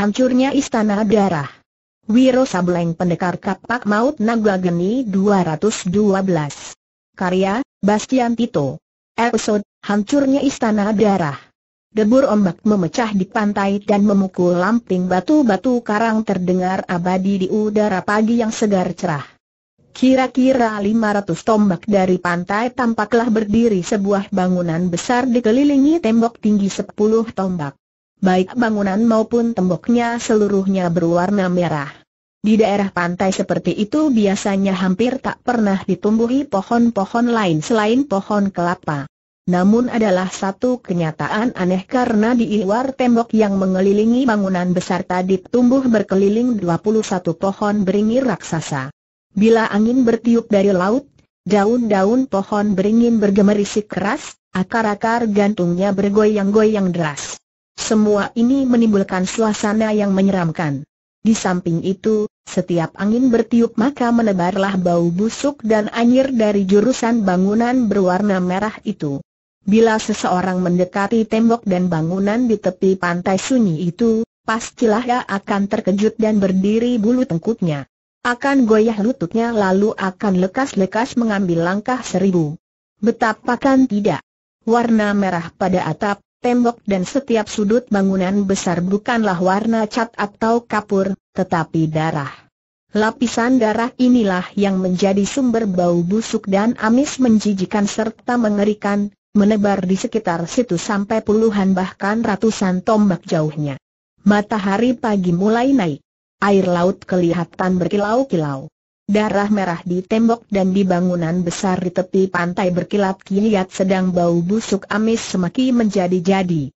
hancurnya istana darah. Wiro Sableng Pendekar Kapak Maut Naga Geni 212 Karya, Bastian Tito Episode, Hancurnya Istana Darah Debur ombak memecah di pantai dan memukul lamping batu-batu karang terdengar abadi di udara pagi yang segar cerah. Kira-kira 500 tombak dari pantai tampaklah berdiri sebuah bangunan besar dikelilingi tembok tinggi 10 tombak baik bangunan maupun temboknya seluruhnya berwarna merah. Di daerah pantai seperti itu biasanya hampir tak pernah ditumbuhi pohon-pohon lain selain pohon kelapa. Namun adalah satu kenyataan aneh karena di luar tembok yang mengelilingi bangunan besar tadi tumbuh berkeliling 21 pohon beringin raksasa. Bila angin bertiup dari laut, daun-daun pohon beringin bergemerisik keras, akar-akar gantungnya bergoyang-goyang deras. Semua ini menimbulkan suasana yang menyeramkan. Di samping itu, setiap angin bertiup maka menebarlah bau busuk dan anyir dari jurusan bangunan berwarna merah itu. Bila seseorang mendekati tembok dan bangunan di tepi pantai sunyi itu, pastilah ia akan terkejut dan berdiri bulu tengkuknya. Akan goyah lututnya lalu akan lekas-lekas mengambil langkah seribu. Betapakan tidak? Warna merah pada atap, tembok dan setiap sudut bangunan besar bukanlah warna cat atau kapur, tetapi darah. Lapisan darah inilah yang menjadi sumber bau busuk dan amis menjijikan serta mengerikan, menebar di sekitar situ sampai puluhan bahkan ratusan tombak jauhnya. Matahari pagi mulai naik. Air laut kelihatan berkilau-kilau. Darah merah di tembok dan di bangunan besar di tepi pantai berkilat kiliat sedang bau busuk amis semakin menjadi-jadi.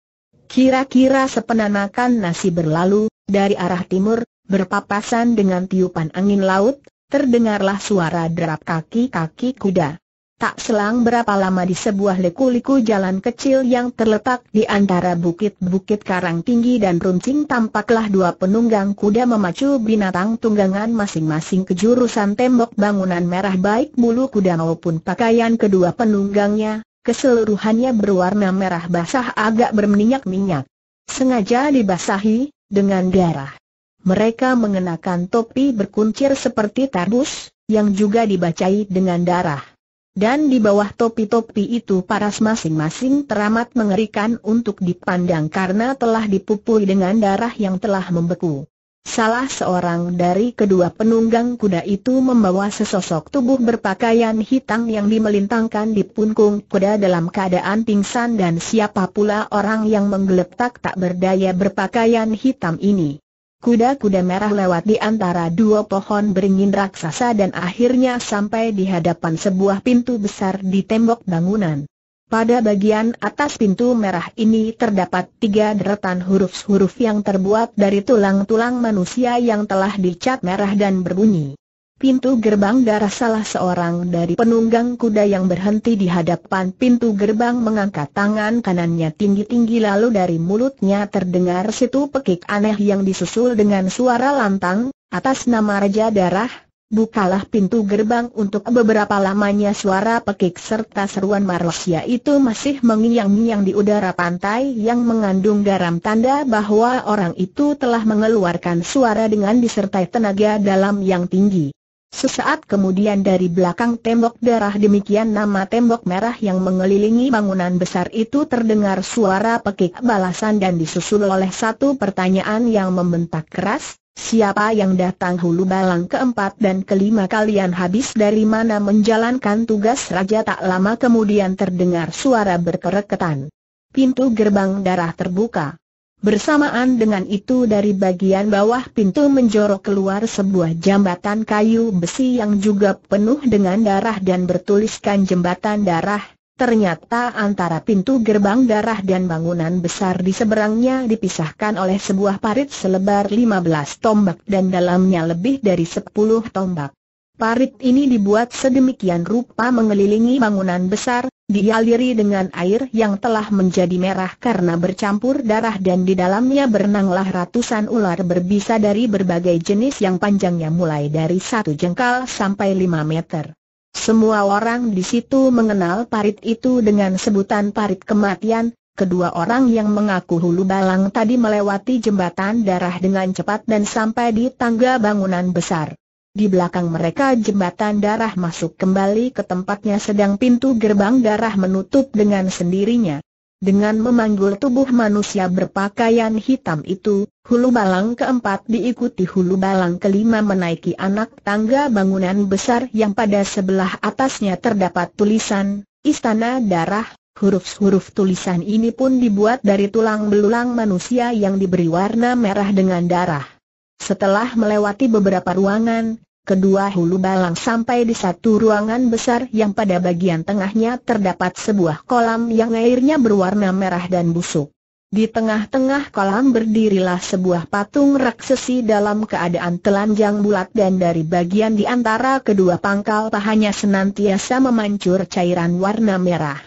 Kira-kira sepenanakan nasi berlalu, dari arah timur, berpapasan dengan tiupan angin laut, terdengarlah suara derap kaki-kaki kuda. Tak selang berapa lama di sebuah leku-leku jalan kecil yang terletak di antara bukit-bukit karang tinggi dan runcing tampaklah dua penunggang kuda memacu binatang tunggangan masing-masing ke jurusan tembok bangunan merah baik bulu kuda maupun pakaian kedua penunggangnya, keseluruhannya berwarna merah basah agak berminyak-minyak. Sengaja dibasahi, dengan darah. Mereka mengenakan topi berkuncir seperti tarbus, yang juga dibacai dengan darah. Dan di bawah topi-topi itu paras masing-masing teramat mengerikan untuk dipandang karena telah dipupui dengan darah yang telah membeku. Salah seorang dari kedua penunggang kuda itu membawa sesosok tubuh berpakaian hitam yang dimelintangkan di punggung kuda dalam keadaan pingsan dan siapa pula orang yang menggeletak tak berdaya berpakaian hitam ini. Kuda-kuda merah lewat di antara dua pohon beringin raksasa dan akhirnya sampai di hadapan sebuah pintu besar di tembok bangunan. Pada bagian atas pintu merah ini terdapat tiga deretan huruf-huruf yang terbuat dari tulang-tulang manusia yang telah dicat merah dan berbunyi. Pintu gerbang darah salah seorang dari penunggang kuda yang berhenti di hadapan pintu gerbang mengangkat tangan kanannya tinggi-tinggi lalu dari mulutnya terdengar situ pekik aneh yang disusul dengan suara lantang, atas nama Raja Darah, bukalah pintu gerbang untuk beberapa lamanya suara pekik serta seruan Marsya itu masih mengiang-ngiang di udara pantai yang mengandung garam tanda bahwa orang itu telah mengeluarkan suara dengan disertai tenaga dalam yang tinggi. Sesaat kemudian dari belakang tembok darah demikian nama tembok merah yang mengelilingi bangunan besar itu terdengar suara pekik balasan dan disusul oleh satu pertanyaan yang membentak keras, siapa yang datang hulu balang keempat dan kelima kalian habis dari mana menjalankan tugas raja tak lama kemudian terdengar suara berkereketan. Pintu gerbang darah terbuka. Bersamaan dengan itu dari bagian bawah pintu menjorok keluar sebuah jambatan kayu besi yang juga penuh dengan darah dan bertuliskan jembatan darah. Ternyata antara pintu gerbang darah dan bangunan besar di seberangnya dipisahkan oleh sebuah parit selebar 15 tombak dan dalamnya lebih dari 10 tombak. Parit ini dibuat sedemikian rupa mengelilingi bangunan besar, dialiri dengan air yang telah menjadi merah karena bercampur darah dan di dalamnya berenanglah ratusan ular berbisa dari berbagai jenis yang panjangnya mulai dari satu jengkal sampai lima meter. Semua orang di situ mengenal parit itu dengan sebutan parit kematian, kedua orang yang mengaku hulu balang tadi melewati jembatan darah dengan cepat dan sampai di tangga bangunan besar. Di belakang mereka jembatan darah masuk kembali ke tempatnya sedang pintu gerbang darah menutup dengan sendirinya. Dengan memanggul tubuh manusia berpakaian hitam itu, hulu balang keempat diikuti hulu balang kelima menaiki anak tangga bangunan besar yang pada sebelah atasnya terdapat tulisan, Istana Darah. Huruf-huruf tulisan ini pun dibuat dari tulang belulang manusia yang diberi warna merah dengan darah. Setelah melewati beberapa ruangan, kedua hulu balang sampai di satu ruangan besar yang pada bagian tengahnya terdapat sebuah kolam yang airnya berwarna merah dan busuk. Di tengah-tengah kolam berdirilah sebuah patung raksesi dalam keadaan telanjang bulat dan dari bagian di antara kedua pangkal pahanya senantiasa memancur cairan warna merah.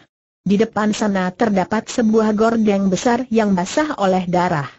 Di depan sana terdapat sebuah gordeng besar yang basah oleh darah.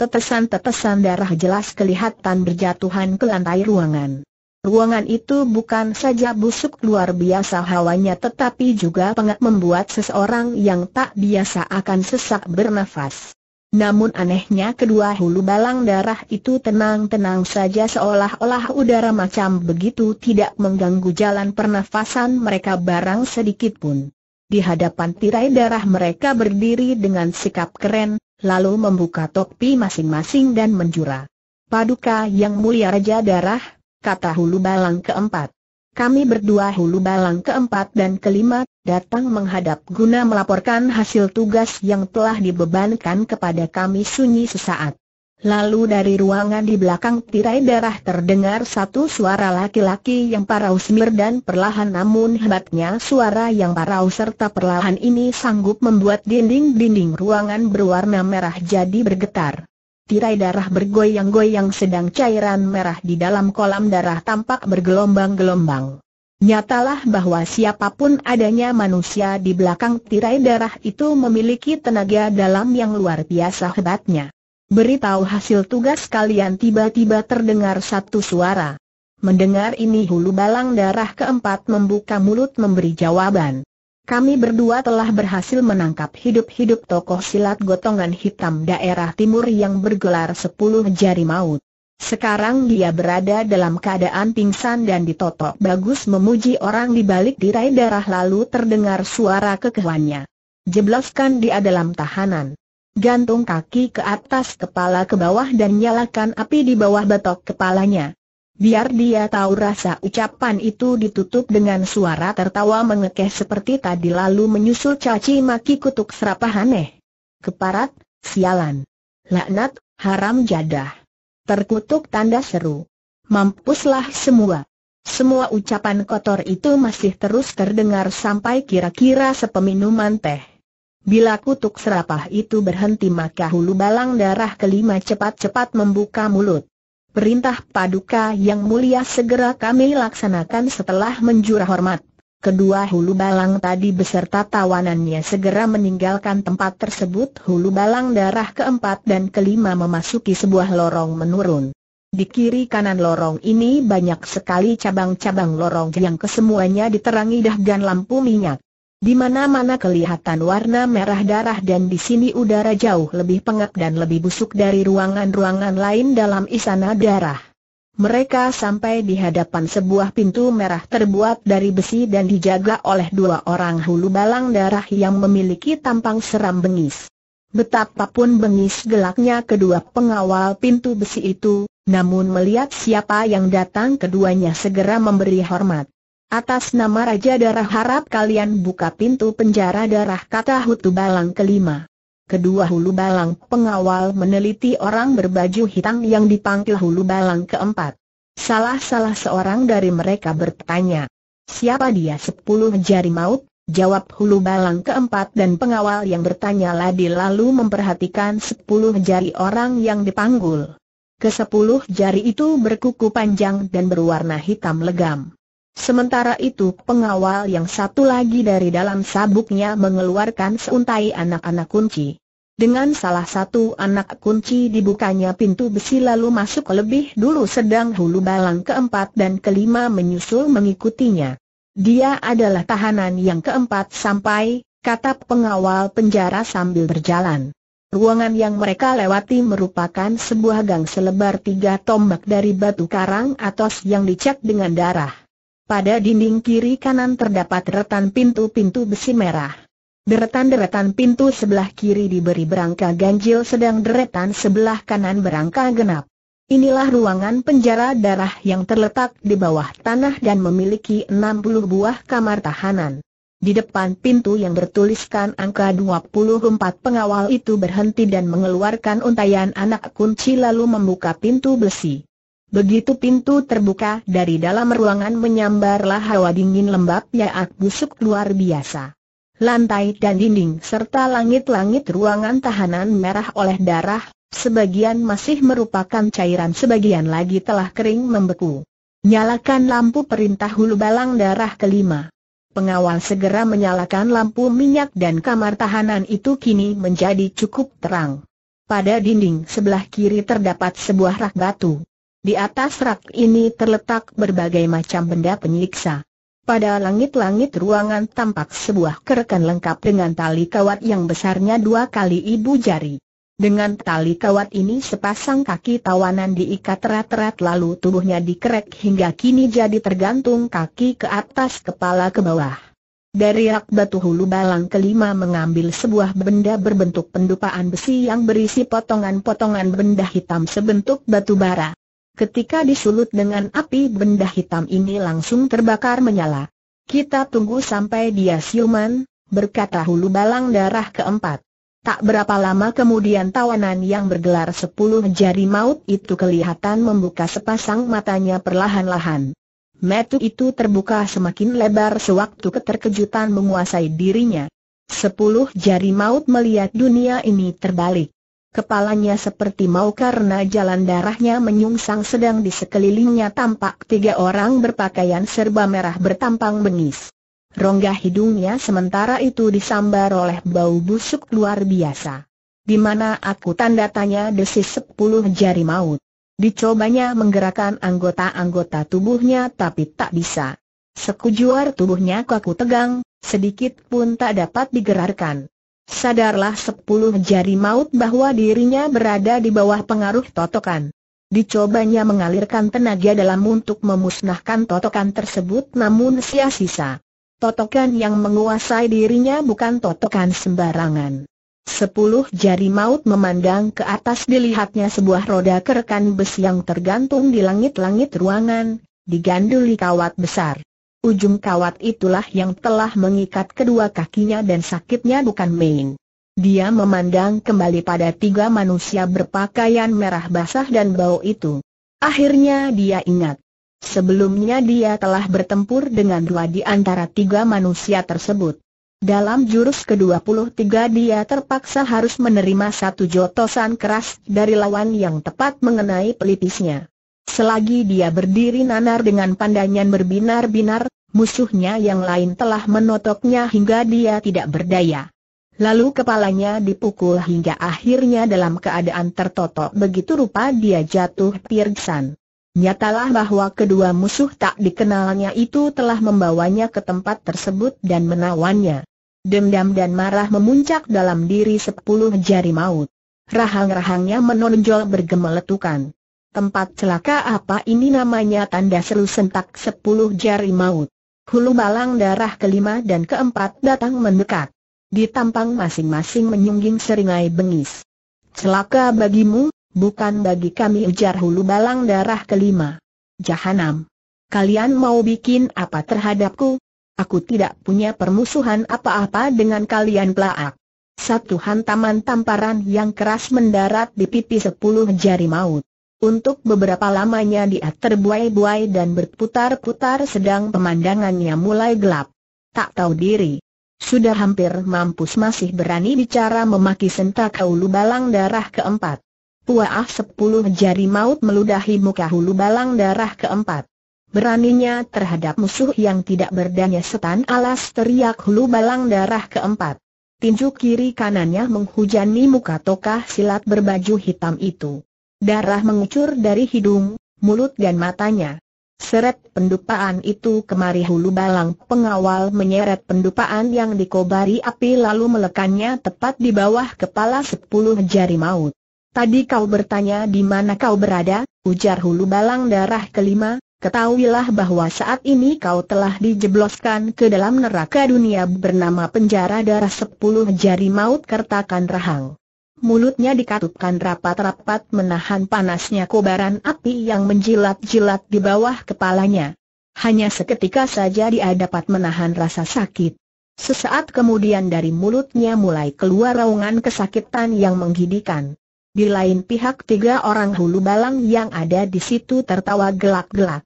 Tetesan-tetesan darah jelas kelihatan berjatuhan ke lantai ruangan. Ruangan itu bukan saja busuk luar biasa hawanya tetapi juga pengat membuat seseorang yang tak biasa akan sesak bernafas. Namun anehnya kedua hulu balang darah itu tenang-tenang saja seolah-olah udara macam begitu tidak mengganggu jalan pernafasan mereka barang sedikit pun. Di hadapan tirai darah mereka berdiri dengan sikap keren, lalu membuka topi masing-masing dan menjura. Paduka yang mulia Raja Darah, kata Hulu Balang keempat. Kami berdua Hulu Balang keempat dan kelima, datang menghadap guna melaporkan hasil tugas yang telah dibebankan kepada kami sunyi sesaat. Lalu dari ruangan di belakang tirai darah terdengar satu suara laki-laki yang parau semir dan perlahan namun hebatnya suara yang parau serta perlahan ini sanggup membuat dinding-dinding ruangan berwarna merah jadi bergetar. Tirai darah bergoyang-goyang sedang cairan merah di dalam kolam darah tampak bergelombang-gelombang. Nyatalah bahwa siapapun adanya manusia di belakang tirai darah itu memiliki tenaga dalam yang luar biasa hebatnya. Beritahu hasil tugas kalian tiba-tiba terdengar satu suara. Mendengar ini hulu balang darah keempat membuka mulut memberi jawaban. Kami berdua telah berhasil menangkap hidup-hidup tokoh silat gotongan hitam daerah timur yang bergelar sepuluh jari maut. Sekarang dia berada dalam keadaan pingsan dan ditotok bagus memuji orang di balik tirai darah lalu terdengar suara kekehannya. Jebloskan dia dalam tahanan gantung kaki ke atas kepala ke bawah dan nyalakan api di bawah batok kepalanya. Biar dia tahu rasa ucapan itu ditutup dengan suara tertawa mengekeh seperti tadi lalu menyusul caci maki kutuk aneh. Keparat, sialan. Laknat, haram jadah. Terkutuk tanda seru. Mampuslah semua. Semua ucapan kotor itu masih terus terdengar sampai kira-kira sepeminuman teh. Bila kutuk serapah itu berhenti maka hulu balang darah kelima cepat-cepat membuka mulut. Perintah paduka yang mulia segera kami laksanakan setelah menjura hormat. Kedua hulu balang tadi beserta tawanannya segera meninggalkan tempat tersebut hulu balang darah keempat dan kelima memasuki sebuah lorong menurun. Di kiri kanan lorong ini banyak sekali cabang-cabang lorong yang kesemuanya diterangi dahgan lampu minyak. Di mana-mana kelihatan warna merah darah dan di sini udara jauh lebih pengap dan lebih busuk dari ruangan-ruangan lain dalam istana darah. Mereka sampai di hadapan sebuah pintu merah terbuat dari besi dan dijaga oleh dua orang hulu balang darah yang memiliki tampang seram bengis. Betapapun bengis gelaknya kedua pengawal pintu besi itu, namun melihat siapa yang datang keduanya segera memberi hormat. Atas nama Raja Darah harap kalian buka pintu penjara darah kata Hutu Balang kelima. Kedua Hulu Balang pengawal meneliti orang berbaju hitam yang dipanggil Hulu Balang keempat. Salah-salah seorang dari mereka bertanya, siapa dia sepuluh jari maut? Jawab Hulu Balang keempat dan pengawal yang bertanya Ladi lalu memperhatikan sepuluh jari orang yang dipanggul. Kesepuluh jari itu berkuku panjang dan berwarna hitam legam. Sementara itu pengawal yang satu lagi dari dalam sabuknya mengeluarkan seuntai anak-anak kunci. Dengan salah satu anak kunci dibukanya pintu besi lalu masuk lebih dulu sedang hulu balang keempat dan kelima menyusul mengikutinya. Dia adalah tahanan yang keempat sampai, kata pengawal penjara sambil berjalan. Ruangan yang mereka lewati merupakan sebuah gang selebar tiga tombak dari batu karang atau yang dicat dengan darah. Pada dinding kiri kanan terdapat retan pintu-pintu besi merah. Deretan-deretan pintu sebelah kiri diberi berangka ganjil sedang deretan sebelah kanan berangka genap. Inilah ruangan penjara darah yang terletak di bawah tanah dan memiliki 60 buah kamar tahanan. Di depan pintu yang bertuliskan angka 24 pengawal itu berhenti dan mengeluarkan untayan anak kunci lalu membuka pintu besi. Begitu pintu terbuka dari dalam ruangan menyambarlah hawa dingin lembab yaak busuk luar biasa. Lantai dan dinding serta langit-langit ruangan tahanan merah oleh darah, sebagian masih merupakan cairan sebagian lagi telah kering membeku. Nyalakan lampu perintah hulu balang darah kelima. Pengawal segera menyalakan lampu minyak dan kamar tahanan itu kini menjadi cukup terang. Pada dinding sebelah kiri terdapat sebuah rak batu. Di atas rak ini terletak berbagai macam benda penyiksa. Pada langit-langit ruangan tampak sebuah kerekan lengkap dengan tali kawat yang besarnya dua kali ibu jari. Dengan tali kawat ini sepasang kaki tawanan diikat erat-erat lalu tubuhnya dikerek hingga kini jadi tergantung kaki ke atas kepala ke bawah. Dari rak batu hulu balang kelima mengambil sebuah benda berbentuk pendupaan besi yang berisi potongan-potongan benda hitam sebentuk batu bara. Ketika disulut dengan api benda hitam ini langsung terbakar menyala. Kita tunggu sampai dia siuman, berkata hulu balang darah keempat. Tak berapa lama kemudian tawanan yang bergelar sepuluh jari maut itu kelihatan membuka sepasang matanya perlahan-lahan. Metu itu terbuka semakin lebar sewaktu keterkejutan menguasai dirinya. Sepuluh jari maut melihat dunia ini terbalik. Kepalanya seperti mau karena jalan darahnya menyungsang sedang di sekelilingnya tampak tiga orang berpakaian serba merah bertampang bengis. Rongga hidungnya sementara itu disambar oleh bau busuk luar biasa. Di mana aku tanda tanya desis sepuluh jari maut. Dicobanya menggerakkan anggota-anggota tubuhnya tapi tak bisa. Sekujuar tubuhnya kaku tegang, sedikit pun tak dapat digerakkan. Sadarlah sepuluh jari maut bahwa dirinya berada di bawah pengaruh totokan. Dicobanya mengalirkan tenaga dalam untuk memusnahkan totokan tersebut namun sia-sisa. Totokan yang menguasai dirinya bukan totokan sembarangan. Sepuluh jari maut memandang ke atas dilihatnya sebuah roda kerekan besi yang tergantung di langit-langit ruangan, diganduli kawat besar. Ujung kawat itulah yang telah mengikat kedua kakinya dan sakitnya bukan main. Dia memandang kembali pada tiga manusia berpakaian merah basah dan bau itu. Akhirnya dia ingat. Sebelumnya dia telah bertempur dengan dua di antara tiga manusia tersebut. Dalam jurus ke-23 dia terpaksa harus menerima satu jotosan keras dari lawan yang tepat mengenai pelipisnya. Selagi dia berdiri nanar dengan pandangan berbinar-binar, musuhnya yang lain telah menotoknya hingga dia tidak berdaya. Lalu kepalanya dipukul hingga akhirnya dalam keadaan tertotok begitu rupa dia jatuh pingsan. Nyatalah bahwa kedua musuh tak dikenalnya itu telah membawanya ke tempat tersebut dan menawannya. Dendam dan marah memuncak dalam diri sepuluh jari maut. Rahang-rahangnya menonjol bergemeletukan. Tempat celaka apa ini namanya tanda seru sentak sepuluh jari maut. Hulu balang darah kelima dan keempat datang mendekat. Ditampang masing-masing menyungging seringai bengis. Celaka bagimu, bukan bagi kami ujar hulu balang darah kelima. Jahanam. Kalian mau bikin apa terhadapku? Aku tidak punya permusuhan apa-apa dengan kalian pelaak. Satu hantaman tamparan yang keras mendarat di pipi sepuluh jari maut. Untuk beberapa lamanya dia terbuai-buai dan berputar-putar sedang pemandangannya mulai gelap. Tak tahu diri. Sudah hampir mampus masih berani bicara memaki sentak hulu balang darah keempat. Puah sepuluh jari maut meludahi muka hulu balang darah keempat. Beraninya terhadap musuh yang tidak berdaya setan alas teriak hulu balang darah keempat. Tinju kiri kanannya menghujani muka tokah silat berbaju hitam itu. Darah mengucur dari hidung, mulut dan matanya. Seret pendupaan itu kemari hulu balang pengawal menyeret pendupaan yang dikobari api lalu melekannya tepat di bawah kepala sepuluh jari maut. Tadi kau bertanya di mana kau berada, ujar hulu balang darah kelima, ketahuilah bahwa saat ini kau telah dijebloskan ke dalam neraka dunia bernama penjara darah sepuluh jari maut kertakan rahang mulutnya dikatupkan rapat-rapat menahan panasnya kobaran api yang menjilat-jilat di bawah kepalanya. Hanya seketika saja dia dapat menahan rasa sakit. Sesaat kemudian dari mulutnya mulai keluar raungan kesakitan yang menggidikan. Di lain pihak tiga orang hulu balang yang ada di situ tertawa gelak-gelak.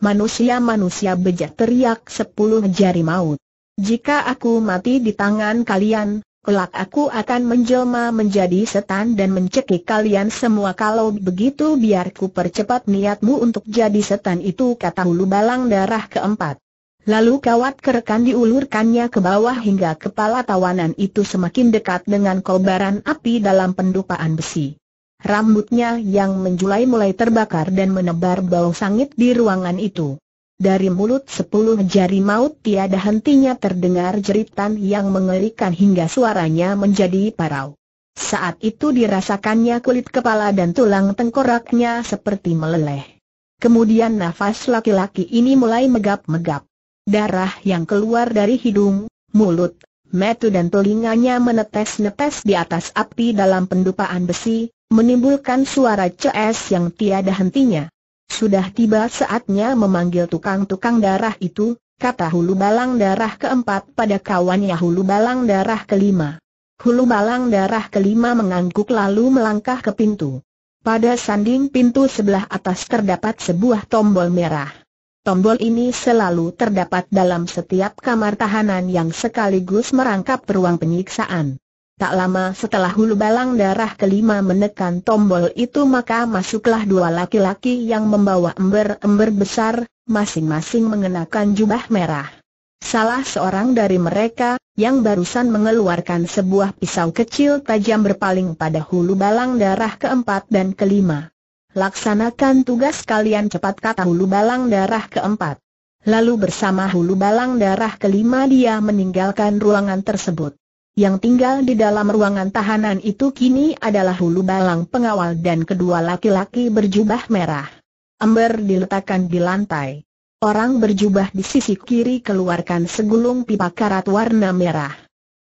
Manusia-manusia bejat teriak sepuluh jari maut. Jika aku mati di tangan kalian, Kelak aku akan menjelma menjadi setan dan mencekik kalian semua kalau begitu biarku percepat niatmu untuk jadi setan itu kata hulu balang darah keempat. Lalu kawat kerekan diulurkannya ke bawah hingga kepala tawanan itu semakin dekat dengan kobaran api dalam pendupaan besi. Rambutnya yang menjulai mulai terbakar dan menebar bau sangit di ruangan itu. Dari mulut sepuluh jari maut tiada hentinya terdengar jeritan yang mengerikan hingga suaranya menjadi parau. Saat itu dirasakannya kulit kepala dan tulang tengkoraknya seperti meleleh. Kemudian nafas laki-laki ini mulai megap-megap. Darah yang keluar dari hidung, mulut, metu dan telinganya menetes-netes di atas api dalam pendupaan besi, menimbulkan suara CS yang tiada hentinya. Sudah tiba saatnya memanggil tukang-tukang darah itu, kata hulu balang darah keempat pada kawannya hulu balang darah kelima. Hulu balang darah kelima mengangguk lalu melangkah ke pintu. Pada sanding pintu sebelah atas terdapat sebuah tombol merah. Tombol ini selalu terdapat dalam setiap kamar tahanan yang sekaligus merangkap ruang penyiksaan. Tak lama setelah hulu balang darah kelima menekan tombol itu maka masuklah dua laki-laki yang membawa ember-ember besar, masing-masing mengenakan jubah merah. Salah seorang dari mereka, yang barusan mengeluarkan sebuah pisau kecil tajam berpaling pada hulu balang darah keempat dan kelima. Laksanakan tugas kalian cepat kata hulu balang darah keempat. Lalu bersama hulu balang darah kelima dia meninggalkan ruangan tersebut yang tinggal di dalam ruangan tahanan itu kini adalah Hulu Balang pengawal dan kedua laki-laki berjubah merah. Ember diletakkan di lantai. Orang berjubah di sisi kiri keluarkan segulung pipa karat warna merah.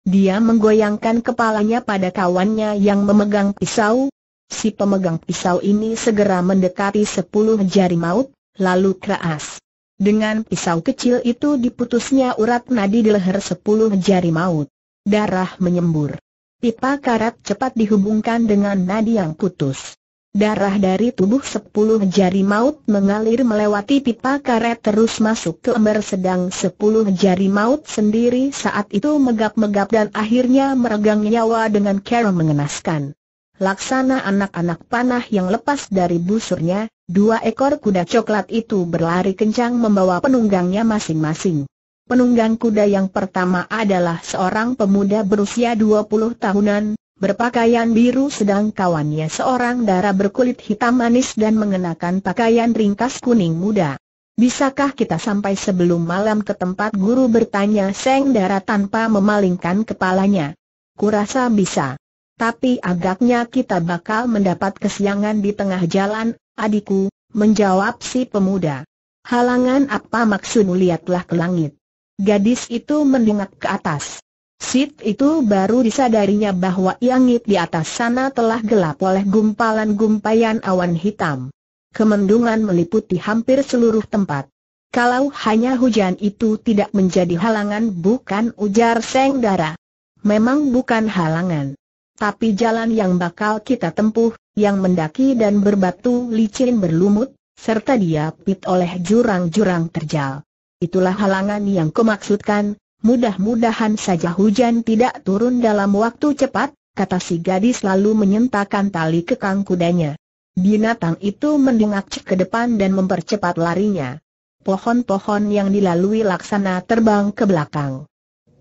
Dia menggoyangkan kepalanya pada kawannya yang memegang pisau. Si pemegang pisau ini segera mendekati sepuluh jari maut, lalu keras. Dengan pisau kecil itu diputusnya urat nadi di leher sepuluh jari maut. Darah menyembur. Pipa karat cepat dihubungkan dengan nadi yang putus. Darah dari tubuh sepuluh jari maut mengalir melewati pipa karet terus masuk ke ember sedang sepuluh jari maut sendiri saat itu megap-megap dan akhirnya meregang nyawa dengan cara mengenaskan. Laksana anak-anak panah yang lepas dari busurnya, dua ekor kuda coklat itu berlari kencang membawa penunggangnya masing-masing. Penunggang kuda yang pertama adalah seorang pemuda berusia 20 tahunan, berpakaian biru sedang kawannya seorang darah berkulit hitam manis dan mengenakan pakaian ringkas kuning muda. Bisakah kita sampai sebelum malam ke tempat guru bertanya Seng Dara tanpa memalingkan kepalanya? Kurasa bisa. Tapi agaknya kita bakal mendapat kesiangan di tengah jalan, adikku, menjawab si pemuda. Halangan apa maksudmu lihatlah ke langit. Gadis itu mendengar ke atas. Sit itu baru disadarinya bahwa langit di atas sana telah gelap oleh gumpalan gumpayan awan hitam. Kemendungan meliputi hampir seluruh tempat. Kalau hanya hujan itu tidak menjadi halangan bukan ujar Sengdara. Memang bukan halangan. Tapi jalan yang bakal kita tempuh, yang mendaki dan berbatu licin berlumut, serta diapit oleh jurang-jurang terjal itulah halangan yang kumaksudkan, mudah-mudahan saja hujan tidak turun dalam waktu cepat, kata si gadis lalu menyentakan tali kekang kudanya. Binatang itu mendengak ke depan dan mempercepat larinya. Pohon-pohon yang dilalui laksana terbang ke belakang.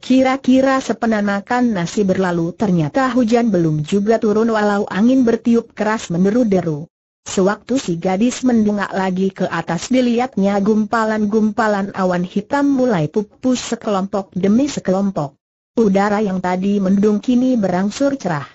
Kira-kira sepenanakan nasi berlalu ternyata hujan belum juga turun walau angin bertiup keras meneru-deru. Sewaktu si gadis mendengak lagi ke atas dilihatnya gumpalan-gumpalan awan hitam mulai pupus sekelompok demi sekelompok. Udara yang tadi mendung kini berangsur cerah.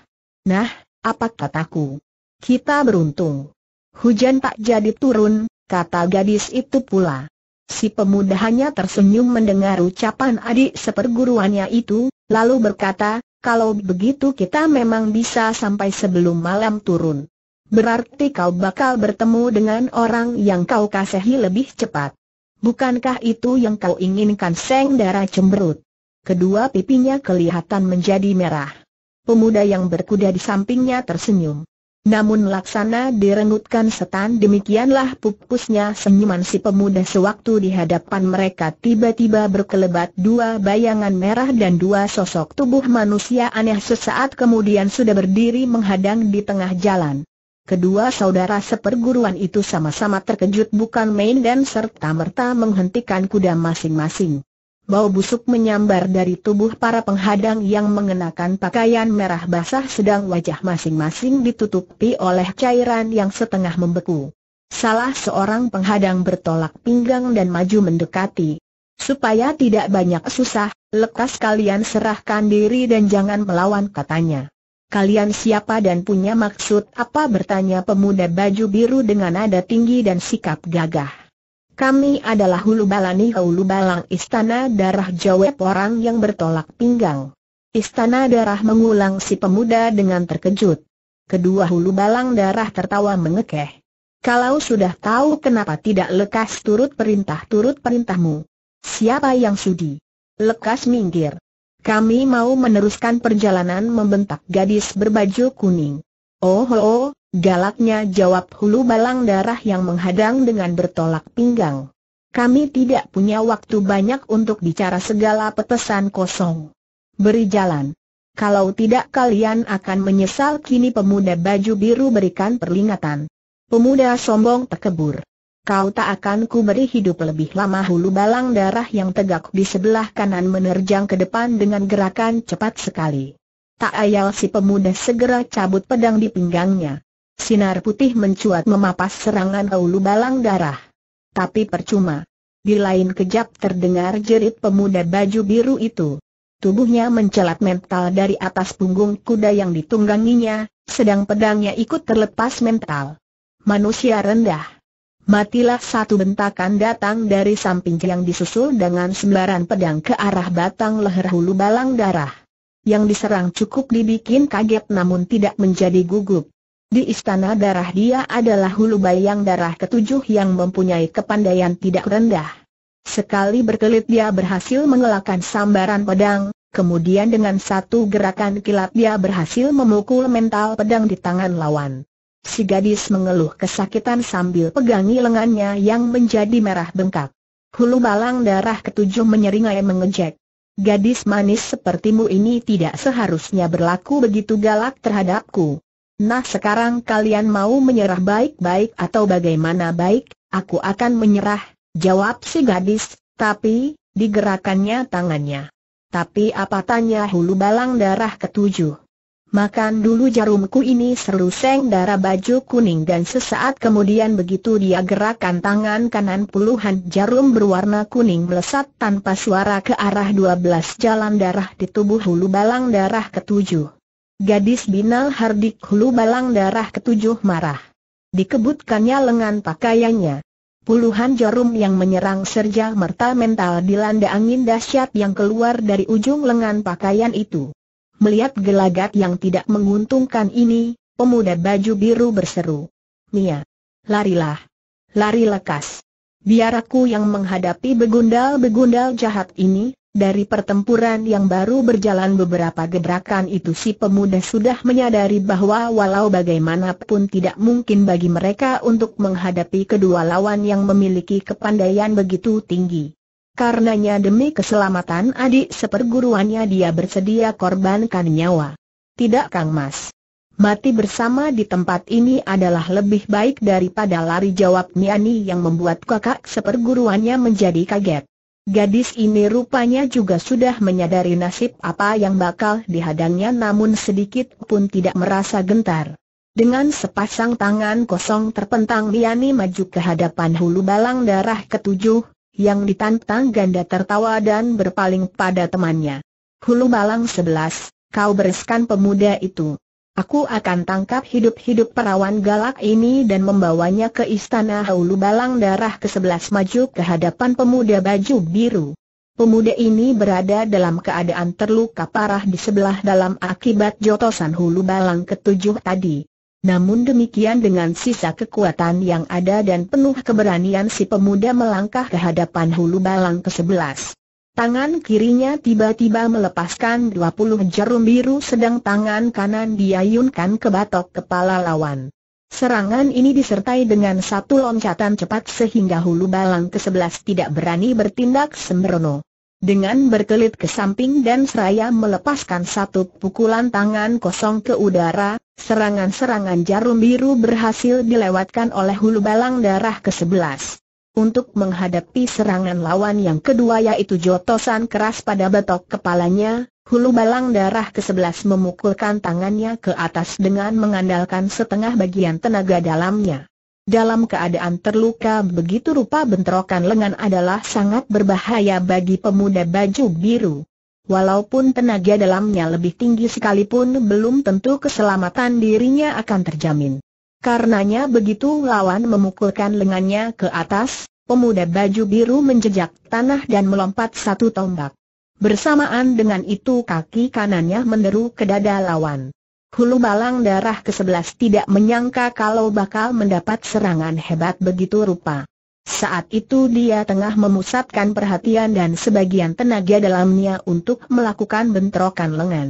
Nah, apa kataku? Kita beruntung. Hujan tak jadi turun, kata gadis itu pula. Si pemuda hanya tersenyum mendengar ucapan adik seperguruannya itu, lalu berkata, kalau begitu kita memang bisa sampai sebelum malam turun berarti kau bakal bertemu dengan orang yang kau kasihi lebih cepat. Bukankah itu yang kau inginkan Seng Dara cemberut? Kedua pipinya kelihatan menjadi merah. Pemuda yang berkuda di sampingnya tersenyum. Namun laksana direngutkan setan demikianlah pupusnya senyuman si pemuda sewaktu di hadapan mereka tiba-tiba berkelebat dua bayangan merah dan dua sosok tubuh manusia aneh sesaat kemudian sudah berdiri menghadang di tengah jalan. Kedua saudara seperguruan itu sama-sama terkejut bukan main dan serta-merta menghentikan kuda masing-masing. Bau busuk menyambar dari tubuh para penghadang yang mengenakan pakaian merah basah sedang wajah masing-masing ditutupi oleh cairan yang setengah membeku. Salah seorang penghadang bertolak pinggang dan maju mendekati. Supaya tidak banyak susah, lekas kalian serahkan diri dan jangan melawan katanya. Kalian siapa dan punya maksud apa bertanya pemuda baju biru dengan nada tinggi dan sikap gagah. Kami adalah Hulu Balani Hulu Balang Istana Darah jawa orang yang bertolak pinggang. Istana Darah mengulang si pemuda dengan terkejut. Kedua Hulu Balang Darah tertawa mengekeh. Kalau sudah tahu kenapa tidak lekas turut perintah turut perintahmu. Siapa yang sudi? Lekas minggir. Kami mau meneruskan perjalanan membentak gadis berbaju kuning. Oh, ho oh galaknya jawab hulu balang darah yang menghadang dengan bertolak pinggang. Kami tidak punya waktu banyak untuk bicara segala petesan kosong. Beri jalan. Kalau tidak kalian akan menyesal kini pemuda baju biru berikan peringatan. Pemuda sombong terkebur kau tak akan ku beri hidup lebih lama hulu balang darah yang tegak di sebelah kanan menerjang ke depan dengan gerakan cepat sekali. Tak ayal si pemuda segera cabut pedang di pinggangnya. Sinar putih mencuat memapas serangan hulu balang darah. Tapi percuma. Di lain kejap terdengar jerit pemuda baju biru itu. Tubuhnya mencelat mental dari atas punggung kuda yang ditungganginya, sedang pedangnya ikut terlepas mental. Manusia rendah Matilah satu bentakan datang dari samping yang disusul dengan sembaran pedang ke arah batang leher hulu balang darah. Yang diserang cukup dibikin kaget namun tidak menjadi gugup. Di istana darah dia adalah hulu bayang darah ketujuh yang mempunyai kepandaian tidak rendah. Sekali berkelit dia berhasil mengelakkan sambaran pedang, kemudian dengan satu gerakan kilat dia berhasil memukul mental pedang di tangan lawan. Si gadis mengeluh kesakitan sambil pegangi lengannya yang menjadi merah bengkak. Hulu balang darah ketujuh menyeringai mengejek. Gadis manis sepertimu ini tidak seharusnya berlaku begitu galak terhadapku. Nah sekarang kalian mau menyerah baik-baik atau bagaimana baik, aku akan menyerah, jawab si gadis, tapi, digerakannya tangannya. Tapi apa tanya hulu balang darah ketujuh? Makan dulu jarumku ini seru seng darah baju kuning dan sesaat kemudian begitu dia gerakan tangan kanan puluhan jarum berwarna kuning melesat tanpa suara ke arah 12 jalan darah di tubuh hulu balang darah ketujuh. Gadis binal hardik hulu balang darah ketujuh marah. Dikebutkannya lengan pakaiannya. Puluhan jarum yang menyerang serja merta mental dilanda angin dahsyat yang keluar dari ujung lengan pakaian itu. Melihat gelagat yang tidak menguntungkan ini, pemuda baju biru berseru. Mia, larilah. Lari lekas. Biar aku yang menghadapi begundal-begundal jahat ini, dari pertempuran yang baru berjalan beberapa gebrakan itu si pemuda sudah menyadari bahwa walau bagaimanapun tidak mungkin bagi mereka untuk menghadapi kedua lawan yang memiliki kepandaian begitu tinggi. Karenanya demi keselamatan adik seperguruannya dia bersedia korbankan nyawa. Tidak Kang Mas. Mati bersama di tempat ini adalah lebih baik daripada lari jawab Niani yang membuat kakak seperguruannya menjadi kaget. Gadis ini rupanya juga sudah menyadari nasib apa yang bakal dihadangnya namun sedikit pun tidak merasa gentar. Dengan sepasang tangan kosong terpentang Miani maju ke hadapan hulu balang darah ketujuh, yang ditantang ganda tertawa dan berpaling pada temannya. Hulu Malang sebelas, kau bereskan pemuda itu. Aku akan tangkap hidup-hidup perawan galak ini dan membawanya ke istana Hulu Balang darah ke sebelas maju ke hadapan pemuda baju biru. Pemuda ini berada dalam keadaan terluka parah di sebelah dalam akibat jotosan Hulu Balang ketujuh tadi. Namun demikian dengan sisa kekuatan yang ada dan penuh keberanian si pemuda melangkah ke hadapan hulu balang ke-11. Tangan kirinya tiba-tiba melepaskan 20 jarum biru sedang tangan kanan diayunkan ke batok kepala lawan. Serangan ini disertai dengan satu loncatan cepat sehingga hulu balang ke-11 tidak berani bertindak sembrono. Dengan berkelit ke samping dan seraya melepaskan satu pukulan tangan kosong ke udara, serangan-serangan jarum biru berhasil dilewatkan oleh hulu balang darah ke-11. Untuk menghadapi serangan lawan yang kedua yaitu jotosan keras pada betok kepalanya, hulu balang darah ke-11 memukulkan tangannya ke atas dengan mengandalkan setengah bagian tenaga dalamnya dalam keadaan terluka begitu rupa bentrokan lengan adalah sangat berbahaya bagi pemuda baju biru. Walaupun tenaga dalamnya lebih tinggi sekalipun belum tentu keselamatan dirinya akan terjamin. Karenanya begitu lawan memukulkan lengannya ke atas, pemuda baju biru menjejak tanah dan melompat satu tombak. Bersamaan dengan itu kaki kanannya menderu ke dada lawan. Hulu Malang Darah ke-11 tidak menyangka kalau bakal mendapat serangan hebat begitu rupa. Saat itu dia tengah memusatkan perhatian dan sebagian tenaga dalamnya untuk melakukan bentrokan lengan.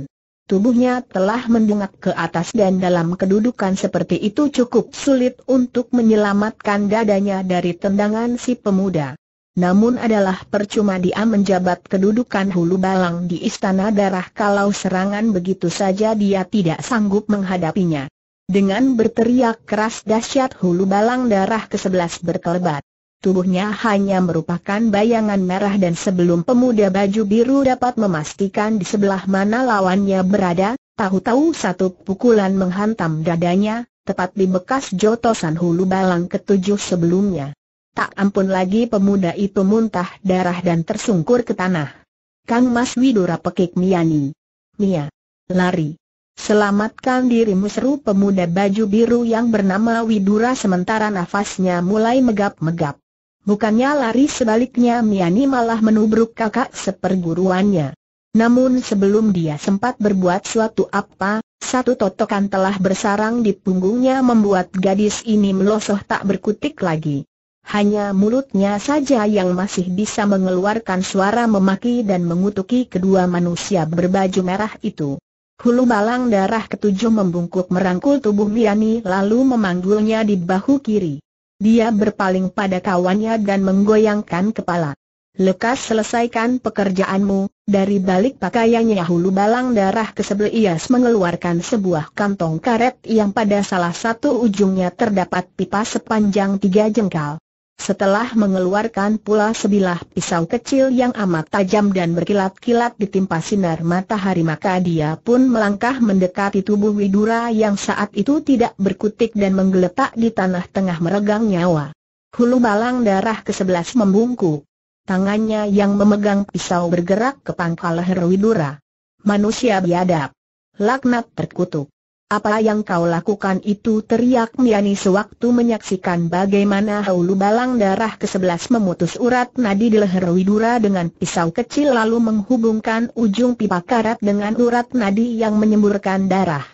Tubuhnya telah mendungak ke atas dan dalam kedudukan seperti itu cukup sulit untuk menyelamatkan dadanya dari tendangan si pemuda namun adalah percuma dia menjabat kedudukan hulu balang di istana darah kalau serangan begitu saja dia tidak sanggup menghadapinya. Dengan berteriak keras dahsyat hulu balang darah ke-11 berkelebat. Tubuhnya hanya merupakan bayangan merah dan sebelum pemuda baju biru dapat memastikan di sebelah mana lawannya berada, tahu-tahu satu pukulan menghantam dadanya, tepat di bekas jotosan hulu balang ke ketujuh sebelumnya. Tak ampun lagi pemuda itu muntah darah dan tersungkur ke tanah. Kang Mas Widura pekik Miani. Mia. Lari. Selamatkan dirimu seru pemuda baju biru yang bernama Widura sementara nafasnya mulai megap-megap. Bukannya lari sebaliknya Miani malah menubruk kakak seperguruannya. Namun sebelum dia sempat berbuat suatu apa, satu totokan telah bersarang di punggungnya membuat gadis ini melosoh tak berkutik lagi hanya mulutnya saja yang masih bisa mengeluarkan suara memaki dan mengutuki kedua manusia berbaju merah itu. Hulu balang darah ketujuh membungkuk merangkul tubuh Miani lalu memanggulnya di bahu kiri. Dia berpaling pada kawannya dan menggoyangkan kepala. Lekas selesaikan pekerjaanmu, dari balik pakaiannya hulu balang darah ke sebelah Ias mengeluarkan sebuah kantong karet yang pada salah satu ujungnya terdapat pipa sepanjang tiga jengkal. Setelah mengeluarkan pula sebilah pisau kecil yang amat tajam dan berkilat-kilat ditimpa sinar matahari maka dia pun melangkah mendekati tubuh Widura yang saat itu tidak berkutik dan menggeletak di tanah tengah meregang nyawa. Hulu balang darah ke sebelas membungkuk. Tangannya yang memegang pisau bergerak ke pangkal leher Widura. Manusia biadab. Laknat terkutuk. Apa yang kau lakukan itu teriak Miani sewaktu menyaksikan bagaimana haulu balang darah ke sebelas memutus urat nadi di leher Widura dengan pisau kecil lalu menghubungkan ujung pipa karat dengan urat nadi yang menyemburkan darah.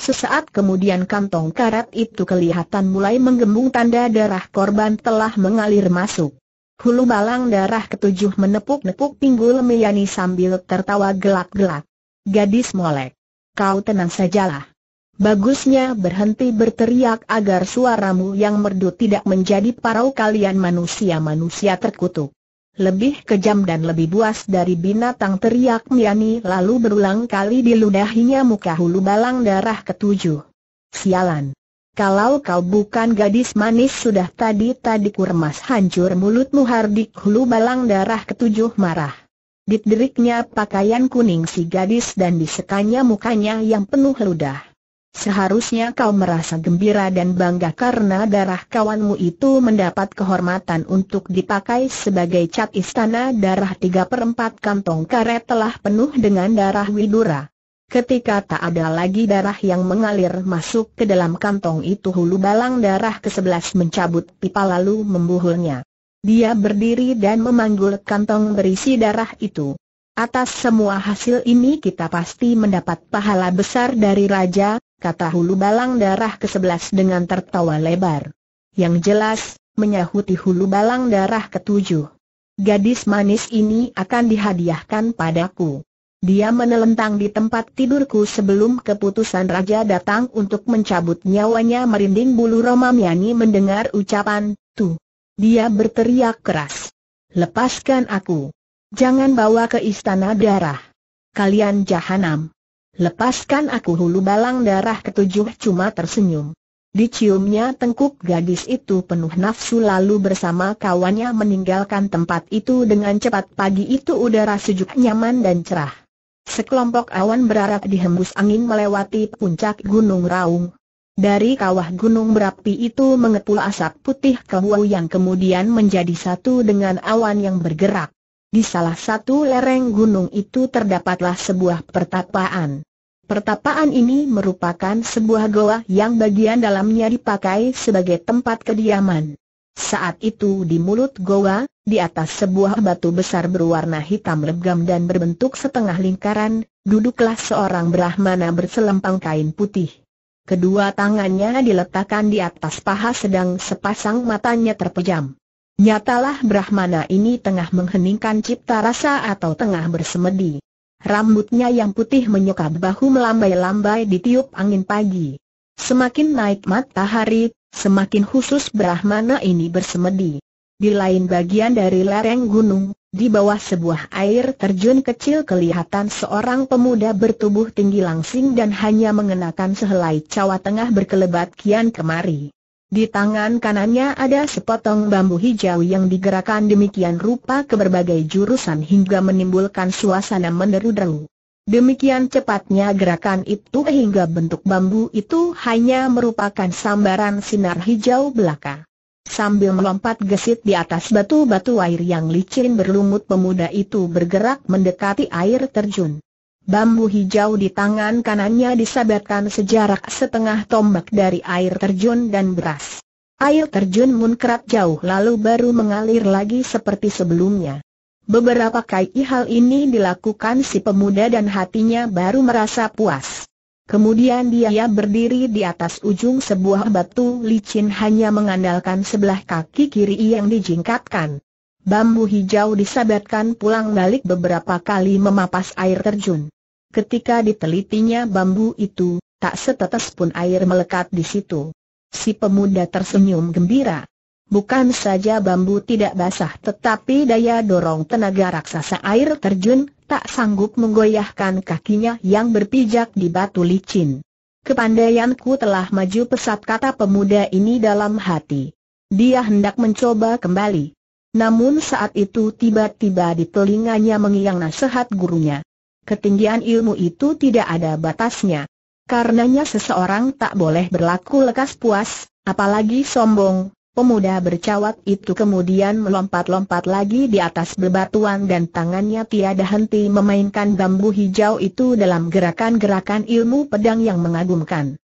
Sesaat kemudian kantong karat itu kelihatan mulai menggembung tanda darah korban telah mengalir masuk. Hulu balang darah ketujuh menepuk-nepuk pinggul Miani sambil tertawa gelak-gelak. Gadis molek. Kau tenang sajalah. Bagusnya berhenti berteriak agar suaramu yang merdu tidak menjadi parau kalian manusia-manusia terkutuk. Lebih kejam dan lebih buas dari binatang teriak Miani lalu berulang kali diludahinya muka hulu balang darah ketujuh. Sialan! Kalau kau bukan gadis manis sudah tadi-tadi kurmas hancur mulutmu hardik hulu balang darah ketujuh marah. Diteriknya pakaian kuning si gadis dan disekanya mukanya yang penuh ludah. Seharusnya kau merasa gembira dan bangga karena darah kawanmu itu mendapat kehormatan untuk dipakai sebagai cat istana darah tiga perempat kantong karet telah penuh dengan darah widura. Ketika tak ada lagi darah yang mengalir masuk ke dalam kantong itu hulu balang darah ke-11 mencabut pipa lalu membuhulnya. Dia berdiri dan memanggul kantong berisi darah itu. Atas semua hasil ini kita pasti mendapat pahala besar dari Raja, kata Hulu Balang Darah ke-11 dengan tertawa lebar. Yang jelas, menyahuti Hulu Balang Darah ketujuh. Gadis manis ini akan dihadiahkan padaku. Dia menelentang di tempat tidurku sebelum keputusan raja datang untuk mencabut nyawanya merinding bulu Romamiani mendengar ucapan, tuh. Dia berteriak keras. Lepaskan aku. Jangan bawa ke istana darah. Kalian jahanam. Lepaskan aku hulu balang darah ketujuh cuma tersenyum. Diciumnya tengkuk gadis itu penuh nafsu lalu bersama kawannya meninggalkan tempat itu dengan cepat pagi itu udara sejuk nyaman dan cerah. Sekelompok awan berarak dihembus angin melewati puncak Gunung Raung. Dari kawah gunung berapi itu mengepul asap putih keluar yang kemudian menjadi satu dengan awan yang bergerak. Di salah satu lereng gunung itu terdapatlah sebuah pertapaan. Pertapaan ini merupakan sebuah goa yang bagian dalamnya dipakai sebagai tempat kediaman. Saat itu di mulut goa, di atas sebuah batu besar berwarna hitam legam dan berbentuk setengah lingkaran, duduklah seorang Brahmana berselempang kain putih. Kedua tangannya diletakkan di atas paha sedang sepasang matanya terpejam. Nyatalah Brahmana ini tengah mengheningkan cipta rasa atau tengah bersemedi. Rambutnya yang putih menyekap bahu melambai-lambai ditiup angin pagi. Semakin naik matahari, semakin khusus Brahmana ini bersemedi. Di lain bagian dari lereng gunung, di bawah sebuah air terjun kecil kelihatan seorang pemuda bertubuh tinggi langsing dan hanya mengenakan sehelai cawat tengah berkelebat kian kemari. Di tangan kanannya ada sepotong bambu hijau yang digerakkan demikian rupa ke berbagai jurusan hingga menimbulkan suasana menderu-deru. Demikian cepatnya gerakan itu hingga bentuk bambu itu hanya merupakan sambaran sinar hijau belaka. Sambil melompat gesit di atas batu-batu air yang licin berlumut pemuda itu bergerak mendekati air terjun. Bambu hijau di tangan kanannya disabatkan sejarak setengah tombak dari air terjun dan beras. Air terjun munkrat jauh lalu baru mengalir lagi seperti sebelumnya. Beberapa kali hal ini dilakukan si pemuda dan hatinya baru merasa puas. Kemudian dia berdiri di atas ujung sebuah batu licin hanya mengandalkan sebelah kaki kiri yang dijingkatkan. Bambu hijau disabatkan pulang balik beberapa kali memapas air terjun. Ketika ditelitinya bambu itu, tak setetes pun air melekat di situ. Si pemuda tersenyum gembira. Bukan saja bambu tidak basah tetapi daya dorong tenaga raksasa air terjun tak sanggup menggoyahkan kakinya yang berpijak di batu licin. Kepandaianku telah maju pesat kata pemuda ini dalam hati. Dia hendak mencoba kembali. Namun saat itu tiba-tiba di telinganya mengiang nasihat gurunya. Ketinggian ilmu itu tidak ada batasnya. Karenanya seseorang tak boleh berlaku lekas puas, apalagi sombong. Pemuda bercawat itu kemudian melompat-lompat lagi di atas bebatuan dan tangannya tiada henti memainkan bambu hijau itu dalam gerakan-gerakan ilmu pedang yang mengagumkan.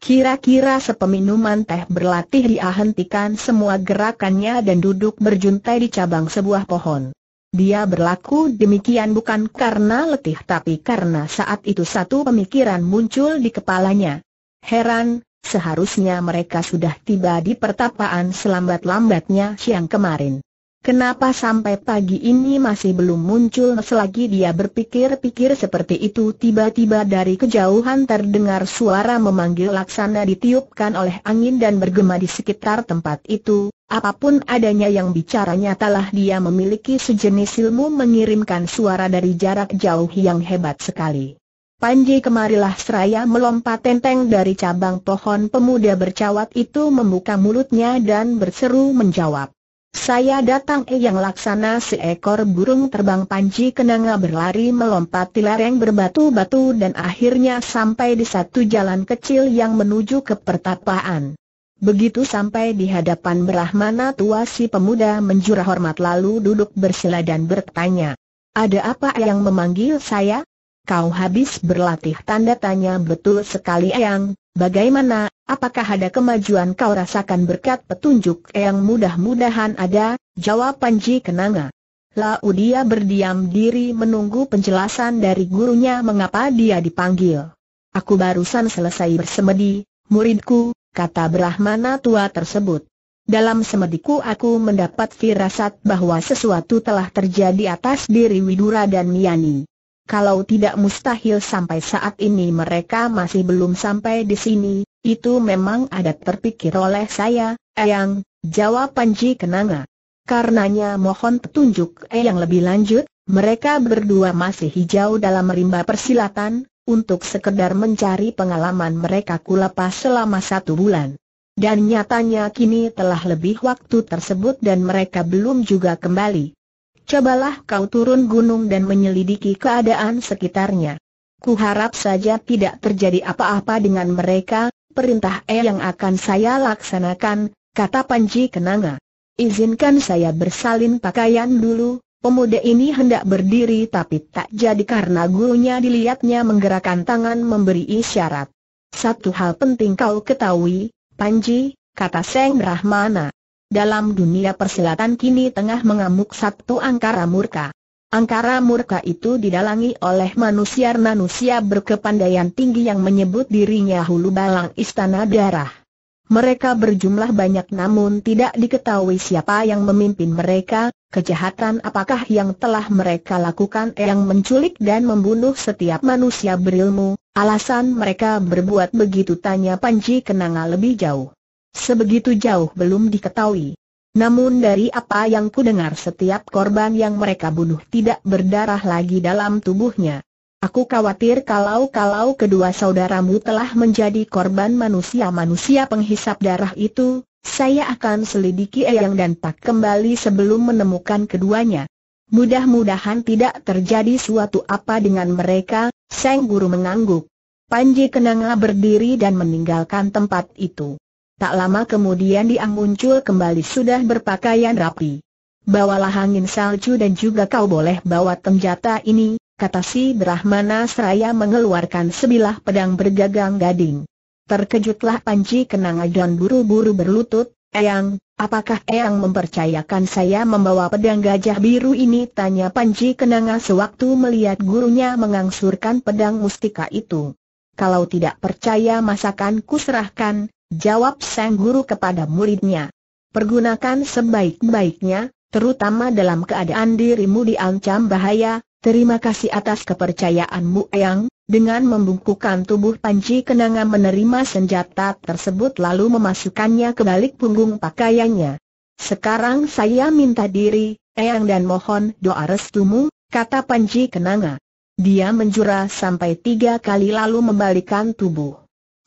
Kira-kira sepeminuman teh berlatih dia hentikan semua gerakannya dan duduk berjuntai di cabang sebuah pohon. Dia berlaku demikian bukan karena letih tapi karena saat itu satu pemikiran muncul di kepalanya. Heran, seharusnya mereka sudah tiba di pertapaan selambat-lambatnya siang kemarin. Kenapa sampai pagi ini masih belum muncul selagi dia berpikir-pikir seperti itu tiba-tiba dari kejauhan terdengar suara memanggil laksana ditiupkan oleh angin dan bergema di sekitar tempat itu, apapun adanya yang bicaranya telah dia memiliki sejenis ilmu mengirimkan suara dari jarak jauh yang hebat sekali. Panji kemarilah seraya melompat tenteng dari cabang pohon pemuda bercawat itu membuka mulutnya dan berseru menjawab. Saya datang eh yang laksana seekor burung terbang panji kenanga berlari melompati lereng berbatu-batu dan akhirnya sampai di satu jalan kecil yang menuju ke pertapaan. Begitu sampai di hadapan Brahmana tua si pemuda menjurah hormat lalu duduk bersila dan bertanya. Ada apa yang memanggil saya? kau habis berlatih tanda tanya betul sekali Eyang, bagaimana, apakah ada kemajuan kau rasakan berkat petunjuk Eyang mudah-mudahan ada, jawab Panji Kenanga. Lau dia berdiam diri menunggu penjelasan dari gurunya mengapa dia dipanggil. Aku barusan selesai bersemedi, muridku, kata Brahmana tua tersebut. Dalam semediku aku mendapat firasat bahwa sesuatu telah terjadi atas diri Widura dan Miani kalau tidak mustahil sampai saat ini mereka masih belum sampai di sini, itu memang ada terpikir oleh saya, Eyang, jawab Panji Kenanga. Karenanya mohon petunjuk Eyang lebih lanjut, mereka berdua masih hijau dalam rimba persilatan, untuk sekedar mencari pengalaman mereka kulapas selama satu bulan. Dan nyatanya kini telah lebih waktu tersebut dan mereka belum juga kembali cobalah kau turun gunung dan menyelidiki keadaan sekitarnya. Kuharap saja tidak terjadi apa-apa dengan mereka, perintah E yang akan saya laksanakan, kata Panji Kenanga. Izinkan saya bersalin pakaian dulu, pemuda ini hendak berdiri tapi tak jadi karena gurunya dilihatnya menggerakkan tangan memberi isyarat. Satu hal penting kau ketahui, Panji, kata Seng Rahmana. Dalam dunia persilatan kini tengah mengamuk satu angkara murka. Angkara murka itu didalangi oleh manusia-manusia berkepandaian tinggi yang menyebut dirinya hulu balang istana darah. Mereka berjumlah banyak namun tidak diketahui siapa yang memimpin mereka, kejahatan apakah yang telah mereka lakukan yang menculik dan membunuh setiap manusia berilmu, alasan mereka berbuat begitu tanya Panji Kenanga lebih jauh. Sebegitu jauh belum diketahui. Namun dari apa yang ku dengar, setiap korban yang mereka bunuh tidak berdarah lagi dalam tubuhnya. Aku khawatir kalau-kalau kedua saudaramu telah menjadi korban manusia-manusia penghisap darah itu, saya akan selidiki Eyang dan Pak kembali sebelum menemukan keduanya. Mudah-mudahan tidak terjadi suatu apa dengan mereka, Seng Guru mengangguk. Panji Kenanga berdiri dan meninggalkan tempat itu. Tak lama kemudian dia muncul kembali sudah berpakaian rapi. Bawalah angin salju dan juga kau boleh bawa senjata ini, kata si Brahmana seraya mengeluarkan sebilah pedang bergagang gading. Terkejutlah Panji Kenanga dan buru-buru berlutut, Eyang, apakah Eyang mempercayakan saya membawa pedang gajah biru ini? Tanya Panji Kenanga sewaktu melihat gurunya mengangsurkan pedang mustika itu. Kalau tidak percaya masakan kuserahkan, jawab sang guru kepada muridnya. Pergunakan sebaik-baiknya, terutama dalam keadaan dirimu diancam bahaya, terima kasih atas kepercayaanmu Eyang, dengan membungkukan tubuh Panji Kenanga menerima senjata tersebut lalu memasukkannya ke balik punggung pakaiannya. Sekarang saya minta diri, Eyang dan mohon doa restumu, kata Panji Kenanga. Dia menjura sampai tiga kali lalu membalikkan tubuh.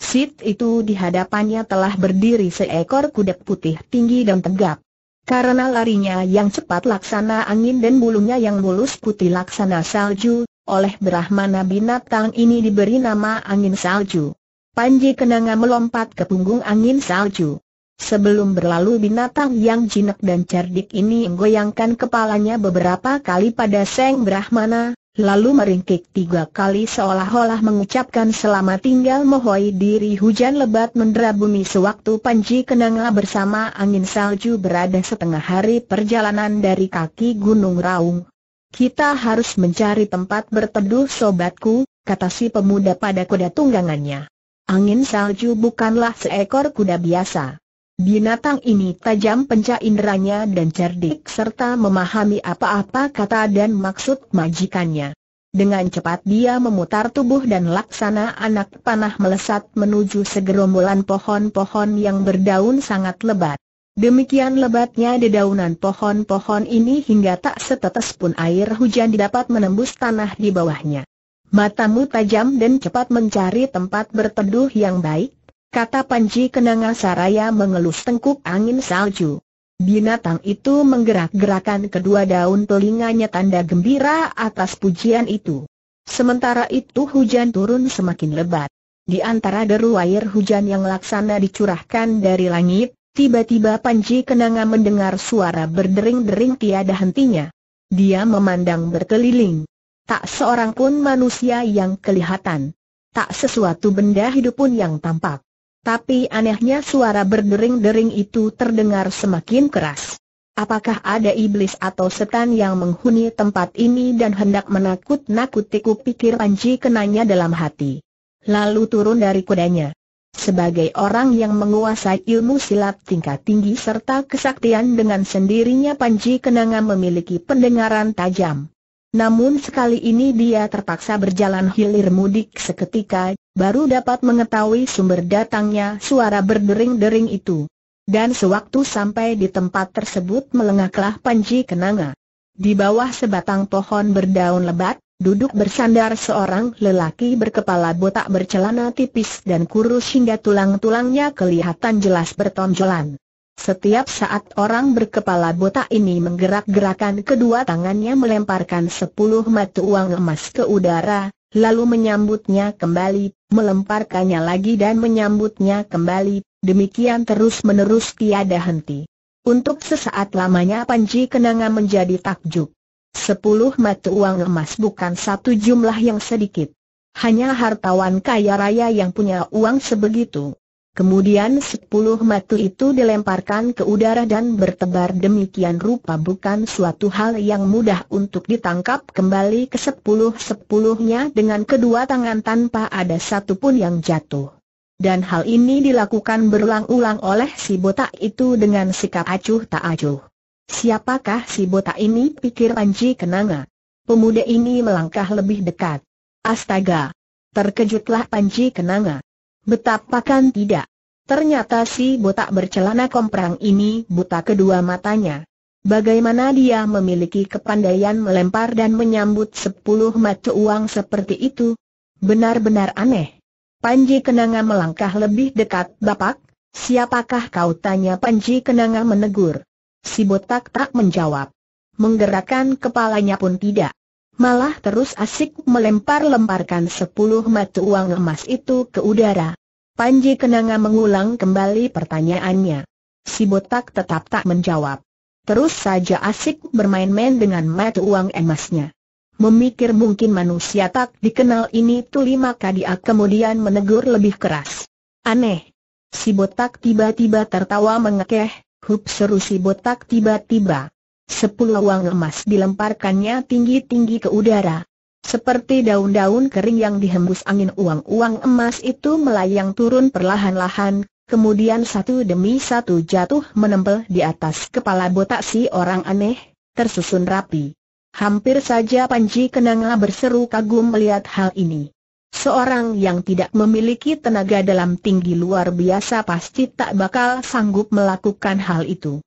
Sit itu di hadapannya telah berdiri seekor kuda putih tinggi dan tegap. Karena larinya yang cepat laksana angin dan bulunya yang mulus putih laksana salju, oleh Brahmana binatang ini diberi nama angin salju. Panji Kenanga melompat ke punggung angin salju. Sebelum berlalu binatang yang jinak dan cerdik ini menggoyangkan kepalanya beberapa kali pada Seng Brahmana, lalu meringkik tiga kali seolah-olah mengucapkan selamat tinggal mohoi diri hujan lebat mendera bumi sewaktu Panji Kenanga bersama angin salju berada setengah hari perjalanan dari kaki Gunung Raung. Kita harus mencari tempat berteduh sobatku, kata si pemuda pada kuda tunggangannya. Angin salju bukanlah seekor kuda biasa. Binatang ini tajam penca inderanya dan cerdik serta memahami apa-apa kata dan maksud majikannya. Dengan cepat dia memutar tubuh dan laksana anak panah melesat menuju segerombolan pohon-pohon yang berdaun sangat lebat. Demikian lebatnya dedaunan pohon-pohon ini hingga tak setetes pun air hujan dapat menembus tanah di bawahnya. Matamu tajam dan cepat mencari tempat berteduh yang baik, kata Panji Kenanga Saraya mengelus tengkuk angin salju. Binatang itu menggerak-gerakan kedua daun telinganya tanda gembira atas pujian itu. Sementara itu hujan turun semakin lebat. Di antara deru air hujan yang laksana dicurahkan dari langit, tiba-tiba Panji Kenanga mendengar suara berdering-dering tiada hentinya. Dia memandang berkeliling. Tak seorang pun manusia yang kelihatan. Tak sesuatu benda hidup pun yang tampak. Tapi anehnya suara berdering-dering itu terdengar semakin keras. Apakah ada iblis atau setan yang menghuni tempat ini dan hendak menakut nakuti pikir Panji kenanya dalam hati. Lalu turun dari kudanya. Sebagai orang yang menguasai ilmu silat tingkat tinggi serta kesaktian dengan sendirinya Panji Kenanga memiliki pendengaran tajam. Namun sekali ini dia terpaksa berjalan hilir mudik seketika, baru dapat mengetahui sumber datangnya suara berdering-dering itu. Dan sewaktu sampai di tempat tersebut melengaklah Panji Kenanga. Di bawah sebatang pohon berdaun lebat, duduk bersandar seorang lelaki berkepala botak bercelana tipis dan kurus hingga tulang-tulangnya kelihatan jelas bertonjolan. Setiap saat orang berkepala botak ini menggerak-gerakan kedua tangannya melemparkan sepuluh mata uang emas ke udara, lalu menyambutnya kembali melemparkannya lagi dan menyambutnya kembali, demikian terus-menerus tiada henti. Untuk sesaat lamanya Panji Kenanga menjadi takjub. Sepuluh mata uang emas bukan satu jumlah yang sedikit. Hanya hartawan kaya raya yang punya uang sebegitu. Kemudian sepuluh matu itu dilemparkan ke udara dan bertebar demikian rupa bukan suatu hal yang mudah untuk ditangkap kembali ke sepuluh-sepuluhnya dengan kedua tangan tanpa ada satupun yang jatuh. Dan hal ini dilakukan berulang-ulang oleh si botak itu dengan sikap acuh tak acuh. Siapakah si botak ini pikir Panji Kenanga. Pemuda ini melangkah lebih dekat. Astaga! Terkejutlah Panji Kenanga. Betapakan tidak. Ternyata si botak bercelana komprang ini buta kedua matanya. Bagaimana dia memiliki kepandaian melempar dan menyambut sepuluh mata uang seperti itu? Benar-benar aneh. Panji Kenanga melangkah lebih dekat, Bapak, siapakah kau tanya Panji Kenanga menegur. Si botak tak menjawab. Menggerakkan kepalanya pun tidak malah terus asik melempar-lemparkan sepuluh mata uang emas itu ke udara. Panji Kenanga mengulang kembali pertanyaannya. Si botak tetap tak menjawab. Terus saja asik bermain-main dengan mata uang emasnya. Memikir mungkin manusia tak dikenal ini lima Kadia kemudian menegur lebih keras. Aneh. Si botak tiba-tiba tertawa mengekeh, hup seru si botak tiba-tiba. Sepuluh uang emas dilemparkannya tinggi-tinggi ke udara. Seperti daun-daun kering yang dihembus angin uang-uang emas itu melayang turun perlahan-lahan, kemudian satu demi satu jatuh menempel di atas kepala botak si orang aneh, tersusun rapi. Hampir saja Panji Kenanga berseru kagum melihat hal ini. Seorang yang tidak memiliki tenaga dalam tinggi luar biasa pasti tak bakal sanggup melakukan hal itu.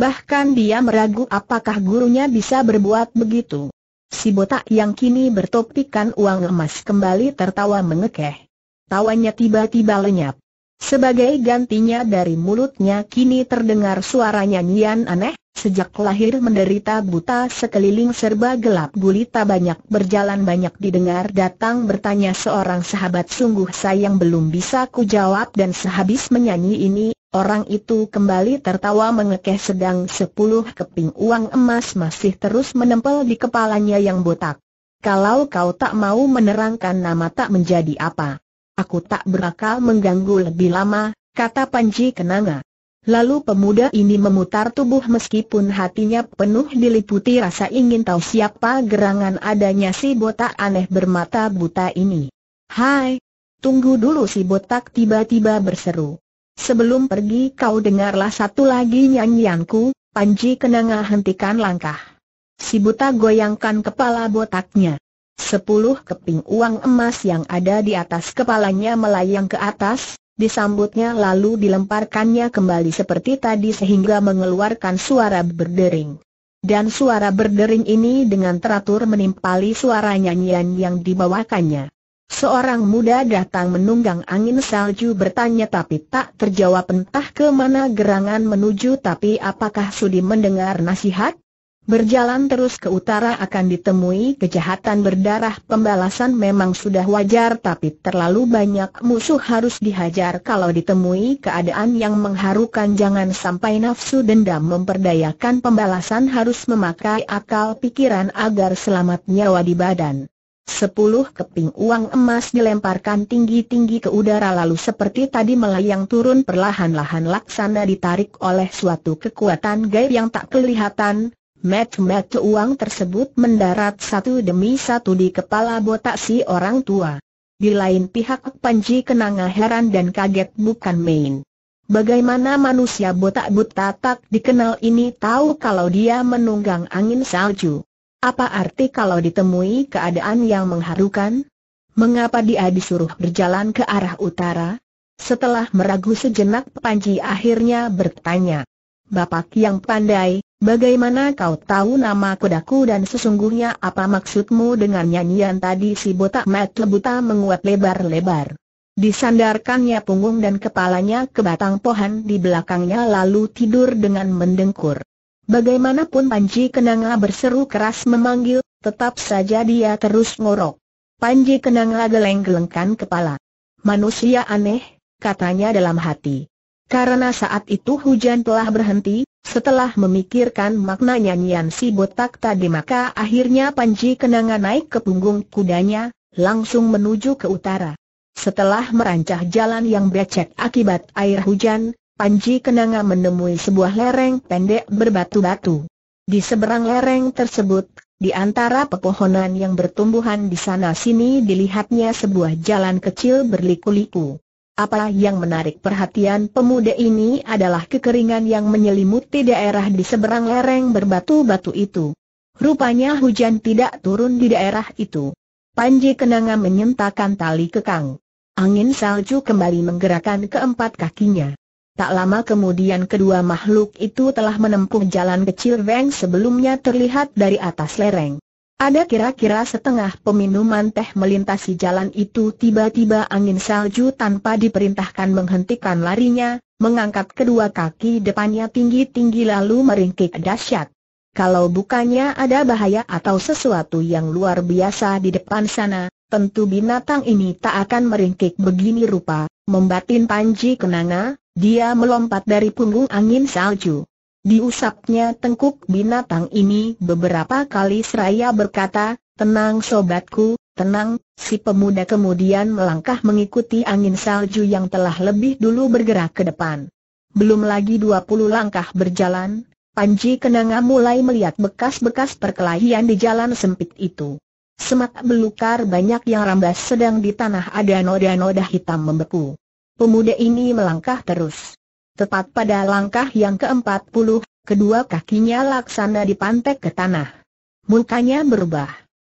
Bahkan dia meragu apakah gurunya bisa berbuat begitu. Si botak yang kini bertopikan uang emas kembali tertawa mengekeh. Tawanya tiba-tiba lenyap. Sebagai gantinya dari mulutnya kini terdengar suara nyanyian aneh, sejak lahir menderita buta sekeliling serba gelap gulita banyak berjalan banyak didengar datang bertanya seorang sahabat sungguh sayang belum bisa ku jawab dan sehabis menyanyi ini Orang itu kembali tertawa mengekeh sedang sepuluh keping uang emas masih terus menempel di kepalanya yang botak. Kalau kau tak mau menerangkan nama tak menjadi apa. Aku tak berakal mengganggu lebih lama, kata Panji Kenanga. Lalu pemuda ini memutar tubuh meskipun hatinya penuh diliputi rasa ingin tahu siapa gerangan adanya si botak aneh bermata buta ini. Hai! Tunggu dulu si botak tiba-tiba berseru. Sebelum pergi kau dengarlah satu lagi nyanyianku, Panji Kenanga hentikan langkah. Si buta goyangkan kepala botaknya. Sepuluh keping uang emas yang ada di atas kepalanya melayang ke atas, disambutnya lalu dilemparkannya kembali seperti tadi sehingga mengeluarkan suara berdering. Dan suara berdering ini dengan teratur menimpali suara nyanyian yang dibawakannya. Seorang muda datang menunggang angin salju bertanya tapi tak terjawab entah ke mana gerangan menuju tapi apakah Sudi mendengar nasihat? Berjalan terus ke utara akan ditemui kejahatan berdarah pembalasan memang sudah wajar tapi terlalu banyak musuh harus dihajar kalau ditemui keadaan yang mengharukan jangan sampai nafsu dendam memperdayakan pembalasan harus memakai akal pikiran agar selamat nyawa di badan. Sepuluh keping uang emas dilemparkan tinggi-tinggi ke udara lalu seperti tadi melayang turun perlahan-lahan laksana ditarik oleh suatu kekuatan gaib yang tak kelihatan. Met-met uang tersebut mendarat satu demi satu di kepala botak si orang tua. Di lain pihak Panji Kenanga heran dan kaget bukan main. Bagaimana manusia botak buta tak dikenal ini tahu kalau dia menunggang angin salju? Apa arti kalau ditemui keadaan yang mengharukan? Mengapa dia disuruh berjalan ke arah utara? Setelah meragu sejenak Panji akhirnya bertanya. Bapak yang pandai, bagaimana kau tahu nama kudaku dan sesungguhnya apa maksudmu dengan nyanyian tadi si botak mat lebuta menguat lebar-lebar? Disandarkannya punggung dan kepalanya ke batang pohon di belakangnya lalu tidur dengan mendengkur. Bagaimanapun Panji Kenanga berseru keras memanggil, tetap saja dia terus ngorok. Panji Kenanga geleng-gelengkan kepala. Manusia aneh, katanya dalam hati. Karena saat itu hujan telah berhenti, setelah memikirkan makna nyanyian si botak tadi maka akhirnya Panji Kenanga naik ke punggung kudanya, langsung menuju ke utara. Setelah merancah jalan yang becek akibat air hujan, Panji Kenanga menemui sebuah lereng pendek berbatu-batu. Di seberang lereng tersebut, di antara pepohonan yang bertumbuhan di sana-sini dilihatnya sebuah jalan kecil berliku-liku. Apa yang menarik perhatian pemuda ini adalah kekeringan yang menyelimuti daerah di seberang lereng berbatu-batu itu. Rupanya hujan tidak turun di daerah itu. Panji Kenanga menyentakan tali kekang. Angin salju kembali menggerakkan keempat kakinya. Tak lama kemudian kedua makhluk itu telah menempuh jalan kecil Weng sebelumnya terlihat dari atas lereng. Ada kira-kira setengah peminuman teh melintasi jalan itu tiba-tiba angin salju tanpa diperintahkan menghentikan larinya, mengangkat kedua kaki depannya tinggi-tinggi lalu meringkik dahsyat. Kalau bukannya ada bahaya atau sesuatu yang luar biasa di depan sana, tentu binatang ini tak akan meringkik begini rupa, membatin Panji Kenanga, dia melompat dari punggung angin salju. Diusapnya tengkuk binatang ini beberapa kali seraya berkata, Tenang sobatku, tenang, si pemuda kemudian melangkah mengikuti angin salju yang telah lebih dulu bergerak ke depan. Belum lagi dua puluh langkah berjalan, Panji Kenanga mulai melihat bekas-bekas perkelahian di jalan sempit itu. Semak belukar banyak yang rambas sedang di tanah ada noda-noda hitam membeku. Pemuda ini melangkah terus. Tepat pada langkah yang keempat puluh kedua kakinya laksana dipantek ke tanah. Mukanya berubah.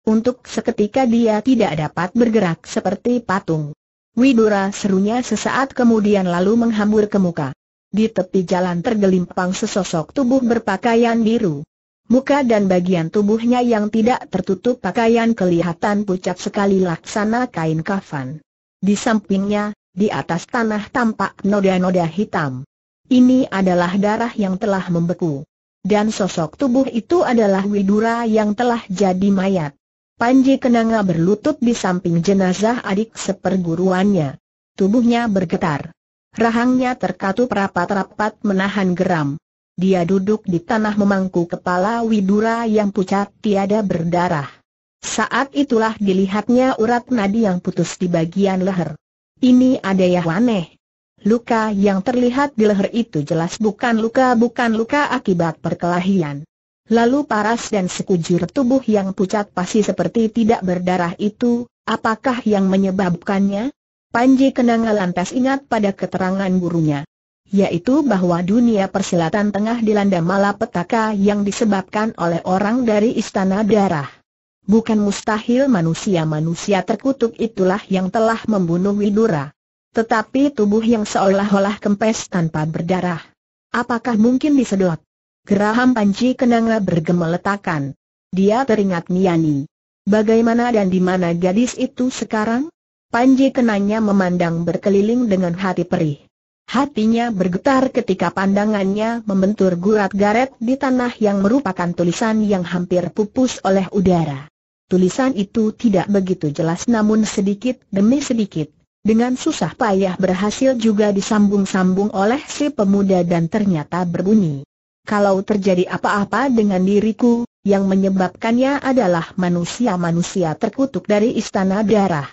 Untuk seketika dia tidak dapat bergerak seperti patung. Widura serunya sesaat kemudian lalu menghambur ke muka. Di tepi jalan tergelimpang sesosok tubuh berpakaian biru. Muka dan bagian tubuhnya yang tidak tertutup pakaian kelihatan pucat sekali laksana kain kafan. Di sampingnya, di atas tanah tampak noda-noda hitam. Ini adalah darah yang telah membeku. Dan sosok tubuh itu adalah Widura yang telah jadi mayat. Panji Kenanga berlutut di samping jenazah adik seperguruannya. Tubuhnya bergetar. Rahangnya terkatup rapat-rapat menahan geram. Dia duduk di tanah memangku kepala Widura yang pucat tiada berdarah. Saat itulah dilihatnya urat nadi yang putus di bagian leher. Ini ada yang aneh. Luka yang terlihat di leher itu jelas bukan luka bukan luka akibat perkelahian. Lalu paras dan sekujur tubuh yang pucat pasti seperti tidak berdarah itu, apakah yang menyebabkannya? Panji Kenanga lantas ingat pada keterangan gurunya. Yaitu bahwa dunia persilatan tengah dilanda malapetaka yang disebabkan oleh orang dari Istana Darah. Bukan mustahil manusia-manusia terkutuk itulah yang telah membunuh Widura. Tetapi tubuh yang seolah-olah kempes tanpa berdarah. Apakah mungkin disedot? Geraham panci kenanga bergemeletakan. Dia teringat Niani. Bagaimana dan di mana gadis itu sekarang? Panji kenanya memandang berkeliling dengan hati perih. Hatinya bergetar ketika pandangannya membentur gurat garet di tanah yang merupakan tulisan yang hampir pupus oleh udara tulisan itu tidak begitu jelas namun sedikit demi sedikit. Dengan susah payah berhasil juga disambung-sambung oleh si pemuda dan ternyata berbunyi. Kalau terjadi apa-apa dengan diriku, yang menyebabkannya adalah manusia-manusia terkutuk dari istana darah.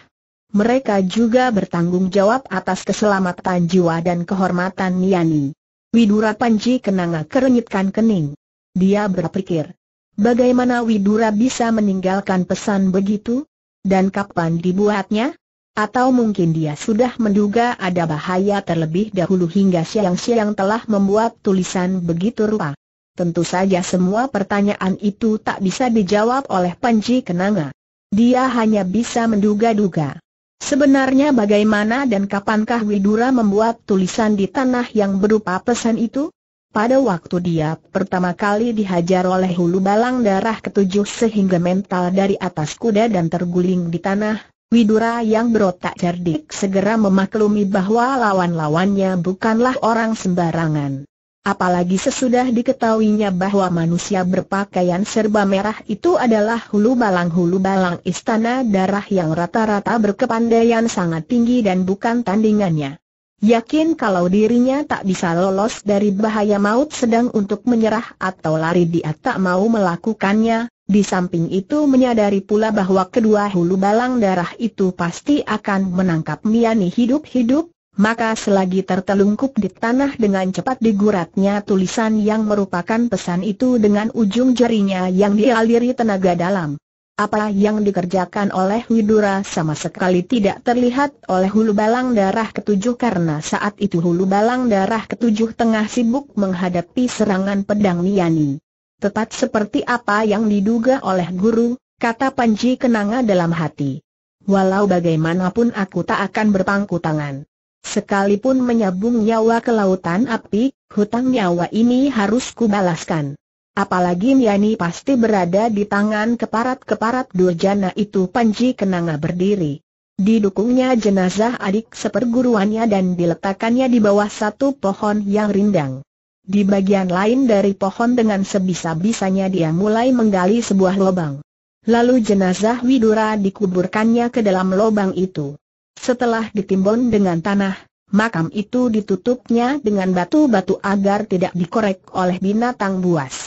Mereka juga bertanggung jawab atas keselamatan jiwa dan kehormatan Yani. Widura Panji Kenanga kerenyitkan kening. Dia berpikir, Bagaimana Widura bisa meninggalkan pesan begitu? Dan kapan dibuatnya? Atau mungkin dia sudah menduga ada bahaya terlebih dahulu hingga siang-siang telah membuat tulisan begitu rupa. Tentu saja semua pertanyaan itu tak bisa dijawab oleh Panji Kenanga. Dia hanya bisa menduga-duga. Sebenarnya bagaimana dan kapankah Widura membuat tulisan di tanah yang berupa pesan itu? Pada waktu dia pertama kali dihajar oleh hulu balang darah ketujuh sehingga mental dari atas kuda dan terguling di tanah, Widura yang berotak cerdik segera memaklumi bahwa lawan-lawannya bukanlah orang sembarangan. Apalagi sesudah diketahuinya bahwa manusia berpakaian serba merah itu adalah hulu balang-hulu balang istana darah yang rata-rata berkepandaian sangat tinggi dan bukan tandingannya. Yakin kalau dirinya tak bisa lolos dari bahaya maut sedang untuk menyerah atau lari dia tak mau melakukannya, di samping itu menyadari pula bahwa kedua hulu balang darah itu pasti akan menangkap Miani hidup-hidup, maka selagi tertelungkup di tanah dengan cepat diguratnya tulisan yang merupakan pesan itu dengan ujung jarinya yang dialiri tenaga dalam. Apa yang dikerjakan oleh Widura sama sekali tidak terlihat oleh hulu balang darah ketujuh karena saat itu hulu balang darah ketujuh tengah sibuk menghadapi serangan pedang Niani. Tepat seperti apa yang diduga oleh guru, kata Panji Kenanga dalam hati. Walau bagaimanapun aku tak akan berpangku tangan. Sekalipun menyabung nyawa ke lautan api, hutang nyawa ini harus kubalaskan. Apalagi Yani pasti berada di tangan keparat-keparat durjana itu Panji Kenanga berdiri. Didukungnya jenazah adik seperguruannya dan diletakkannya di bawah satu pohon yang rindang. Di bagian lain dari pohon dengan sebisa-bisanya dia mulai menggali sebuah lubang. Lalu jenazah Widura dikuburkannya ke dalam lubang itu. Setelah ditimbun dengan tanah, makam itu ditutupnya dengan batu-batu agar tidak dikorek oleh binatang buas.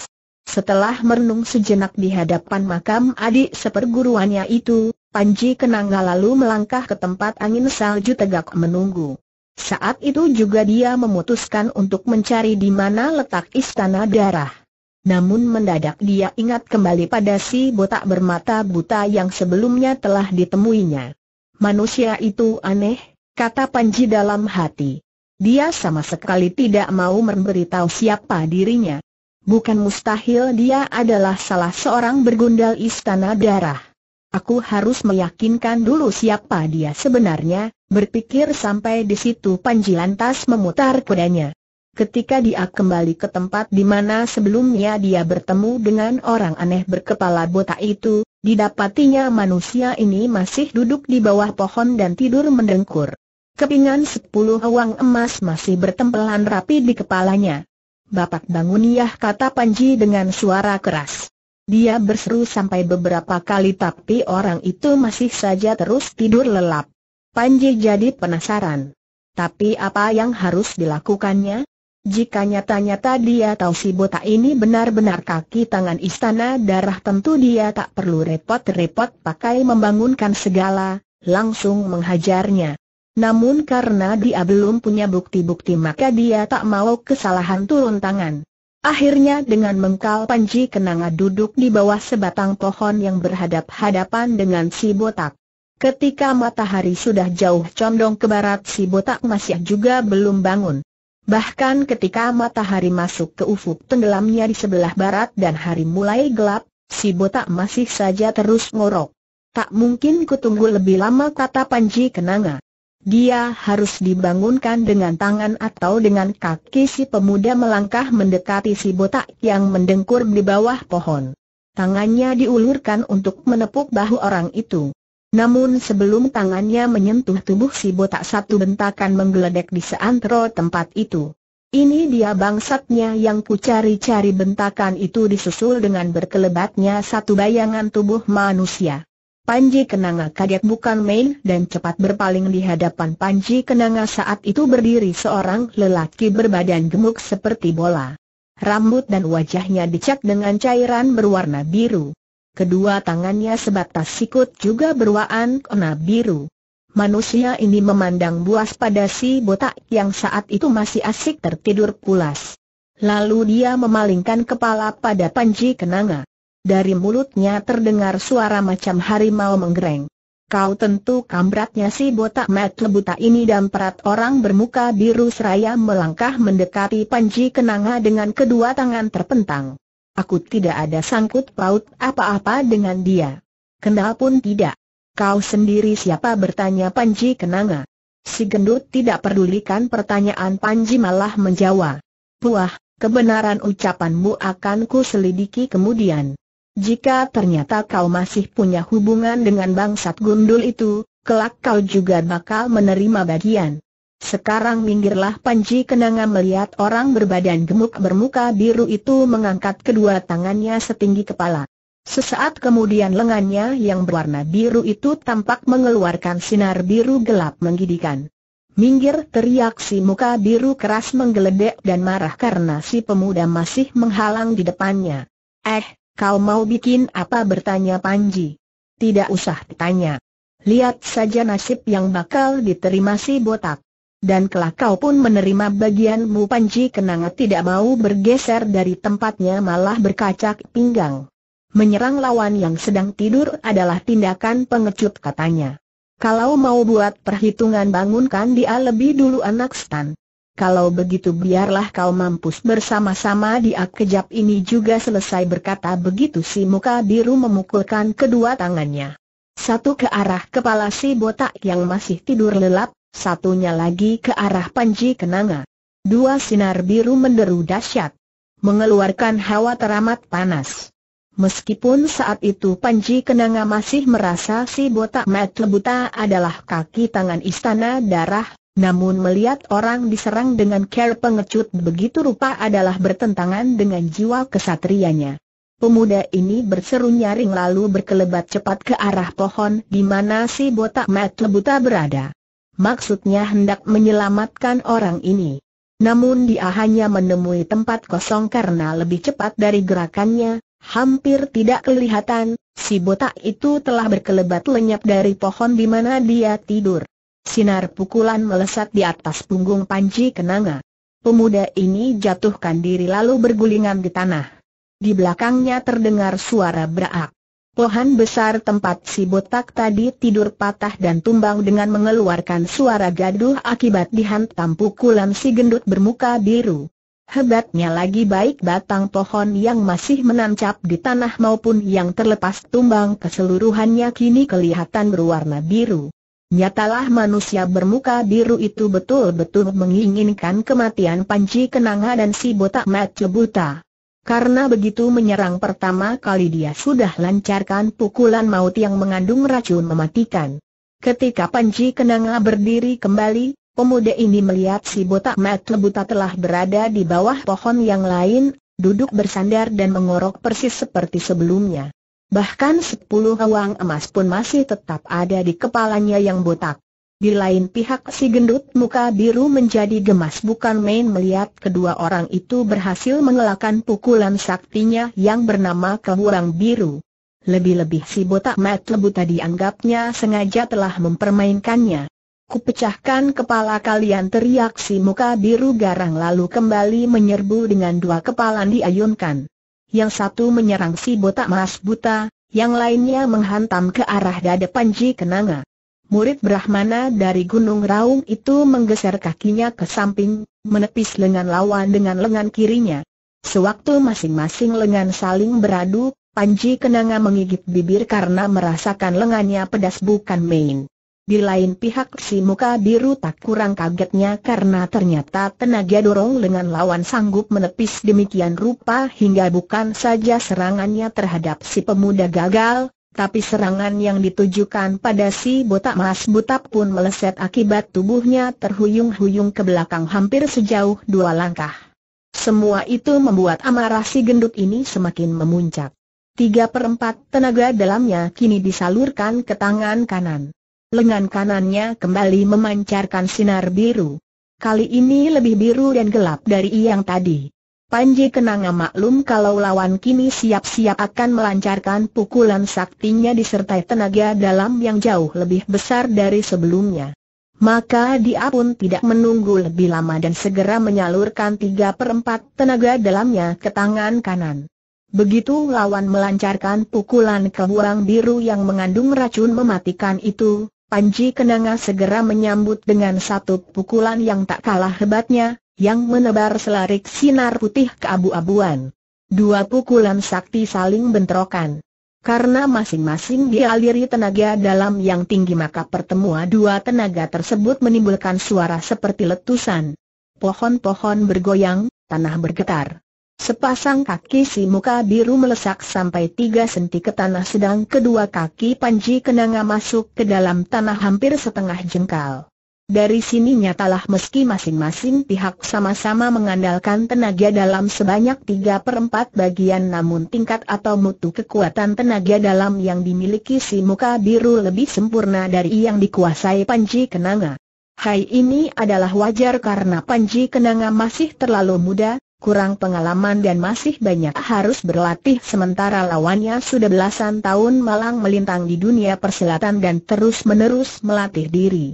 Setelah merenung sejenak di hadapan makam adik seperguruannya itu, Panji Kenanga lalu melangkah ke tempat angin salju tegak menunggu. Saat itu juga dia memutuskan untuk mencari di mana letak istana darah. Namun mendadak dia ingat kembali pada si botak bermata buta yang sebelumnya telah ditemuinya. Manusia itu aneh, kata Panji dalam hati. Dia sama sekali tidak mau memberitahu siapa dirinya bukan mustahil dia adalah salah seorang bergundal istana darah. Aku harus meyakinkan dulu siapa dia sebenarnya, berpikir sampai di situ Panji lantas memutar kudanya. Ketika dia kembali ke tempat di mana sebelumnya dia bertemu dengan orang aneh berkepala botak itu, didapatinya manusia ini masih duduk di bawah pohon dan tidur mendengkur. Kepingan sepuluh uang emas masih bertempelan rapi di kepalanya. Bapak bangun ya! kata Panji dengan suara keras. Dia berseru sampai beberapa kali tapi orang itu masih saja terus tidur lelap. Panji jadi penasaran. Tapi apa yang harus dilakukannya? Jika nyata-nyata dia tahu si botak ini benar-benar kaki tangan istana darah tentu dia tak perlu repot-repot pakai membangunkan segala, langsung menghajarnya. Namun karena dia belum punya bukti-bukti maka dia tak mau kesalahan turun tangan. Akhirnya dengan mengkal Panji Kenanga duduk di bawah sebatang pohon yang berhadap-hadapan dengan si botak. Ketika matahari sudah jauh condong ke barat si botak masih juga belum bangun. Bahkan ketika matahari masuk ke ufuk tenggelamnya di sebelah barat dan hari mulai gelap, si botak masih saja terus ngorok. Tak mungkin kutunggu lebih lama kata Panji Kenanga. Dia harus dibangunkan dengan tangan atau dengan kaki si pemuda melangkah mendekati si botak yang mendengkur di bawah pohon. Tangannya diulurkan untuk menepuk bahu orang itu. Namun sebelum tangannya menyentuh tubuh si botak satu bentakan menggeledek di seantero tempat itu. Ini dia bangsatnya yang ku cari-cari bentakan itu disusul dengan berkelebatnya satu bayangan tubuh manusia. Panji Kenanga kaget bukan main dan cepat berpaling di hadapan Panji Kenanga saat itu berdiri seorang lelaki berbadan gemuk seperti bola. Rambut dan wajahnya dicat dengan cairan berwarna biru. Kedua tangannya sebatas sikut juga berwaan kena biru. Manusia ini memandang buas pada si botak yang saat itu masih asik tertidur pulas. Lalu dia memalingkan kepala pada Panji Kenanga. Dari mulutnya terdengar suara macam harimau menggereng. Kau tentu kambratnya si botak mat lebuta ini dan perat orang bermuka biru seraya melangkah mendekati Panji Kenanga dengan kedua tangan terpentang. Aku tidak ada sangkut paut apa-apa dengan dia. Kenal pun tidak. Kau sendiri siapa bertanya Panji Kenanga. Si gendut tidak pedulikan pertanyaan Panji malah menjawab. Puah, kebenaran ucapanmu akan ku selidiki kemudian. Jika ternyata kau masih punya hubungan dengan bangsat gundul itu, kelak kau juga bakal menerima bagian. Sekarang minggirlah Panji Kenanga melihat orang berbadan gemuk bermuka biru itu mengangkat kedua tangannya setinggi kepala. Sesaat kemudian lengannya yang berwarna biru itu tampak mengeluarkan sinar biru gelap menggidikan. Minggir teriak si muka biru keras menggeledek dan marah karena si pemuda masih menghalang di depannya. Eh, Kau mau bikin apa bertanya Panji? Tidak usah ditanya. Lihat saja nasib yang bakal diterima si botak. Dan kelak kau pun menerima bagianmu Panji Kenanga tidak mau bergeser dari tempatnya malah berkacak pinggang. Menyerang lawan yang sedang tidur adalah tindakan pengecut katanya. Kalau mau buat perhitungan bangunkan dia lebih dulu anak stan kalau begitu biarlah kau mampus bersama-sama dia kejap ini juga selesai berkata begitu si muka biru memukulkan kedua tangannya. Satu ke arah kepala si botak yang masih tidur lelap, satunya lagi ke arah panji kenanga. Dua sinar biru menderu dahsyat, mengeluarkan hawa teramat panas. Meskipun saat itu Panji Kenanga masih merasa si botak mat lebuta adalah kaki tangan istana darah, namun melihat orang diserang dengan care pengecut begitu rupa adalah bertentangan dengan jiwa kesatrianya. Pemuda ini berseru nyaring lalu berkelebat cepat ke arah pohon di mana si botak mata buta berada. Maksudnya hendak menyelamatkan orang ini. Namun dia hanya menemui tempat kosong karena lebih cepat dari gerakannya, hampir tidak kelihatan, si botak itu telah berkelebat lenyap dari pohon di mana dia tidur. Sinar pukulan melesat di atas punggung Panji kenanga. Pemuda ini jatuhkan diri lalu bergulingan di tanah. Di belakangnya terdengar suara berak. Pohon besar tempat si botak tadi tidur patah dan tumbang dengan mengeluarkan suara gaduh akibat dihantam pukulan si gendut bermuka biru. Hebatnya lagi baik batang pohon yang masih menancap di tanah maupun yang terlepas tumbang keseluruhannya kini kelihatan berwarna biru. Nyatalah manusia bermuka biru itu betul-betul menginginkan kematian Panji Kenanga dan si botak Matthew Buta. Karena begitu menyerang pertama kali dia sudah lancarkan pukulan maut yang mengandung racun mematikan. Ketika Panji Kenanga berdiri kembali, pemuda ini melihat si botak Matthew Buta telah berada di bawah pohon yang lain, duduk bersandar dan mengorok persis seperti sebelumnya. Bahkan sepuluh ruang emas pun masih tetap ada di kepalanya yang botak. Di lain pihak si gendut muka biru menjadi gemas bukan main melihat kedua orang itu berhasil mengelakkan pukulan saktinya yang bernama kehurang biru. Lebih-lebih si botak mat lebu tadi anggapnya sengaja telah mempermainkannya. Kupecahkan kepala kalian teriak si muka biru garang lalu kembali menyerbu dengan dua kepala diayunkan yang satu menyerang si botak mas buta, yang lainnya menghantam ke arah dada Panji Kenanga. Murid Brahmana dari Gunung Raung itu menggeser kakinya ke samping, menepis lengan lawan dengan lengan kirinya. Sewaktu masing-masing lengan saling beradu, Panji Kenanga mengigit bibir karena merasakan lengannya pedas bukan main. Di lain pihak si muka biru tak kurang kagetnya karena ternyata tenaga dorong lengan lawan sanggup menepis demikian rupa hingga bukan saja serangannya terhadap si pemuda gagal, tapi serangan yang ditujukan pada si botak mas butap pun meleset akibat tubuhnya terhuyung-huyung ke belakang hampir sejauh dua langkah. Semua itu membuat amarah si gendut ini semakin memuncak. Tiga perempat tenaga dalamnya kini disalurkan ke tangan kanan lengan kanannya kembali memancarkan sinar biru. Kali ini lebih biru dan gelap dari yang tadi. Panji Kenanga maklum kalau lawan kini siap-siap akan melancarkan pukulan saktinya disertai tenaga dalam yang jauh lebih besar dari sebelumnya. Maka dia pun tidak menunggu lebih lama dan segera menyalurkan tiga perempat tenaga dalamnya ke tangan kanan. Begitu lawan melancarkan pukulan ke biru yang mengandung racun mematikan itu, Panji Kenanga segera menyambut dengan satu pukulan yang tak kalah hebatnya, yang menebar selarik sinar putih ke abu-abuan. Dua pukulan sakti saling bentrokan. Karena masing-masing dialiri tenaga dalam yang tinggi maka pertemuan dua tenaga tersebut menimbulkan suara seperti letusan. Pohon-pohon bergoyang, tanah bergetar. Sepasang kaki si muka biru melesak sampai tiga senti ke tanah sedang kedua kaki Panji Kenanga masuk ke dalam tanah hampir setengah jengkal. Dari sini nyatalah meski masing-masing pihak sama-sama mengandalkan tenaga dalam sebanyak tiga per 4 bagian namun tingkat atau mutu kekuatan tenaga dalam yang dimiliki si muka biru lebih sempurna dari yang dikuasai Panji Kenanga. Hai ini adalah wajar karena Panji Kenanga masih terlalu muda, kurang pengalaman dan masih banyak harus berlatih sementara lawannya sudah belasan tahun malang melintang di dunia perselatan dan terus-menerus melatih diri.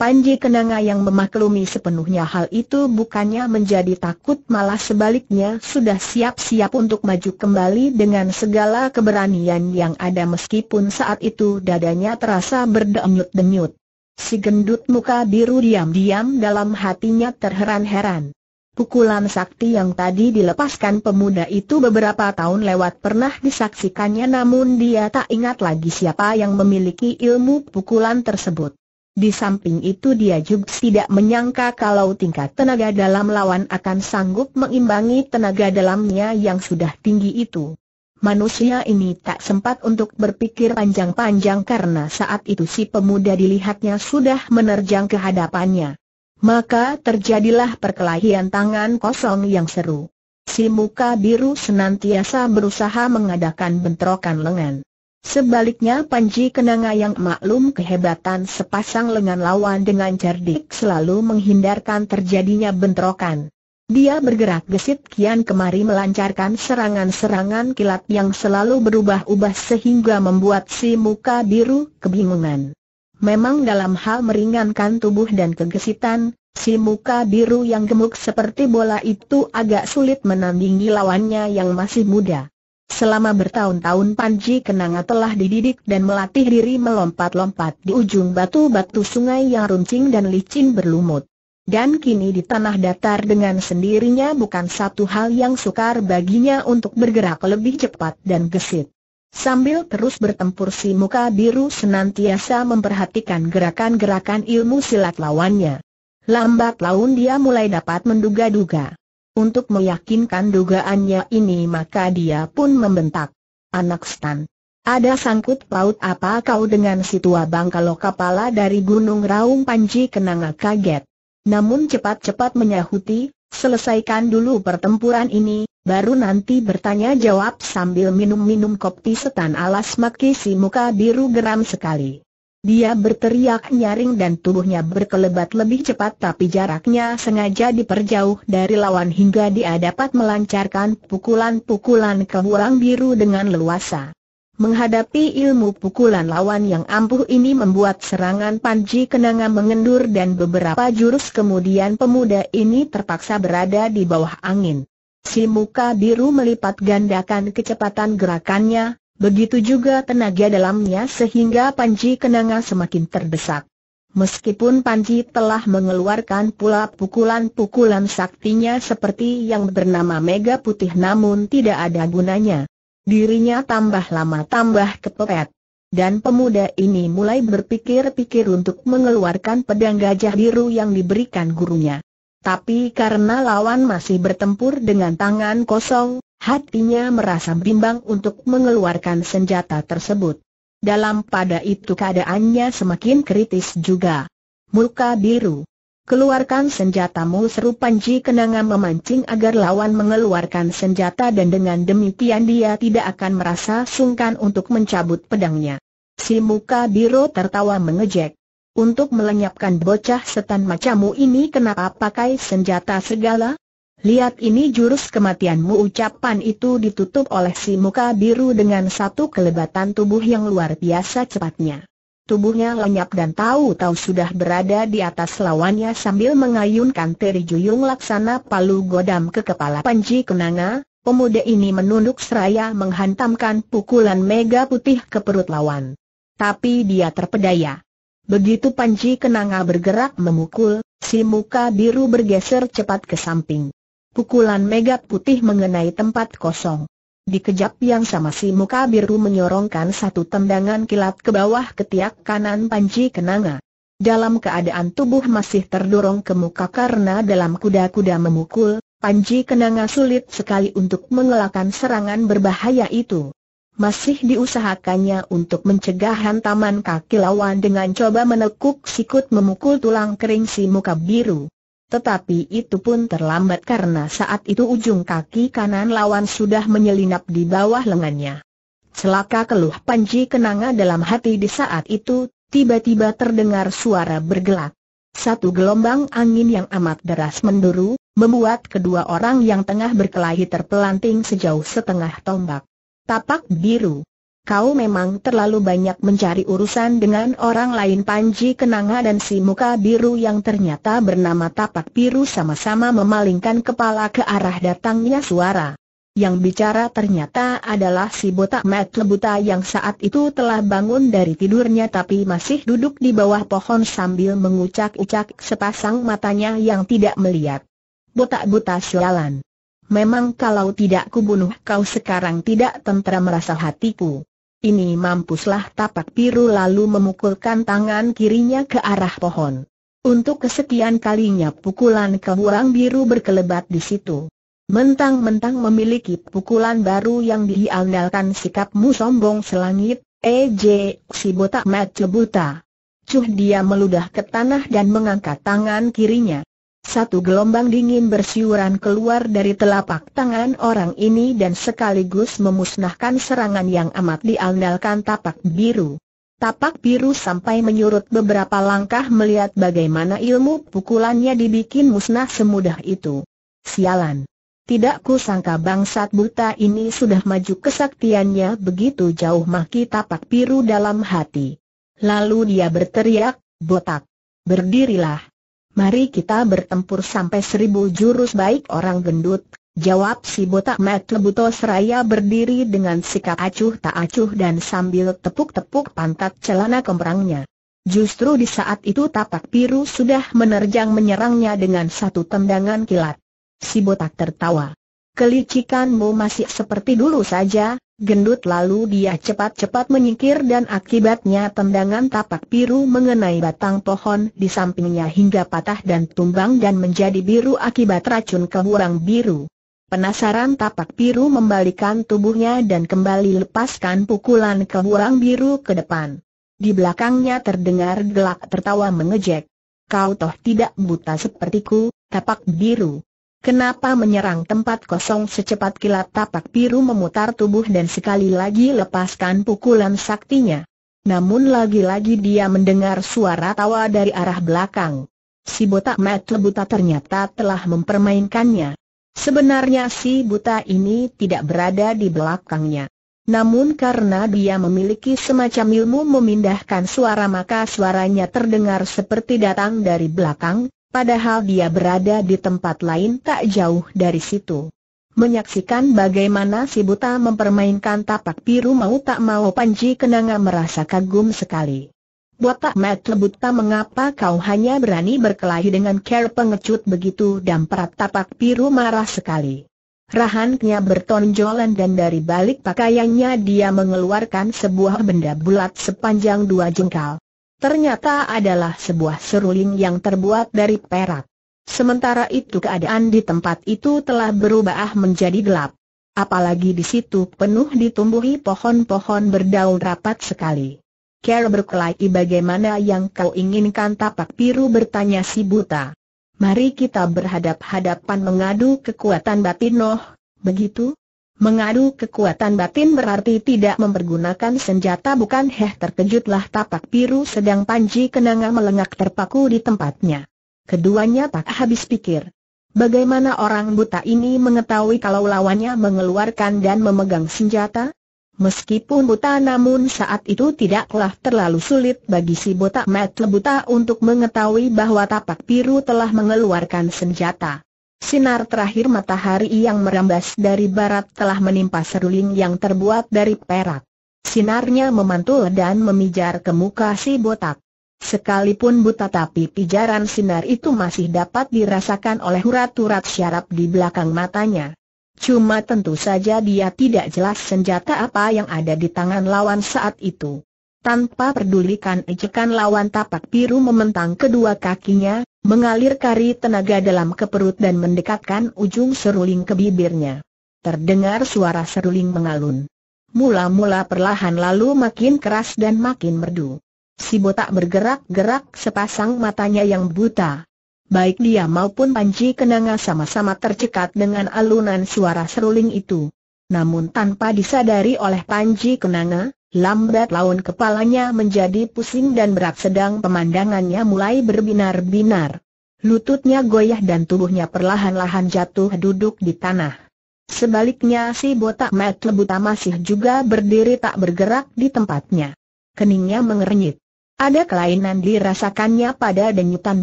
Panji Kenanga yang memaklumi sepenuhnya hal itu bukannya menjadi takut malah sebaliknya sudah siap-siap untuk maju kembali dengan segala keberanian yang ada meskipun saat itu dadanya terasa berdenyut-denyut. Si gendut muka biru diam-diam dalam hatinya terheran-heran. Pukulan sakti yang tadi dilepaskan pemuda itu beberapa tahun lewat pernah disaksikannya namun dia tak ingat lagi siapa yang memiliki ilmu pukulan tersebut. Di samping itu dia juga tidak menyangka kalau tingkat tenaga dalam lawan akan sanggup mengimbangi tenaga dalamnya yang sudah tinggi itu. Manusia ini tak sempat untuk berpikir panjang-panjang karena saat itu si pemuda dilihatnya sudah menerjang kehadapannya. Maka terjadilah perkelahian tangan kosong yang seru. Si muka biru senantiasa berusaha mengadakan bentrokan lengan. Sebaliknya Panji Kenanga yang maklum kehebatan sepasang lengan lawan dengan cerdik selalu menghindarkan terjadinya bentrokan. Dia bergerak gesit kian kemari melancarkan serangan-serangan kilat yang selalu berubah-ubah sehingga membuat si muka biru kebingungan. Memang dalam hal meringankan tubuh dan kegesitan, si muka biru yang gemuk seperti bola itu agak sulit menandingi lawannya yang masih muda. Selama bertahun-tahun Panji Kenanga telah dididik dan melatih diri melompat-lompat di ujung batu-batu sungai yang runcing dan licin berlumut. Dan kini di tanah datar dengan sendirinya bukan satu hal yang sukar baginya untuk bergerak lebih cepat dan gesit. Sambil terus bertempur si muka biru senantiasa memperhatikan gerakan-gerakan ilmu silat lawannya. Lambat laun dia mulai dapat menduga-duga. Untuk meyakinkan dugaannya ini maka dia pun membentak. Anak Stan. Ada sangkut paut apa kau dengan si tua bangkalo kepala dari Gunung Raung Panji Kenanga kaget. Namun cepat-cepat menyahuti, selesaikan dulu pertempuran ini, Baru nanti bertanya jawab sambil minum-minum kopi setan alas maki muka biru geram sekali. Dia berteriak nyaring dan tubuhnya berkelebat lebih cepat tapi jaraknya sengaja diperjauh dari lawan hingga dia dapat melancarkan pukulan-pukulan ke buang biru dengan leluasa. Menghadapi ilmu pukulan lawan yang ampuh ini membuat serangan Panji Kenanga mengendur dan beberapa jurus kemudian pemuda ini terpaksa berada di bawah angin. Si muka biru melipat gandakan kecepatan gerakannya, begitu juga tenaga dalamnya sehingga Panji Kenanga semakin terdesak. Meskipun Panji telah mengeluarkan pula pukulan-pukulan saktinya seperti yang bernama Mega Putih namun tidak ada gunanya. Dirinya tambah lama tambah kepepet. Dan pemuda ini mulai berpikir-pikir untuk mengeluarkan pedang gajah biru yang diberikan gurunya. Tapi karena lawan masih bertempur dengan tangan kosong, hatinya merasa bimbang untuk mengeluarkan senjata tersebut. Dalam pada itu keadaannya semakin kritis juga. Muka biru. Keluarkan senjatamu seru Panji Kenanga memancing agar lawan mengeluarkan senjata dan dengan demikian dia tidak akan merasa sungkan untuk mencabut pedangnya. Si muka biru tertawa mengejek. Untuk melenyapkan bocah setan macamu ini kenapa pakai senjata segala? Lihat ini jurus kematianmu ucapan itu ditutup oleh si muka biru dengan satu kelebatan tubuh yang luar biasa cepatnya. Tubuhnya lenyap dan tahu-tahu sudah berada di atas lawannya sambil mengayunkan teri juyung laksana palu godam ke kepala Panji Kenanga, pemuda ini menunduk seraya menghantamkan pukulan mega putih ke perut lawan. Tapi dia terpedaya. Begitu Panji Kenanga bergerak memukul, si muka biru bergeser cepat ke samping. Pukulan mega putih mengenai tempat kosong. Di kejap yang sama si muka biru menyorongkan satu tendangan kilat ke bawah ketiak kanan Panji Kenanga. Dalam keadaan tubuh masih terdorong ke muka karena dalam kuda-kuda memukul, Panji Kenanga sulit sekali untuk mengelakkan serangan berbahaya itu. Masih diusahakannya untuk mencegah hantaman kaki lawan dengan coba menekuk sikut memukul tulang kering si muka biru. Tetapi itu pun terlambat karena saat itu ujung kaki kanan lawan sudah menyelinap di bawah lengannya. Celaka keluh Panji Kenanga dalam hati di saat itu, tiba-tiba terdengar suara bergelak. Satu gelombang angin yang amat deras menduru, membuat kedua orang yang tengah berkelahi terpelanting sejauh setengah tombak. Tapak biru. Kau memang terlalu banyak mencari urusan dengan orang lain Panji Kenanga dan si muka biru yang ternyata bernama Tapak Biru sama-sama memalingkan kepala ke arah datangnya suara. Yang bicara ternyata adalah si botak mat lebuta yang saat itu telah bangun dari tidurnya tapi masih duduk di bawah pohon sambil mengucak-ucak sepasang matanya yang tidak melihat. Botak buta sialan. Memang kalau tidak kubunuh kau sekarang tidak tentera merasa hatiku. Ini mampuslah tapak biru lalu memukulkan tangan kirinya ke arah pohon. Untuk kesekian kalinya pukulan keburang biru berkelebat di situ. Mentang-mentang memiliki pukulan baru yang diandalkan sikapmu sombong selangit, ej, si botak macebuta. Cuh dia meludah ke tanah dan mengangkat tangan kirinya. Satu gelombang dingin bersiuran keluar dari telapak tangan orang ini dan sekaligus memusnahkan serangan yang amat diandalkan tapak biru. Tapak biru sampai menyurut beberapa langkah melihat bagaimana ilmu pukulannya dibikin musnah semudah itu. Sialan. Tidak kusangka bangsat buta ini sudah maju kesaktiannya begitu jauh maki tapak biru dalam hati. Lalu dia berteriak, botak. Berdirilah. Mari kita bertempur sampai seribu jurus baik orang gendut, jawab si botak Buto seraya berdiri dengan sikap acuh tak acuh dan sambil tepuk-tepuk pantat celana kemerangnya. Justru di saat itu tapak biru sudah menerjang menyerangnya dengan satu tendangan kilat. Si botak tertawa. Kelicikanmu masih seperti dulu saja, gendut lalu dia cepat-cepat menyingkir dan akibatnya tendangan tapak biru mengenai batang pohon di sampingnya hingga patah dan tumbang dan menjadi biru akibat racun kehurang biru. Penasaran tapak biru membalikan tubuhnya dan kembali lepaskan pukulan kehurang biru ke depan. Di belakangnya terdengar gelak tertawa mengejek. Kau toh tidak buta sepertiku, tapak biru. Kenapa menyerang tempat kosong secepat kilat tapak biru memutar tubuh dan sekali lagi lepaskan pukulan saktinya. Namun lagi-lagi dia mendengar suara tawa dari arah belakang. Si botak mata buta ternyata telah mempermainkannya. Sebenarnya si buta ini tidak berada di belakangnya. Namun karena dia memiliki semacam ilmu memindahkan suara maka suaranya terdengar seperti datang dari belakang, Padahal dia berada di tempat lain tak jauh dari situ. Menyaksikan bagaimana si buta mempermainkan tapak biru mau tak mau Panji Kenanga merasa kagum sekali. Buatak mata tak mengapa kau hanya berani berkelahi dengan care pengecut begitu dan perat tapak biru marah sekali. Rahannya bertonjolan dan dari balik pakaiannya dia mengeluarkan sebuah benda bulat sepanjang dua jengkal ternyata adalah sebuah seruling yang terbuat dari perak. Sementara itu keadaan di tempat itu telah berubah menjadi gelap. Apalagi di situ penuh ditumbuhi pohon-pohon berdaun rapat sekali. Kera berkelahi bagaimana yang kau inginkan tapak piru bertanya si buta. Mari kita berhadap-hadapan mengadu kekuatan batin Noh, begitu? Mengadu kekuatan batin berarti tidak mempergunakan senjata bukan heh terkejutlah tapak biru sedang Panji Kenanga melengak terpaku di tempatnya. Keduanya tak habis pikir. Bagaimana orang buta ini mengetahui kalau lawannya mengeluarkan dan memegang senjata? Meskipun buta namun saat itu tidaklah terlalu sulit bagi si botak metle buta untuk mengetahui bahwa tapak biru telah mengeluarkan senjata. Sinar terakhir matahari yang merambas dari barat telah menimpa seruling yang terbuat dari perak. Sinarnya memantul dan memijar ke muka si botak. Sekalipun buta tapi pijaran sinar itu masih dapat dirasakan oleh urat-urat syaraf di belakang matanya. Cuma tentu saja dia tidak jelas senjata apa yang ada di tangan lawan saat itu. Tanpa pedulikan ejekan lawan tapak biru mementang kedua kakinya, Mengalir kari tenaga dalam ke perut dan mendekatkan ujung seruling ke bibirnya. Terdengar suara seruling mengalun. Mula-mula perlahan lalu makin keras dan makin merdu. Si botak bergerak-gerak sepasang matanya yang buta. Baik dia maupun Panji Kenanga sama-sama tercekat dengan alunan suara seruling itu. Namun tanpa disadari oleh Panji Kenanga, Lambat laun kepalanya menjadi pusing dan berat sedang pemandangannya mulai berbinar-binar. Lututnya goyah dan tubuhnya perlahan-lahan jatuh duduk di tanah. Sebaliknya si botak Matt Lebuta masih juga berdiri tak bergerak di tempatnya. Keningnya mengernyit. Ada kelainan dirasakannya pada denyutan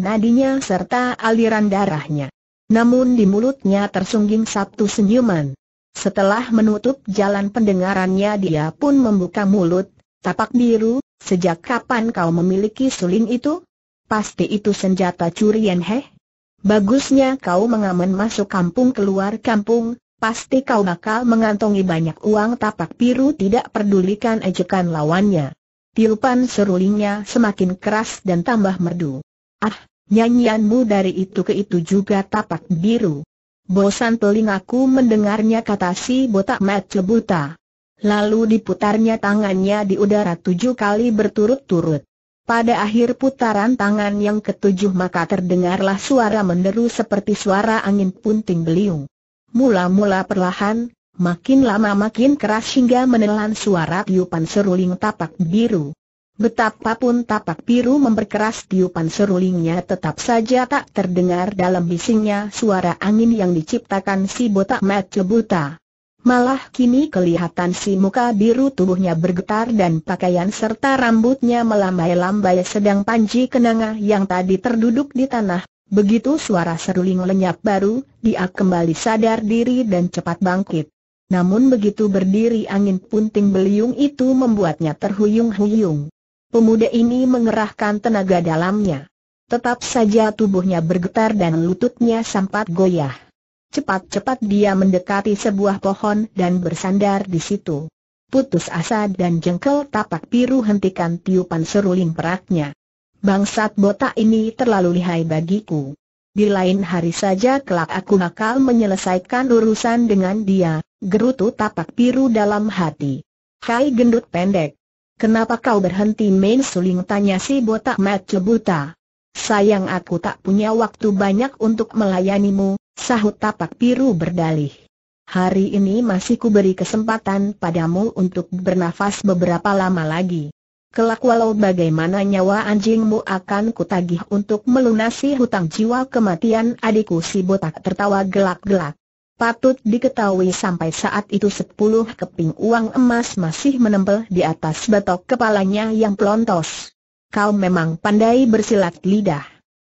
nadinya serta aliran darahnya. Namun di mulutnya tersungging satu senyuman. Setelah menutup jalan pendengarannya dia pun membuka mulut, tapak biru, sejak kapan kau memiliki suling itu? Pasti itu senjata curian heh? Bagusnya kau mengamen masuk kampung keluar kampung, pasti kau bakal mengantongi banyak uang tapak biru tidak pedulikan ejekan lawannya. Tiupan serulingnya semakin keras dan tambah merdu. Ah, nyanyianmu dari itu ke itu juga tapak biru. Bosan telingaku mendengarnya kata si botak mata buta. Lalu diputarnya tangannya di udara tujuh kali berturut-turut. Pada akhir putaran tangan yang ketujuh maka terdengarlah suara menderu seperti suara angin punting beliung. Mula-mula perlahan, makin lama makin keras hingga menelan suara tiupan seruling tapak biru. Betapapun tapak biru memperkeras tiupan serulingnya tetap saja tak terdengar dalam bisingnya suara angin yang diciptakan si botak buta. Malah kini kelihatan si muka biru tubuhnya bergetar dan pakaian serta rambutnya melambai-lambai sedang panji kenanga yang tadi terduduk di tanah. Begitu suara seruling lenyap baru, dia kembali sadar diri dan cepat bangkit. Namun begitu berdiri angin punting beliung itu membuatnya terhuyung-huyung. Pemuda ini mengerahkan tenaga dalamnya. Tetap saja tubuhnya bergetar dan lututnya sempat goyah. Cepat-cepat dia mendekati sebuah pohon dan bersandar di situ. Putus asa dan jengkel tapak biru hentikan tiupan seruling peraknya. Bangsat botak ini terlalu lihai bagiku. Di lain hari saja kelak aku bakal menyelesaikan urusan dengan dia, gerutu tapak biru dalam hati. Hai gendut pendek, Kenapa kau berhenti main suling tanya si botak mata buta? Sayang aku tak punya waktu banyak untuk melayanimu, sahut tapak biru berdalih. Hari ini masih ku beri kesempatan padamu untuk bernafas beberapa lama lagi. Kelak walau bagaimana nyawa anjingmu akan kutagih untuk melunasi hutang jiwa kematian adikku si botak tertawa gelak-gelak. Patut diketahui sampai saat itu sepuluh keping uang emas masih menempel di atas batok kepalanya yang pelontos. Kau memang pandai bersilat lidah.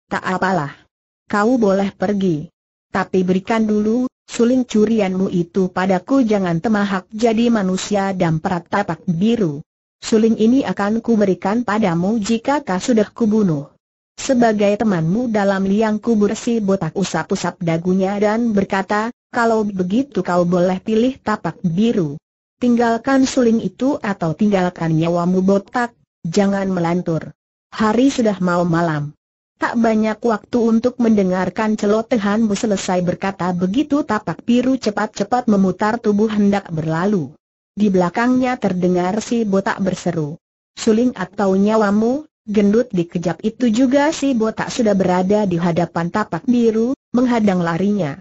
Tak apalah. Kau boleh pergi. Tapi berikan dulu, suling curianmu itu padaku jangan temahak jadi manusia dan perak tapak biru. Suling ini akan kuberikan padamu jika kau sudah kubunuh. Sebagai temanmu dalam liang kubur si botak usap-usap dagunya dan berkata, kalau begitu kau boleh pilih tapak biru. Tinggalkan suling itu atau tinggalkan nyawamu botak, jangan melantur. Hari sudah mau malam. Tak banyak waktu untuk mendengarkan celotehanmu selesai berkata begitu tapak biru cepat-cepat memutar tubuh hendak berlalu. Di belakangnya terdengar si botak berseru. Suling atau nyawamu, gendut dikejap itu juga si botak sudah berada di hadapan tapak biru, menghadang larinya.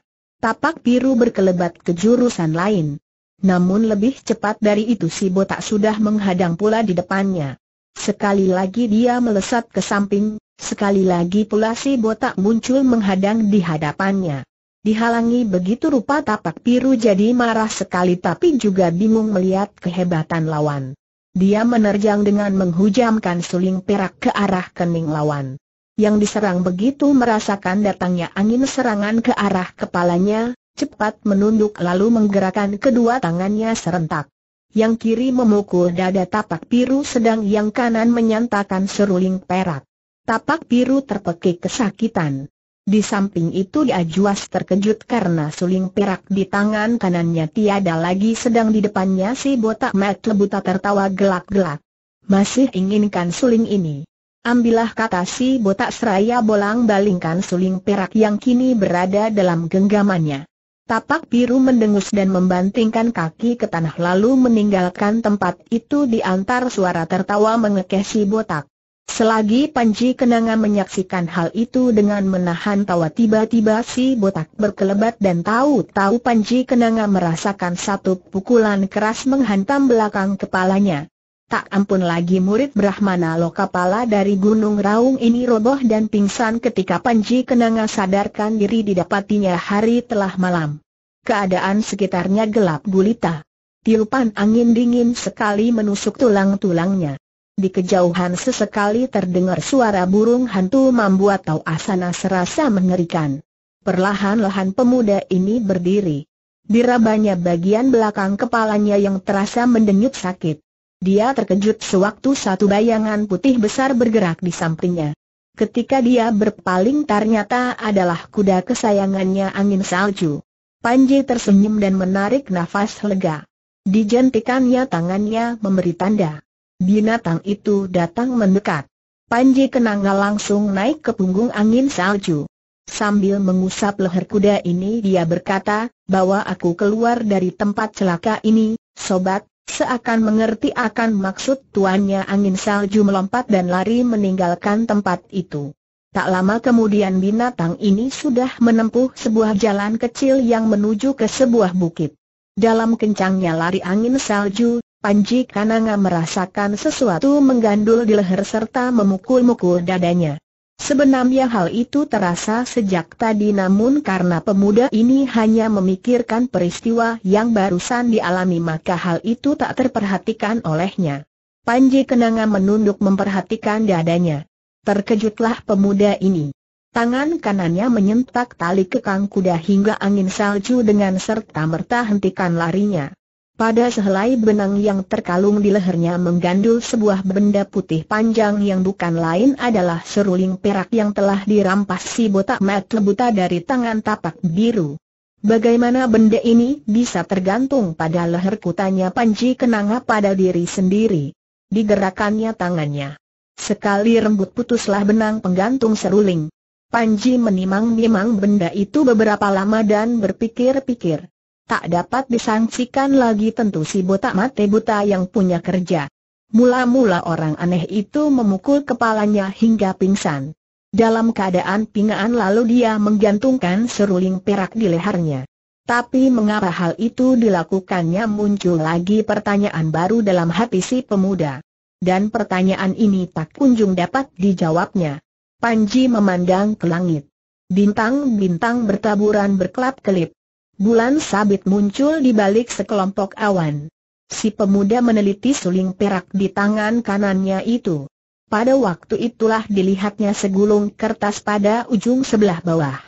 Tapak biru berkelebat ke jurusan lain. Namun lebih cepat dari itu si botak sudah menghadang pula di depannya. Sekali lagi dia melesat ke samping, sekali lagi pula si botak muncul menghadang di hadapannya. Dihalangi begitu rupa tapak biru jadi marah sekali tapi juga bingung melihat kehebatan lawan. Dia menerjang dengan menghujamkan suling perak ke arah kening lawan yang diserang begitu merasakan datangnya angin serangan ke arah kepalanya, cepat menunduk lalu menggerakkan kedua tangannya serentak. Yang kiri memukul dada tapak biru sedang yang kanan menyantakan seruling perak. Tapak biru terpekik kesakitan. Di samping itu dia Diajuas terkejut karena suling perak di tangan kanannya tiada lagi sedang di depannya si botak mat lebuta tertawa gelak-gelak. Masih inginkan suling ini. Ambillah kata si botak seraya bolang balingkan suling perak yang kini berada dalam genggamannya. Tapak biru mendengus dan membantingkan kaki ke tanah lalu meninggalkan tempat itu di antar suara tertawa mengekeh si botak. Selagi Panji Kenanga menyaksikan hal itu dengan menahan tawa tiba-tiba si botak berkelebat dan tahu-tahu Panji Kenanga merasakan satu pukulan keras menghantam belakang kepalanya. Tak ampun lagi murid Brahmana Lokapala dari Gunung Raung ini roboh dan pingsan ketika Panji Kenanga sadarkan diri didapatinya hari telah malam. Keadaan sekitarnya gelap gulita. Tiupan angin dingin sekali menusuk tulang-tulangnya. Di kejauhan sesekali terdengar suara burung hantu membuat tahu asana serasa mengerikan. Perlahan-lahan pemuda ini berdiri. Dirabanya bagian belakang kepalanya yang terasa mendenyut sakit. Dia terkejut sewaktu satu bayangan putih besar bergerak di sampingnya. Ketika dia berpaling ternyata adalah kuda kesayangannya angin salju. Panji tersenyum dan menarik nafas lega. Dijentikannya tangannya memberi tanda. Binatang itu datang mendekat. Panji Kenanga langsung naik ke punggung angin salju. Sambil mengusap leher kuda ini dia berkata, bawa aku keluar dari tempat celaka ini, sobat, Seakan mengerti akan maksud tuannya angin salju melompat dan lari meninggalkan tempat itu. Tak lama kemudian binatang ini sudah menempuh sebuah jalan kecil yang menuju ke sebuah bukit. Dalam kencangnya lari angin salju, Panji Kananga merasakan sesuatu menggandul di leher serta memukul-mukul dadanya. Sebenarnya hal itu terasa sejak tadi namun karena pemuda ini hanya memikirkan peristiwa yang barusan dialami maka hal itu tak terperhatikan olehnya. Panji Kenanga menunduk memperhatikan dadanya. Terkejutlah pemuda ini. Tangan kanannya menyentak tali kekang kuda hingga angin salju dengan serta merta hentikan larinya. Pada sehelai benang yang terkalung di lehernya menggandul sebuah benda putih panjang yang bukan lain adalah seruling perak yang telah dirampas si botak mat lebuta dari tangan tapak biru. Bagaimana benda ini bisa tergantung pada leher kutanya Panji Kenanga pada diri sendiri. Digerakannya tangannya. Sekali rembut putuslah benang penggantung seruling. Panji menimang-nimang benda itu beberapa lama dan berpikir-pikir tak dapat disangsikan lagi tentu si botak mate buta yang punya kerja. Mula-mula orang aneh itu memukul kepalanya hingga pingsan. Dalam keadaan pingaan lalu dia menggantungkan seruling perak di lehernya. Tapi mengapa hal itu dilakukannya muncul lagi pertanyaan baru dalam hati si pemuda. Dan pertanyaan ini tak kunjung dapat dijawabnya. Panji memandang ke langit. Bintang-bintang bertaburan berkelap-kelip bulan sabit muncul di balik sekelompok awan. Si pemuda meneliti suling perak di tangan kanannya itu. Pada waktu itulah dilihatnya segulung kertas pada ujung sebelah bawah.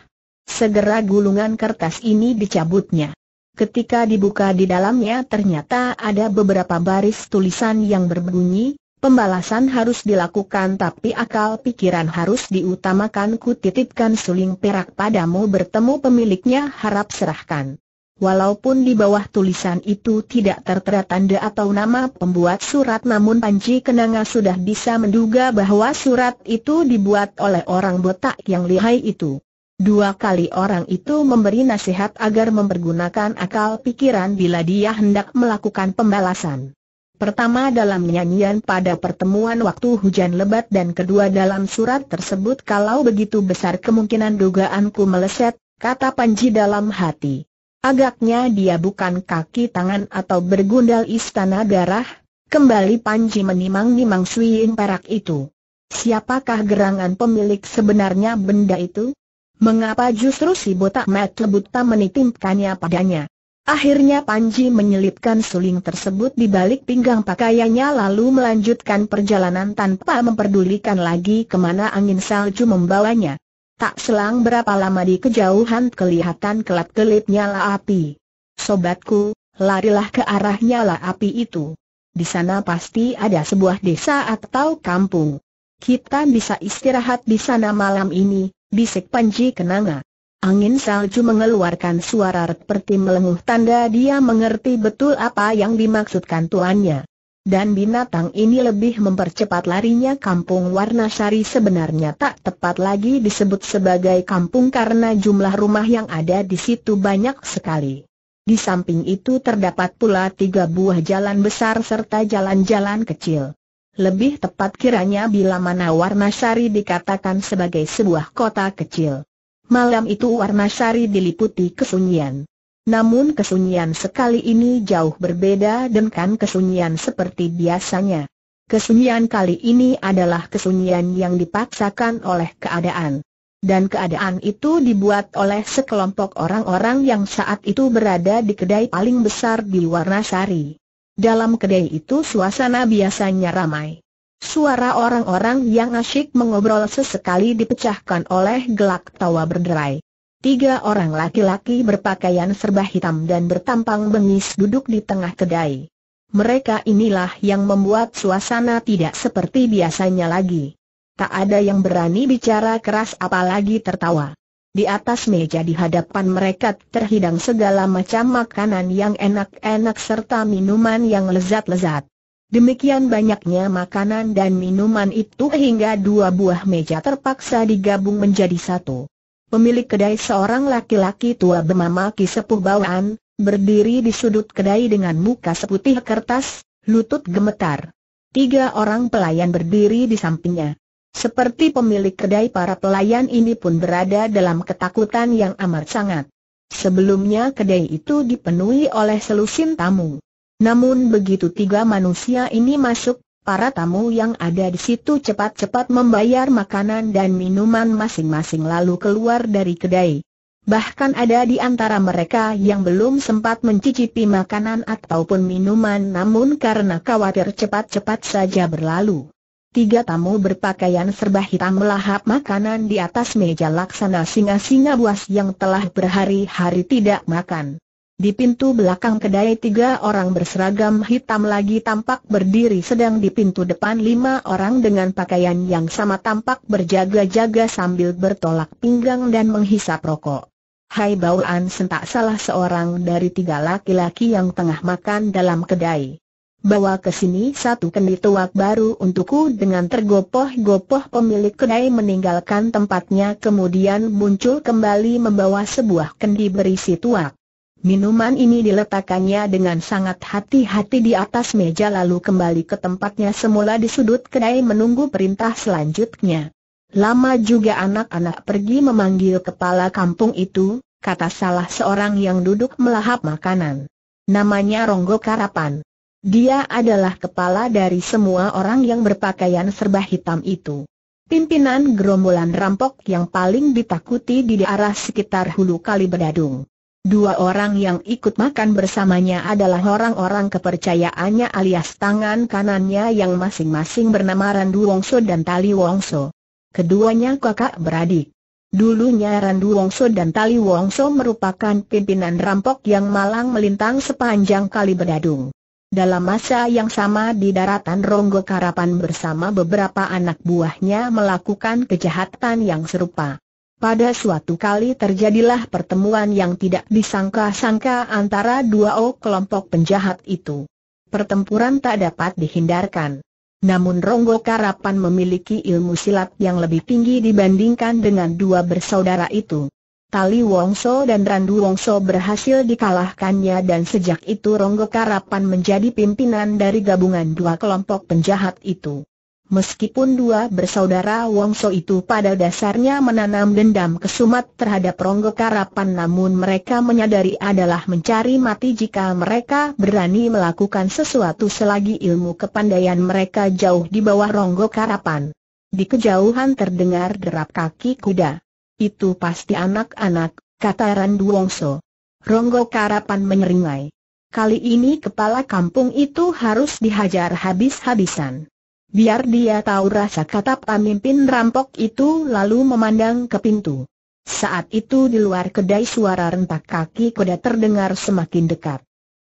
Segera gulungan kertas ini dicabutnya. Ketika dibuka di dalamnya ternyata ada beberapa baris tulisan yang berbunyi, Pembalasan harus dilakukan tapi akal pikiran harus diutamakan ku titipkan suling perak padamu bertemu pemiliknya harap serahkan. Walaupun di bawah tulisan itu tidak tertera tanda atau nama pembuat surat namun Panji Kenanga sudah bisa menduga bahwa surat itu dibuat oleh orang botak yang lihai itu. Dua kali orang itu memberi nasihat agar mempergunakan akal pikiran bila dia hendak melakukan pembalasan. Pertama dalam nyanyian pada pertemuan waktu hujan lebat dan kedua dalam surat tersebut kalau begitu besar kemungkinan dugaanku meleset, kata Panji dalam hati. Agaknya dia bukan kaki tangan atau bergundal istana darah, kembali Panji menimang-nimang suing perak itu. Siapakah gerangan pemilik sebenarnya benda itu? Mengapa justru si botak mat lebuta menitimkannya padanya? Akhirnya Panji menyelipkan suling tersebut di balik pinggang pakaiannya lalu melanjutkan perjalanan tanpa memperdulikan lagi kemana angin salju membawanya. Tak selang berapa lama di kejauhan kelihatan kelap-kelip nyala api. Sobatku, larilah ke arah nyala api itu. Di sana pasti ada sebuah desa atau kampung. Kita bisa istirahat di sana malam ini, bisik Panji Kenanga. Angin salju mengeluarkan suara seperti melenguh tanda dia mengerti betul apa yang dimaksudkan tuannya. Dan binatang ini lebih mempercepat larinya kampung Warna Sari sebenarnya tak tepat lagi disebut sebagai kampung karena jumlah rumah yang ada di situ banyak sekali. Di samping itu terdapat pula tiga buah jalan besar serta jalan-jalan kecil. Lebih tepat kiranya bila mana Warna Sari dikatakan sebagai sebuah kota kecil. Malam itu warna Sari diliputi kesunyian. Namun kesunyian sekali ini jauh berbeda dengan kan kesunyian seperti biasanya. Kesunyian kali ini adalah kesunyian yang dipaksakan oleh keadaan. Dan keadaan itu dibuat oleh sekelompok orang-orang yang saat itu berada di kedai paling besar di Warnasari. Dalam kedai itu suasana biasanya ramai. Suara orang-orang yang asyik mengobrol sesekali dipecahkan oleh gelak tawa berderai. Tiga orang laki-laki berpakaian serba hitam dan bertampang bengis duduk di tengah kedai. Mereka inilah yang membuat suasana tidak seperti biasanya lagi. Tak ada yang berani bicara keras apalagi tertawa. Di atas meja di hadapan mereka terhidang segala macam makanan yang enak-enak serta minuman yang lezat-lezat. Demikian banyaknya makanan dan minuman itu hingga dua buah meja terpaksa digabung menjadi satu. Pemilik kedai seorang laki-laki tua bermamaki sepuh bawaan, berdiri di sudut kedai dengan muka seputih kertas, lutut gemetar. Tiga orang pelayan berdiri di sampingnya. Seperti pemilik kedai para pelayan ini pun berada dalam ketakutan yang amat sangat. Sebelumnya kedai itu dipenuhi oleh selusin tamu. Namun begitu tiga manusia ini masuk, para tamu yang ada di situ cepat-cepat membayar makanan dan minuman masing-masing lalu keluar dari kedai. Bahkan ada di antara mereka yang belum sempat mencicipi makanan ataupun minuman namun karena khawatir cepat-cepat saja berlalu. Tiga tamu berpakaian serba hitam melahap makanan di atas meja laksana singa-singa buas yang telah berhari-hari tidak makan. Di pintu belakang kedai tiga orang berseragam hitam lagi tampak berdiri sedang di pintu depan lima orang dengan pakaian yang sama tampak berjaga-jaga sambil bertolak pinggang dan menghisap rokok. Hai Baulan, sentak salah seorang dari tiga laki-laki yang tengah makan dalam kedai. Bawa ke sini satu kendi tuak baru untukku dengan tergopoh-gopoh pemilik kedai meninggalkan tempatnya kemudian muncul kembali membawa sebuah kendi berisi tuak. Minuman ini diletakkannya dengan sangat hati-hati di atas meja lalu kembali ke tempatnya semula di sudut kedai menunggu perintah selanjutnya. Lama juga anak-anak pergi memanggil kepala kampung itu, kata salah seorang yang duduk melahap makanan. Namanya Ronggo Karapan. Dia adalah kepala dari semua orang yang berpakaian serba hitam itu. Pimpinan gerombolan rampok yang paling ditakuti di daerah sekitar Hulu Kali Bedadung. Dua orang yang ikut makan bersamanya adalah orang-orang kepercayaannya alias tangan kanannya yang masing-masing bernama Randu Wongso dan Tali Wongso. Keduanya kakak beradik. Dulunya Randu Wongso dan Tali Wongso merupakan pimpinan rampok yang malang melintang sepanjang kali berdadung. Dalam masa yang sama di daratan Ronggo Karapan bersama beberapa anak buahnya melakukan kejahatan yang serupa. Pada suatu kali terjadilah pertemuan yang tidak disangka-sangka antara dua o kelompok penjahat itu. Pertempuran tak dapat dihindarkan. Namun Ronggo Karapan memiliki ilmu silat yang lebih tinggi dibandingkan dengan dua bersaudara itu. Tali Wongso dan Randu Wongso berhasil dikalahkannya dan sejak itu Ronggo Karapan menjadi pimpinan dari gabungan dua kelompok penjahat itu. Meskipun dua bersaudara Wongso itu pada dasarnya menanam dendam kesumat terhadap Ronggo Karapan namun mereka menyadari adalah mencari mati jika mereka berani melakukan sesuatu selagi ilmu kepandaian mereka jauh di bawah Ronggo Karapan. Di kejauhan terdengar derap kaki kuda. Itu pasti anak-anak, kata Randu Wongso. Ronggo Karapan menyeringai. Kali ini kepala kampung itu harus dihajar habis-habisan biar dia tahu rasa kata pemimpin rampok itu lalu memandang ke pintu. Saat itu di luar kedai suara rentak kaki kuda terdengar semakin dekat.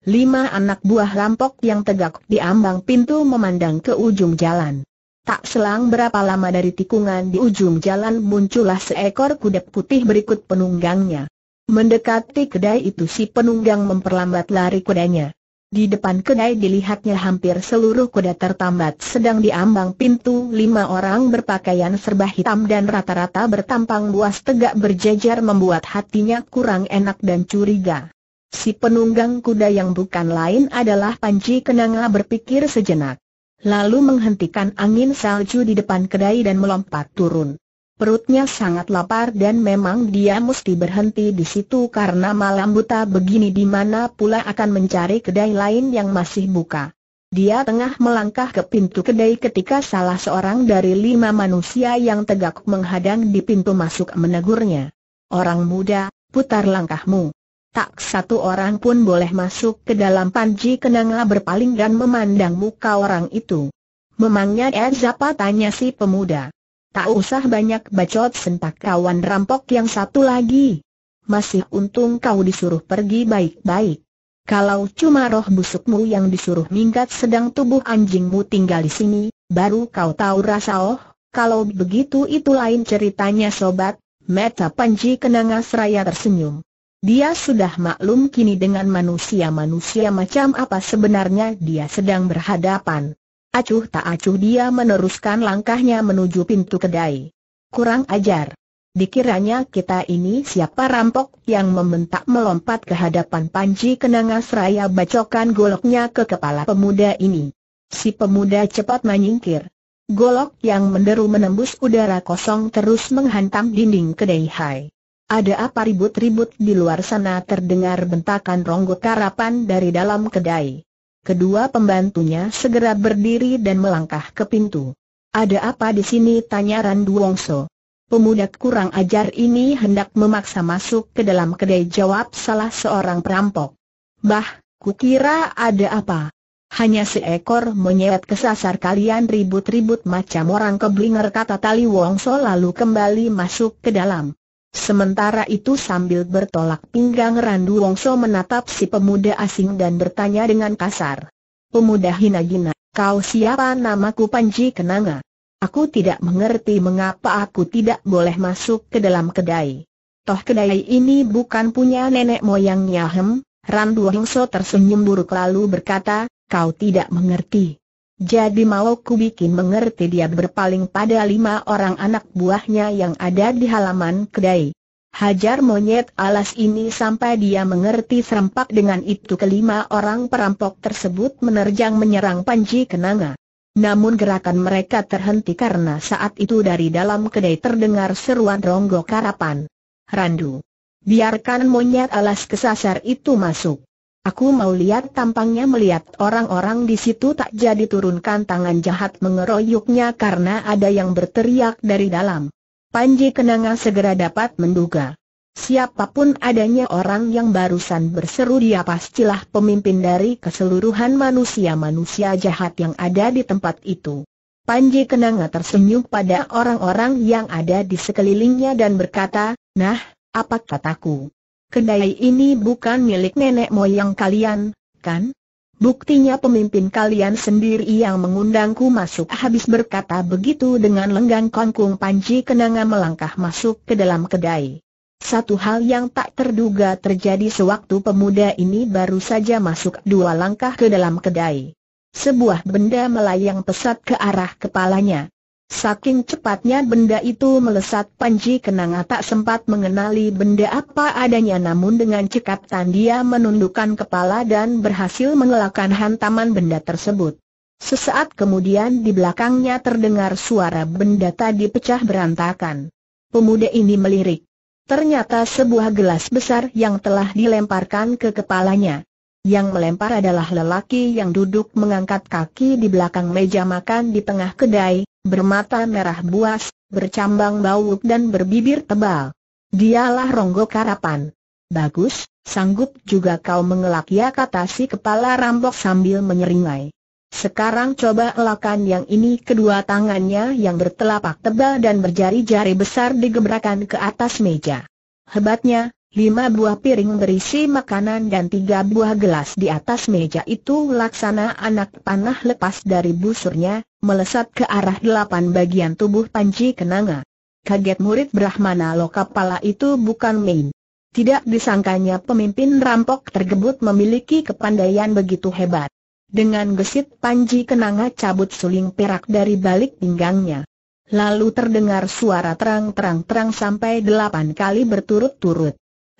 Lima anak buah rampok yang tegak di ambang pintu memandang ke ujung jalan. Tak selang berapa lama dari tikungan di ujung jalan muncullah seekor kuda putih berikut penunggangnya. Mendekati kedai itu si penunggang memperlambat lari kudanya. Di depan kedai dilihatnya hampir seluruh kuda tertambat sedang diambang pintu lima orang berpakaian serba hitam dan rata-rata bertampang buas tegak berjejer membuat hatinya kurang enak dan curiga. Si penunggang kuda yang bukan lain adalah Panji Kenanga berpikir sejenak. Lalu menghentikan angin salju di depan kedai dan melompat turun. Perutnya sangat lapar dan memang dia mesti berhenti di situ karena malam buta begini di mana pula akan mencari kedai lain yang masih buka. Dia tengah melangkah ke pintu kedai ketika salah seorang dari lima manusia yang tegak menghadang di pintu masuk menegurnya. Orang muda, putar langkahmu. Tak satu orang pun boleh masuk ke dalam panji kenanga berpaling dan memandang muka orang itu. Memangnya Erzapa tanya si pemuda. Tak usah banyak bacot sentak kawan rampok yang satu lagi. Masih untung kau disuruh pergi baik-baik. Kalau cuma roh busukmu yang disuruh minggat sedang tubuh anjingmu tinggal di sini, baru kau tahu rasa oh, kalau begitu itu lain ceritanya sobat, Meta Panji Kenanga Seraya tersenyum. Dia sudah maklum kini dengan manusia-manusia macam apa sebenarnya dia sedang berhadapan. Acuh tak acuh dia meneruskan langkahnya menuju pintu kedai. Kurang ajar. Dikiranya kita ini siapa rampok yang membentak melompat ke hadapan Panji Kenanga seraya bacokan goloknya ke kepala pemuda ini. Si pemuda cepat menyingkir. Golok yang menderu menembus udara kosong terus menghantam dinding kedai Hai. Ada apa ribut-ribut di luar sana terdengar bentakan ronggo karapan dari dalam kedai. Kedua pembantunya segera berdiri dan melangkah ke pintu. Ada apa di sini? tanya Randu Wongso. Pemuda kurang ajar ini hendak memaksa masuk ke dalam kedai jawab salah seorang perampok. Bah, kukira ada apa? Hanya seekor menyeret kesasar kalian ribut-ribut macam orang keblinger kata Tali Wongso lalu kembali masuk ke dalam. Sementara itu sambil bertolak pinggang Randu Wongso menatap si pemuda asing dan bertanya dengan kasar. Pemuda hina Hinagina, kau siapa namaku Panji Kenanga? Aku tidak mengerti mengapa aku tidak boleh masuk ke dalam kedai. Toh kedai ini bukan punya nenek moyangnya hem, Randu Wongso tersenyum buruk lalu berkata, kau tidak mengerti. Jadi ku bikin mengerti dia berpaling pada lima orang anak buahnya yang ada di halaman kedai. Hajar monyet alas ini sampai dia mengerti serempak dengan itu kelima orang perampok tersebut menerjang menyerang Panji Kenanga. Namun gerakan mereka terhenti karena saat itu dari dalam kedai terdengar seruan Ronggo Karapan. Randu. Biarkan monyet alas kesasar itu masuk. Aku mau lihat tampangnya melihat orang-orang di situ tak jadi turunkan tangan jahat mengeroyoknya karena ada yang berteriak dari dalam. Panji Kenanga segera dapat menduga. Siapapun adanya orang yang barusan berseru dia pastilah pemimpin dari keseluruhan manusia-manusia jahat yang ada di tempat itu. Panji Kenanga tersenyum pada orang-orang yang ada di sekelilingnya dan berkata, Nah, apa kataku? Kedai ini bukan milik nenek moyang kalian, kan? Buktinya pemimpin kalian sendiri yang mengundangku masuk habis berkata begitu dengan lenggang kongkung panji kenanga melangkah masuk ke dalam kedai. Satu hal yang tak terduga terjadi sewaktu pemuda ini baru saja masuk dua langkah ke dalam kedai. Sebuah benda melayang pesat ke arah kepalanya. Saking cepatnya benda itu melesat Panji Kenanga tak sempat mengenali benda apa adanya namun dengan cekatan dia menundukkan kepala dan berhasil mengelakkan hantaman benda tersebut. Sesaat kemudian di belakangnya terdengar suara benda tadi pecah berantakan. Pemuda ini melirik. Ternyata sebuah gelas besar yang telah dilemparkan ke kepalanya. Yang melempar adalah lelaki yang duduk mengangkat kaki di belakang meja makan di tengah kedai, bermata merah buas, bercambang bauk dan berbibir tebal. Dialah Ronggo Karapan. Bagus, sanggup juga kau mengelak ya kata si kepala rambok sambil menyeringai. Sekarang coba elakan yang ini kedua tangannya yang bertelapak tebal dan berjari-jari besar digebrakan ke atas meja. Hebatnya, lima buah piring berisi makanan dan tiga buah gelas di atas meja itu laksana anak panah lepas dari busurnya, melesat ke arah delapan bagian tubuh Panji Kenanga. Kaget murid Brahmana Lokapala itu bukan main. Tidak disangkanya pemimpin rampok tergebut memiliki kepandaian begitu hebat. Dengan gesit Panji Kenanga cabut suling perak dari balik pinggangnya. Lalu terdengar suara terang-terang-terang sampai delapan kali berturut-turut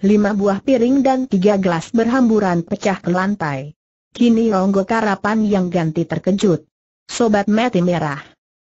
lima buah piring dan tiga gelas berhamburan pecah ke lantai. Kini Ronggo Karapan yang ganti terkejut. Sobat mati merah.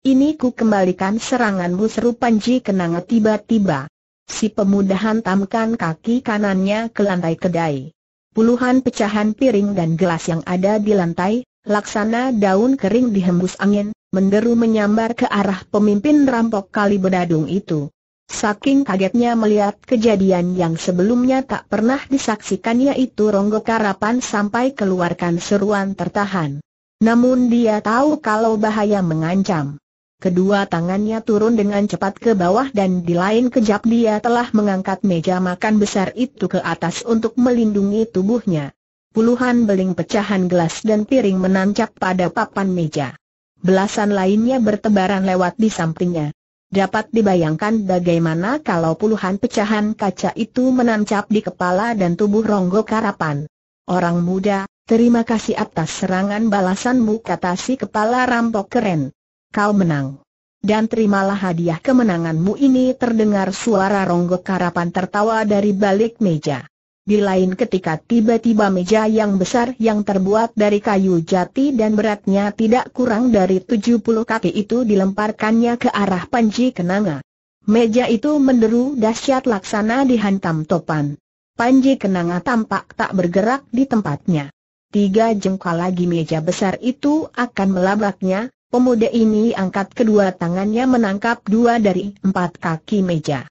Ini ku kembalikan seranganmu seru Panji Kenanga tiba-tiba. Si pemuda hantamkan kaki kanannya ke lantai kedai. Puluhan pecahan piring dan gelas yang ada di lantai, laksana daun kering dihembus angin, menderu menyambar ke arah pemimpin rampok kali bedadung itu. Saking kagetnya melihat kejadian yang sebelumnya tak pernah disaksikan yaitu Ronggo Karapan sampai keluarkan seruan tertahan. Namun dia tahu kalau bahaya mengancam. Kedua tangannya turun dengan cepat ke bawah dan di lain kejap dia telah mengangkat meja makan besar itu ke atas untuk melindungi tubuhnya. Puluhan beling pecahan gelas dan piring menancap pada papan meja. Belasan lainnya bertebaran lewat di sampingnya. Dapat dibayangkan bagaimana kalau puluhan pecahan kaca itu menancap di kepala dan tubuh Ronggo Karapan. Orang muda, terima kasih atas serangan balasanmu kata si kepala rampok keren. Kau menang. Dan terimalah hadiah kemenanganmu ini terdengar suara Ronggo Karapan tertawa dari balik meja. Di lain ketika tiba-tiba meja yang besar yang terbuat dari kayu jati dan beratnya tidak kurang dari 70 kaki itu dilemparkannya ke arah Panji Kenanga. Meja itu menderu dahsyat laksana dihantam topan. Panji Kenanga tampak tak bergerak di tempatnya. Tiga jengkal lagi meja besar itu akan melabraknya, pemuda ini angkat kedua tangannya menangkap dua dari empat kaki meja.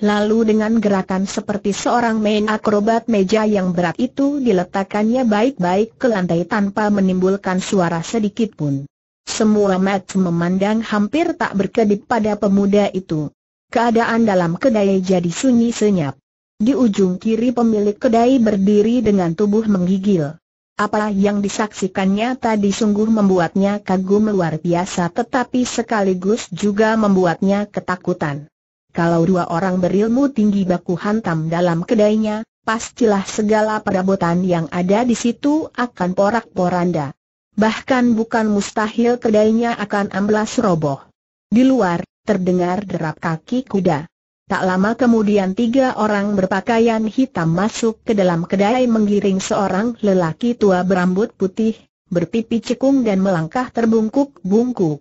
Lalu dengan gerakan seperti seorang main akrobat meja yang berat itu diletakkannya baik-baik ke lantai tanpa menimbulkan suara sedikit pun. Semua mat memandang hampir tak berkedip pada pemuda itu. Keadaan dalam kedai jadi sunyi senyap. Di ujung kiri pemilik kedai berdiri dengan tubuh menggigil. Apa yang disaksikannya tadi sungguh membuatnya kagum luar biasa tetapi sekaligus juga membuatnya ketakutan. Kalau dua orang berilmu tinggi baku hantam dalam kedainya, pastilah segala perabotan yang ada di situ akan porak-poranda. Bahkan bukan mustahil kedainya akan amblas roboh. Di luar, terdengar derap kaki kuda. Tak lama kemudian tiga orang berpakaian hitam masuk ke dalam kedai menggiring seorang lelaki tua berambut putih, berpipi cekung dan melangkah terbungkuk-bungkuk.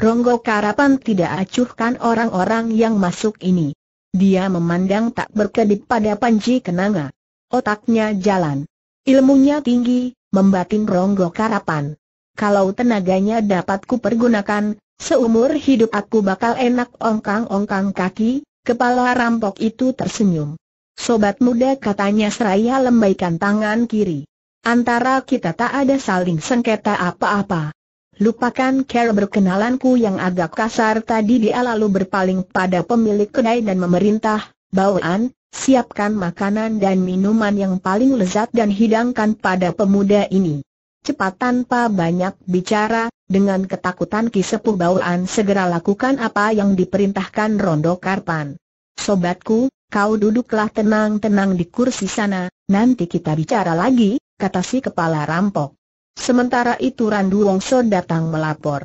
Ronggo Karapan tidak acuhkan orang-orang yang masuk ini. Dia memandang tak berkedip pada Panji Kenanga. Otaknya jalan. Ilmunya tinggi, membatin Ronggo Karapan. Kalau tenaganya dapat kupergunakan, seumur hidup aku bakal enak ongkang-ongkang kaki, kepala rampok itu tersenyum. Sobat muda katanya seraya lembaikan tangan kiri. Antara kita tak ada saling sengketa apa-apa. Lupakan cara berkenalanku yang agak kasar tadi dia lalu berpaling pada pemilik kedai dan memerintah, Bawaan, siapkan makanan dan minuman yang paling lezat dan hidangkan pada pemuda ini. Cepat tanpa banyak bicara, dengan ketakutan Ki Sepuh Bawaan segera lakukan apa yang diperintahkan Rondo Karpan. Sobatku, kau duduklah tenang-tenang di kursi sana, nanti kita bicara lagi, kata si kepala rampok. Sementara itu Randu Wongso datang melapor.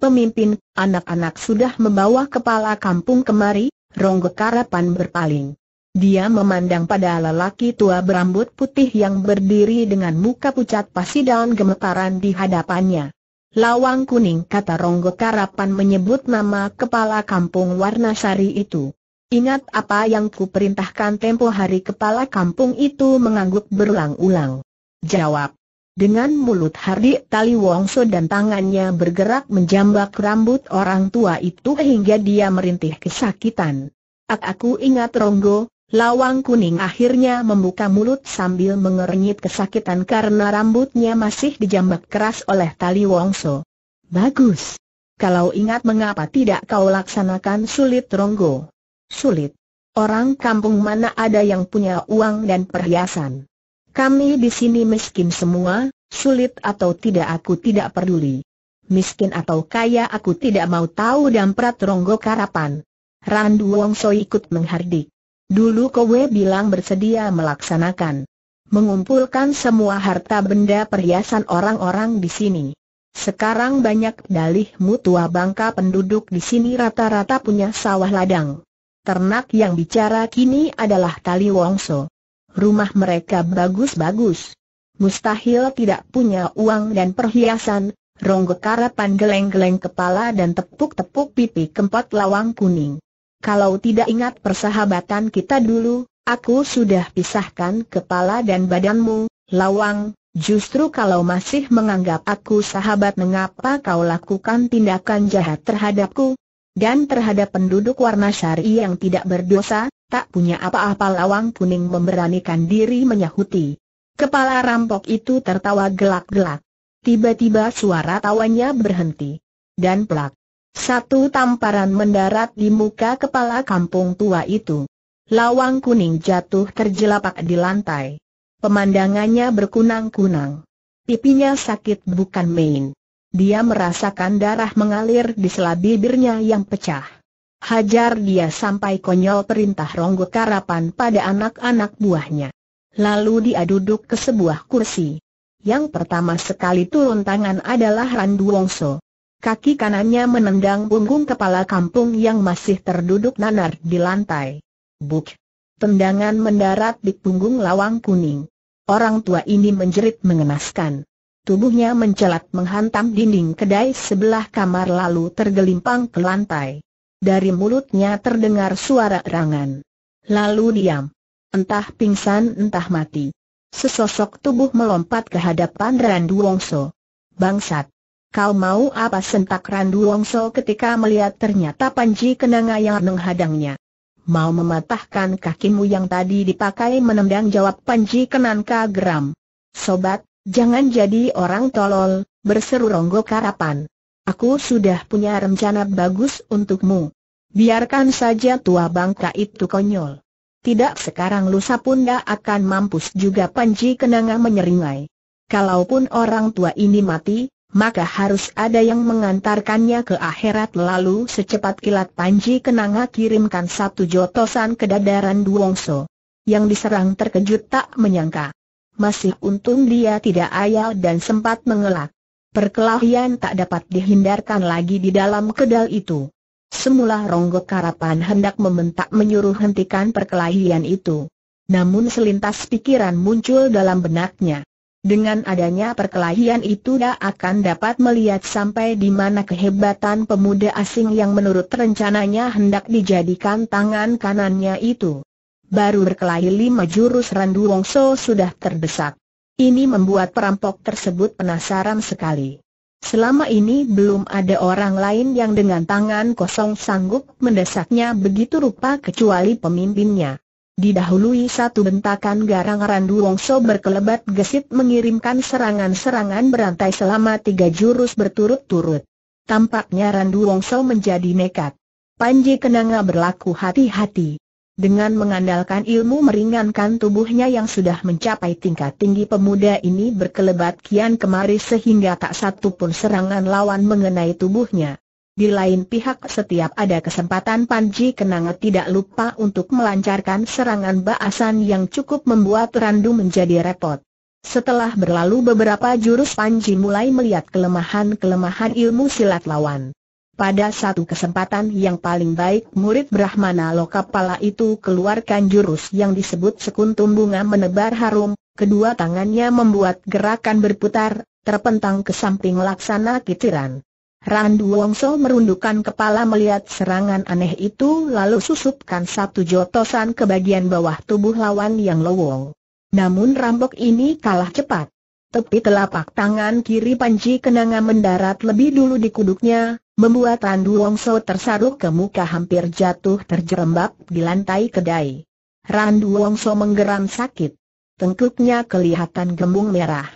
Pemimpin, anak-anak sudah membawa kepala kampung kemari, Ronggo Karapan berpaling. Dia memandang pada lelaki tua berambut putih yang berdiri dengan muka pucat pasi daun gemetaran di hadapannya. Lawang kuning kata Ronggo Karapan menyebut nama kepala kampung warna sari itu. Ingat apa yang kuperintahkan tempo hari kepala kampung itu mengangguk berulang-ulang. Jawab. Dengan mulut Hardi Tali Wongso dan tangannya bergerak menjambak rambut orang tua itu hingga dia merintih kesakitan. Ak aku ingat Ronggo, Lawang kuning akhirnya membuka mulut sambil mengernyit kesakitan karena rambutnya masih dijambak keras oleh tali wongso. Bagus. Kalau ingat mengapa tidak kau laksanakan sulit ronggo? Sulit. Orang kampung mana ada yang punya uang dan perhiasan? Kami di sini miskin semua, sulit atau tidak aku tidak peduli. Miskin atau kaya aku tidak mau tahu dan Ronggo Karapan. Randu Wongso ikut menghardik. Dulu kowe bilang bersedia melaksanakan. Mengumpulkan semua harta benda perhiasan orang-orang di sini. Sekarang banyak dalih mutua bangka penduduk di sini rata-rata punya sawah ladang. Ternak yang bicara kini adalah Tali Wongso rumah mereka bagus-bagus. Mustahil tidak punya uang dan perhiasan, ronggok karapan geleng-geleng kepala dan tepuk-tepuk pipi kempot lawang kuning. Kalau tidak ingat persahabatan kita dulu, aku sudah pisahkan kepala dan badanmu, lawang, justru kalau masih menganggap aku sahabat mengapa kau lakukan tindakan jahat terhadapku, dan terhadap penduduk warna syari yang tidak berdosa, tak punya apa-apa lawang kuning memberanikan diri menyahuti. Kepala rampok itu tertawa gelak-gelak. Tiba-tiba suara tawanya berhenti. Dan plak. Satu tamparan mendarat di muka kepala kampung tua itu. Lawang kuning jatuh terjelapak di lantai. Pemandangannya berkunang-kunang. Pipinya sakit bukan main. Dia merasakan darah mengalir di sela bibirnya yang pecah. Hajar dia sampai konyol perintah Ronggo Karapan pada anak-anak buahnya. Lalu dia duduk ke sebuah kursi. Yang pertama sekali turun tangan adalah Randu Wongso. Kaki kanannya menendang punggung kepala kampung yang masih terduduk nanar di lantai. Buk! Tendangan mendarat di punggung lawang kuning. Orang tua ini menjerit mengenaskan. Tubuhnya mencelat menghantam dinding kedai sebelah kamar lalu tergelimpang ke lantai dari mulutnya terdengar suara erangan. Lalu diam. Entah pingsan entah mati. Sesosok tubuh melompat ke hadapan Randu Wongso. Bangsat! Kau mau apa sentak Randu Wongso ketika melihat ternyata Panji Kenanga yang menghadangnya? Mau mematahkan kakimu yang tadi dipakai menendang jawab Panji Kenanka geram. Sobat, jangan jadi orang tolol, berseru Ronggo Karapan. Aku sudah punya rencana bagus untukmu. Biarkan saja tua bangka itu konyol. Tidak sekarang lusa pun gak akan mampus juga panji kenanga menyeringai. Kalaupun orang tua ini mati, maka harus ada yang mengantarkannya ke akhirat lalu secepat kilat Panji Kenanga kirimkan satu jotosan ke dadaran Duongso. Yang diserang terkejut tak menyangka. Masih untung dia tidak ayal dan sempat mengelak. Perkelahian tak dapat dihindarkan lagi di dalam kedal itu. Semula Ronggo Karapan hendak membentak menyuruh hentikan perkelahian itu. Namun selintas pikiran muncul dalam benaknya. Dengan adanya perkelahian itu dia akan dapat melihat sampai di mana kehebatan pemuda asing yang menurut rencananya hendak dijadikan tangan kanannya itu. Baru berkelahi lima jurus Randu Wongso sudah terdesak. Ini membuat perampok tersebut penasaran sekali. Selama ini belum ada orang lain yang dengan tangan kosong sanggup mendesaknya begitu rupa kecuali pemimpinnya. Didahului satu bentakan garang Randu Wongso berkelebat gesit mengirimkan serangan-serangan berantai selama tiga jurus berturut-turut. Tampaknya Randu Wongso menjadi nekat. Panji Kenanga berlaku hati-hati. Dengan mengandalkan ilmu meringankan tubuhnya yang sudah mencapai tingkat tinggi pemuda ini berkelebat kian kemari sehingga tak satu pun serangan lawan mengenai tubuhnya. Di lain pihak setiap ada kesempatan Panji Kenanga tidak lupa untuk melancarkan serangan baasan yang cukup membuat Randu menjadi repot. Setelah berlalu beberapa jurus Panji mulai melihat kelemahan-kelemahan ilmu silat lawan. Pada satu kesempatan yang paling baik murid Brahmana Lokapala itu keluarkan jurus yang disebut sekuntum bunga menebar harum, kedua tangannya membuat gerakan berputar, terpentang ke samping laksana kitiran. Randu Wongso merundukkan kepala melihat serangan aneh itu lalu susupkan satu jotosan ke bagian bawah tubuh lawan yang lowong. Namun rambok ini kalah cepat. Tepi telapak tangan kiri Panji Kenanga mendarat lebih dulu di kuduknya, membuat Randu Wongso tersaduk ke muka hampir jatuh terjerembab di lantai kedai. Randu Wongso menggeram sakit. Tengkuknya kelihatan gembung merah.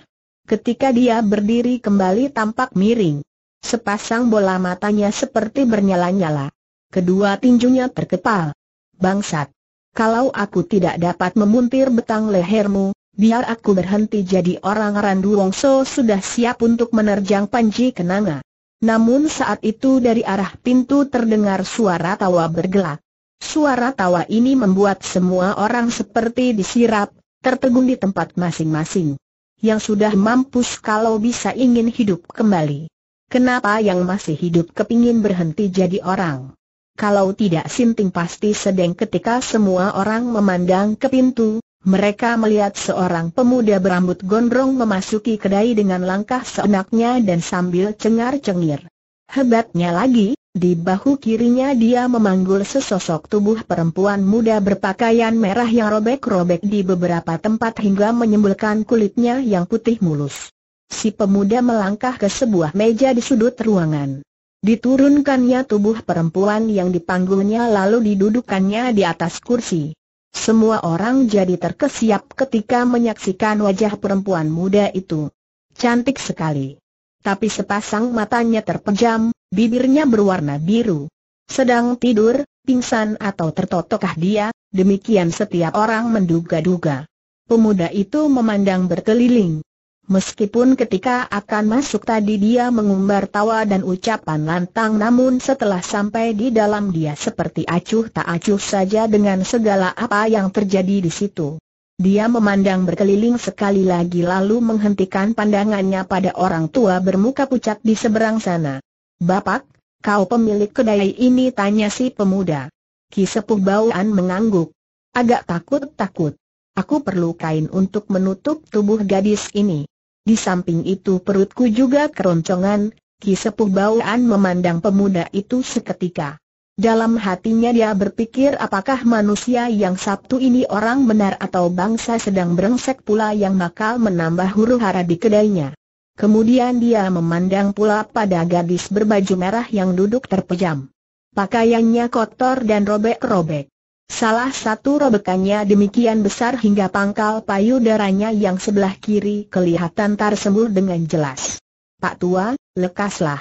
Ketika dia berdiri kembali tampak miring. Sepasang bola matanya seperti bernyala-nyala. Kedua tinjunya terkepal. Bangsat! Kalau aku tidak dapat memuntir betang lehermu, biar aku berhenti jadi orang Randu Wongso sudah siap untuk menerjang panji kenanga. Namun saat itu dari arah pintu terdengar suara tawa bergelak. Suara tawa ini membuat semua orang seperti disirap, tertegun di tempat masing-masing. Yang sudah mampus kalau bisa ingin hidup kembali. Kenapa yang masih hidup kepingin berhenti jadi orang? Kalau tidak Sinting pasti sedeng ketika semua orang memandang ke pintu, mereka melihat seorang pemuda berambut gondrong memasuki kedai dengan langkah seenaknya dan sambil cengar-cengir. Hebatnya lagi, di bahu kirinya dia memanggul sesosok tubuh perempuan muda berpakaian merah yang robek-robek di beberapa tempat hingga menyembulkan kulitnya yang putih mulus. Si pemuda melangkah ke sebuah meja di sudut ruangan. Diturunkannya tubuh perempuan yang dipanggulnya lalu didudukannya di atas kursi. Semua orang jadi terkesiap ketika menyaksikan wajah perempuan muda itu. Cantik sekali. Tapi sepasang matanya terpejam, bibirnya berwarna biru. Sedang tidur, pingsan atau tertotokah dia, demikian setiap orang menduga-duga. Pemuda itu memandang berkeliling. Meskipun ketika akan masuk tadi dia mengumbar tawa dan ucapan lantang namun setelah sampai di dalam dia seperti acuh tak acuh saja dengan segala apa yang terjadi di situ. Dia memandang berkeliling sekali lagi lalu menghentikan pandangannya pada orang tua bermuka pucat di seberang sana. Bapak, kau pemilik kedai ini tanya si pemuda. Ki Sepuh Bauan mengangguk. Agak takut-takut. Aku perlu kain untuk menutup tubuh gadis ini. Di samping itu perutku juga keroncongan, Ki Sepuh Bauan memandang pemuda itu seketika. Dalam hatinya dia berpikir apakah manusia yang Sabtu ini orang benar atau bangsa sedang berengsek pula yang bakal menambah huru hara di kedainya. Kemudian dia memandang pula pada gadis berbaju merah yang duduk terpejam. Pakaiannya kotor dan robek-robek. Salah satu robekannya demikian besar hingga pangkal payudaranya yang sebelah kiri kelihatan tersembul dengan jelas. Pak Tua, lekaslah.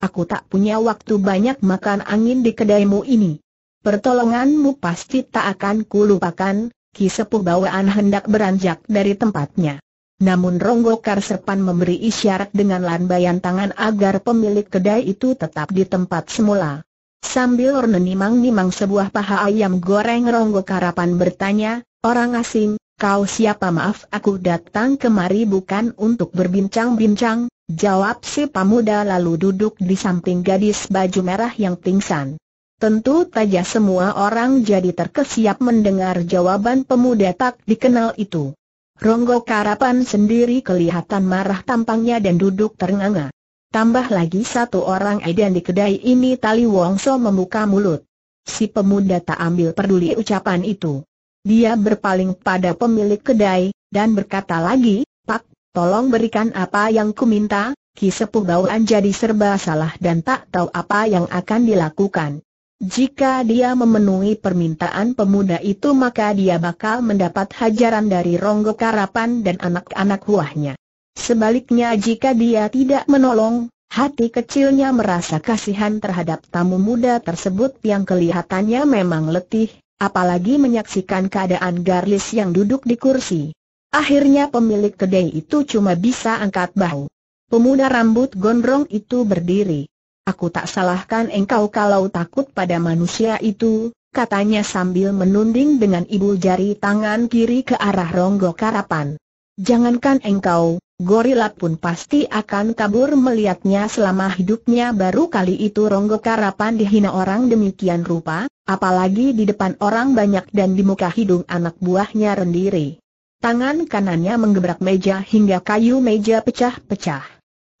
Aku tak punya waktu banyak makan angin di kedaimu ini. Pertolonganmu pasti tak akan kulupakan, Ki Sepuh bawaan hendak beranjak dari tempatnya. Namun Ronggo Karsepan memberi isyarat dengan lambaian tangan agar pemilik kedai itu tetap di tempat semula. Sambil menimang-nimang sebuah paha ayam goreng Ronggo Karapan bertanya, Orang asing, kau siapa maaf aku datang kemari bukan untuk berbincang-bincang, jawab si pemuda lalu duduk di samping gadis baju merah yang pingsan. Tentu saja semua orang jadi terkesiap mendengar jawaban pemuda tak dikenal itu. Ronggo Karapan sendiri kelihatan marah tampangnya dan duduk terengah-engah. Tambah lagi satu orang edan di kedai ini Tali Wongso membuka mulut. Si pemuda tak ambil peduli ucapan itu. Dia berpaling pada pemilik kedai, dan berkata lagi, Pak, tolong berikan apa yang kuminta, Ki Sepuh Bauan jadi serba salah dan tak tahu apa yang akan dilakukan. Jika dia memenuhi permintaan pemuda itu maka dia bakal mendapat hajaran dari Ronggo Karapan dan anak-anak buahnya. Sebaliknya jika dia tidak menolong, hati kecilnya merasa kasihan terhadap tamu muda tersebut yang kelihatannya memang letih, apalagi menyaksikan keadaan Garlis yang duduk di kursi. Akhirnya pemilik kedai itu cuma bisa angkat bahu. Pemuda rambut gondrong itu berdiri. Aku tak salahkan engkau kalau takut pada manusia itu, katanya sambil menunding dengan ibu jari tangan kiri ke arah ronggo karapan. Jangankan engkau, gorila pun pasti akan kabur melihatnya selama hidupnya baru kali itu Ronggo Karapan dihina orang demikian rupa, apalagi di depan orang banyak dan di muka hidung anak buahnya rendiri. Tangan kanannya menggebrak meja hingga kayu meja pecah-pecah.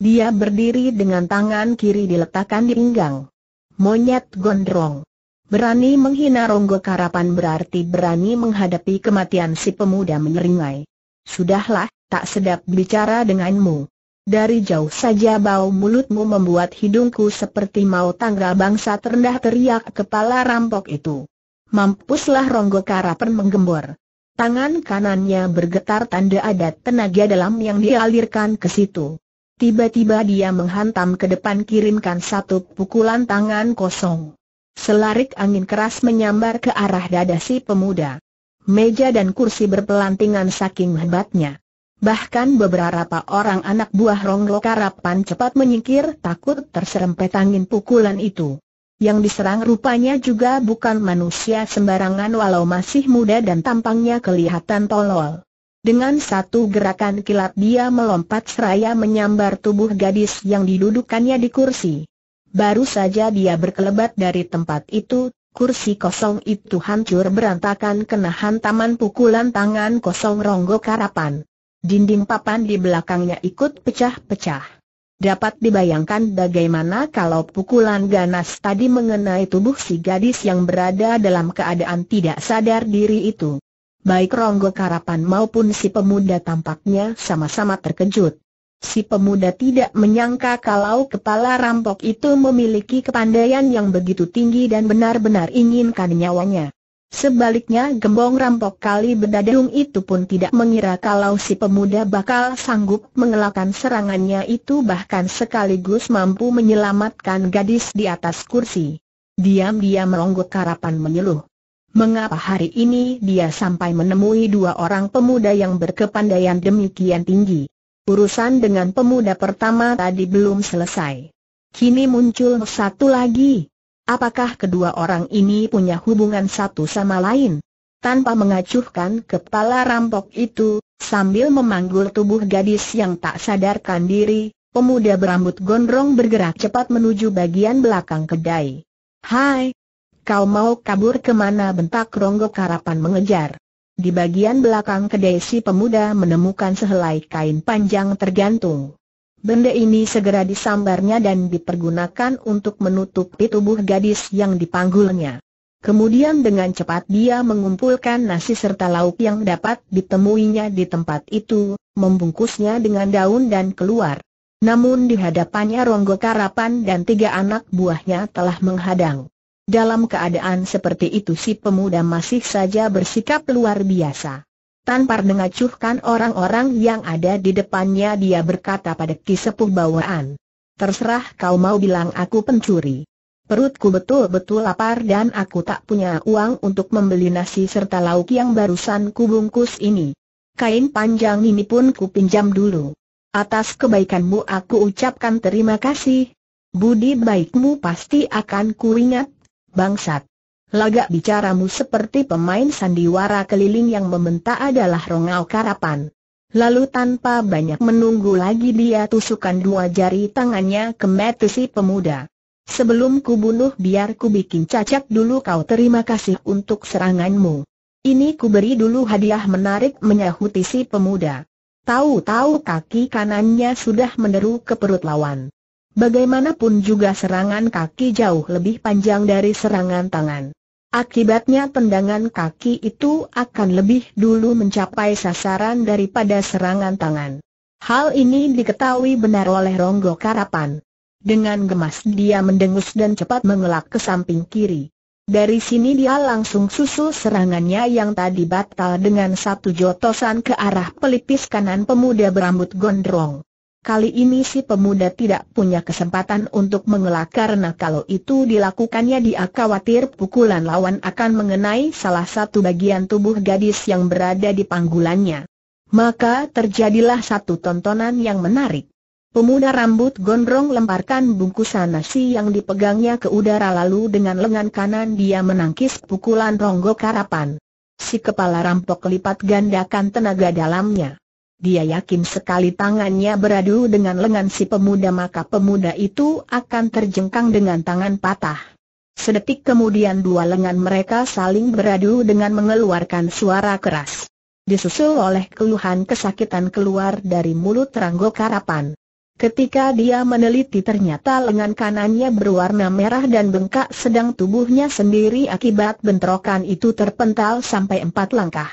Dia berdiri dengan tangan kiri diletakkan di pinggang. Monyet gondrong. Berani menghina Ronggo Karapan berarti berani menghadapi kematian si pemuda menyeringai. Sudahlah, tak sedap bicara denganmu. Dari jauh saja bau mulutmu membuat hidungku seperti mau tangga bangsa terendah teriak kepala rampok itu. Mampuslah Ronggo karapan menggembor. Tangan kanannya bergetar tanda adat tenaga dalam yang dialirkan ke situ. Tiba-tiba dia menghantam ke depan kirimkan satu pukulan tangan kosong. Selarik angin keras menyambar ke arah dada si pemuda meja dan kursi berpelantingan saking hebatnya. Bahkan beberapa orang anak buah Ronglo Karapan cepat menyingkir takut terserempet angin pukulan itu. Yang diserang rupanya juga bukan manusia sembarangan walau masih muda dan tampangnya kelihatan tolol. Dengan satu gerakan kilat dia melompat seraya menyambar tubuh gadis yang didudukannya di kursi. Baru saja dia berkelebat dari tempat itu, Kursi kosong itu hancur berantakan kena hantaman pukulan tangan kosong Ronggo Karapan. Dinding papan di belakangnya ikut pecah-pecah. Dapat dibayangkan bagaimana kalau pukulan ganas tadi mengenai tubuh si gadis yang berada dalam keadaan tidak sadar diri itu. Baik Ronggo Karapan maupun si pemuda tampaknya sama-sama terkejut. Si pemuda tidak menyangka kalau kepala rampok itu memiliki kepandaian yang begitu tinggi dan benar-benar inginkan nyawanya. Sebaliknya gembong rampok kali bedadung itu pun tidak mengira kalau si pemuda bakal sanggup mengelakkan serangannya itu bahkan sekaligus mampu menyelamatkan gadis di atas kursi. Diam-diam melonggok karapan menyeluh. Mengapa hari ini dia sampai menemui dua orang pemuda yang berkepandaian demikian tinggi? Urusan dengan pemuda pertama tadi belum selesai. Kini muncul satu lagi. Apakah kedua orang ini punya hubungan satu sama lain? Tanpa mengacuhkan kepala rampok itu, sambil memanggul tubuh gadis yang tak sadarkan diri, pemuda berambut gondrong bergerak cepat menuju bagian belakang kedai. Hai! Kau mau kabur kemana bentak Ronggo Karapan mengejar. Di bagian belakang kedai si pemuda menemukan sehelai kain panjang tergantung. Benda ini segera disambarnya dan dipergunakan untuk menutupi tubuh gadis yang dipanggulnya. Kemudian dengan cepat dia mengumpulkan nasi serta lauk yang dapat ditemuinya di tempat itu, membungkusnya dengan daun dan keluar. Namun di hadapannya Ronggo Karapan dan tiga anak buahnya telah menghadang. Dalam keadaan seperti itu si pemuda masih saja bersikap luar biasa. Tanpa mengacuhkan orang-orang yang ada di depannya dia berkata pada Ki Sepuh Bawaan. Terserah kau mau bilang aku pencuri. Perutku betul-betul lapar dan aku tak punya uang untuk membeli nasi serta lauk yang barusan kubungkus ini. Kain panjang ini pun kupinjam dulu. Atas kebaikanmu aku ucapkan terima kasih. Budi baikmu pasti akan kuingat bangsat. Lagak bicaramu seperti pemain sandiwara keliling yang membentak adalah rongau karapan. Lalu tanpa banyak menunggu lagi dia tusukan dua jari tangannya ke metu si pemuda. Sebelum kubunuh bunuh biar ku bikin cacat dulu kau terima kasih untuk seranganmu. Ini kuberi dulu hadiah menarik menyahuti si pemuda. Tahu-tahu kaki kanannya sudah meneru ke perut lawan. Bagaimanapun juga serangan kaki jauh lebih panjang dari serangan tangan. Akibatnya tendangan kaki itu akan lebih dulu mencapai sasaran daripada serangan tangan. Hal ini diketahui benar oleh Ronggo Karapan. Dengan gemas dia mendengus dan cepat mengelak ke samping kiri. Dari sini dia langsung susul serangannya yang tadi batal dengan satu jotosan ke arah pelipis kanan pemuda berambut gondrong. Kali ini si pemuda tidak punya kesempatan untuk mengelak karena kalau itu dilakukannya dia khawatir pukulan lawan akan mengenai salah satu bagian tubuh gadis yang berada di panggulannya. Maka terjadilah satu tontonan yang menarik. Pemuda rambut gondrong lemparkan bungkusan nasi yang dipegangnya ke udara lalu dengan lengan kanan dia menangkis pukulan ronggo karapan. Si kepala rampok lipat gandakan tenaga dalamnya. Dia yakin sekali tangannya beradu dengan lengan si pemuda maka pemuda itu akan terjengkang dengan tangan patah. Sedetik kemudian dua lengan mereka saling beradu dengan mengeluarkan suara keras. Disusul oleh keluhan kesakitan keluar dari mulut Ranggo Karapan. Ketika dia meneliti ternyata lengan kanannya berwarna merah dan bengkak sedang tubuhnya sendiri akibat bentrokan itu terpental sampai empat langkah.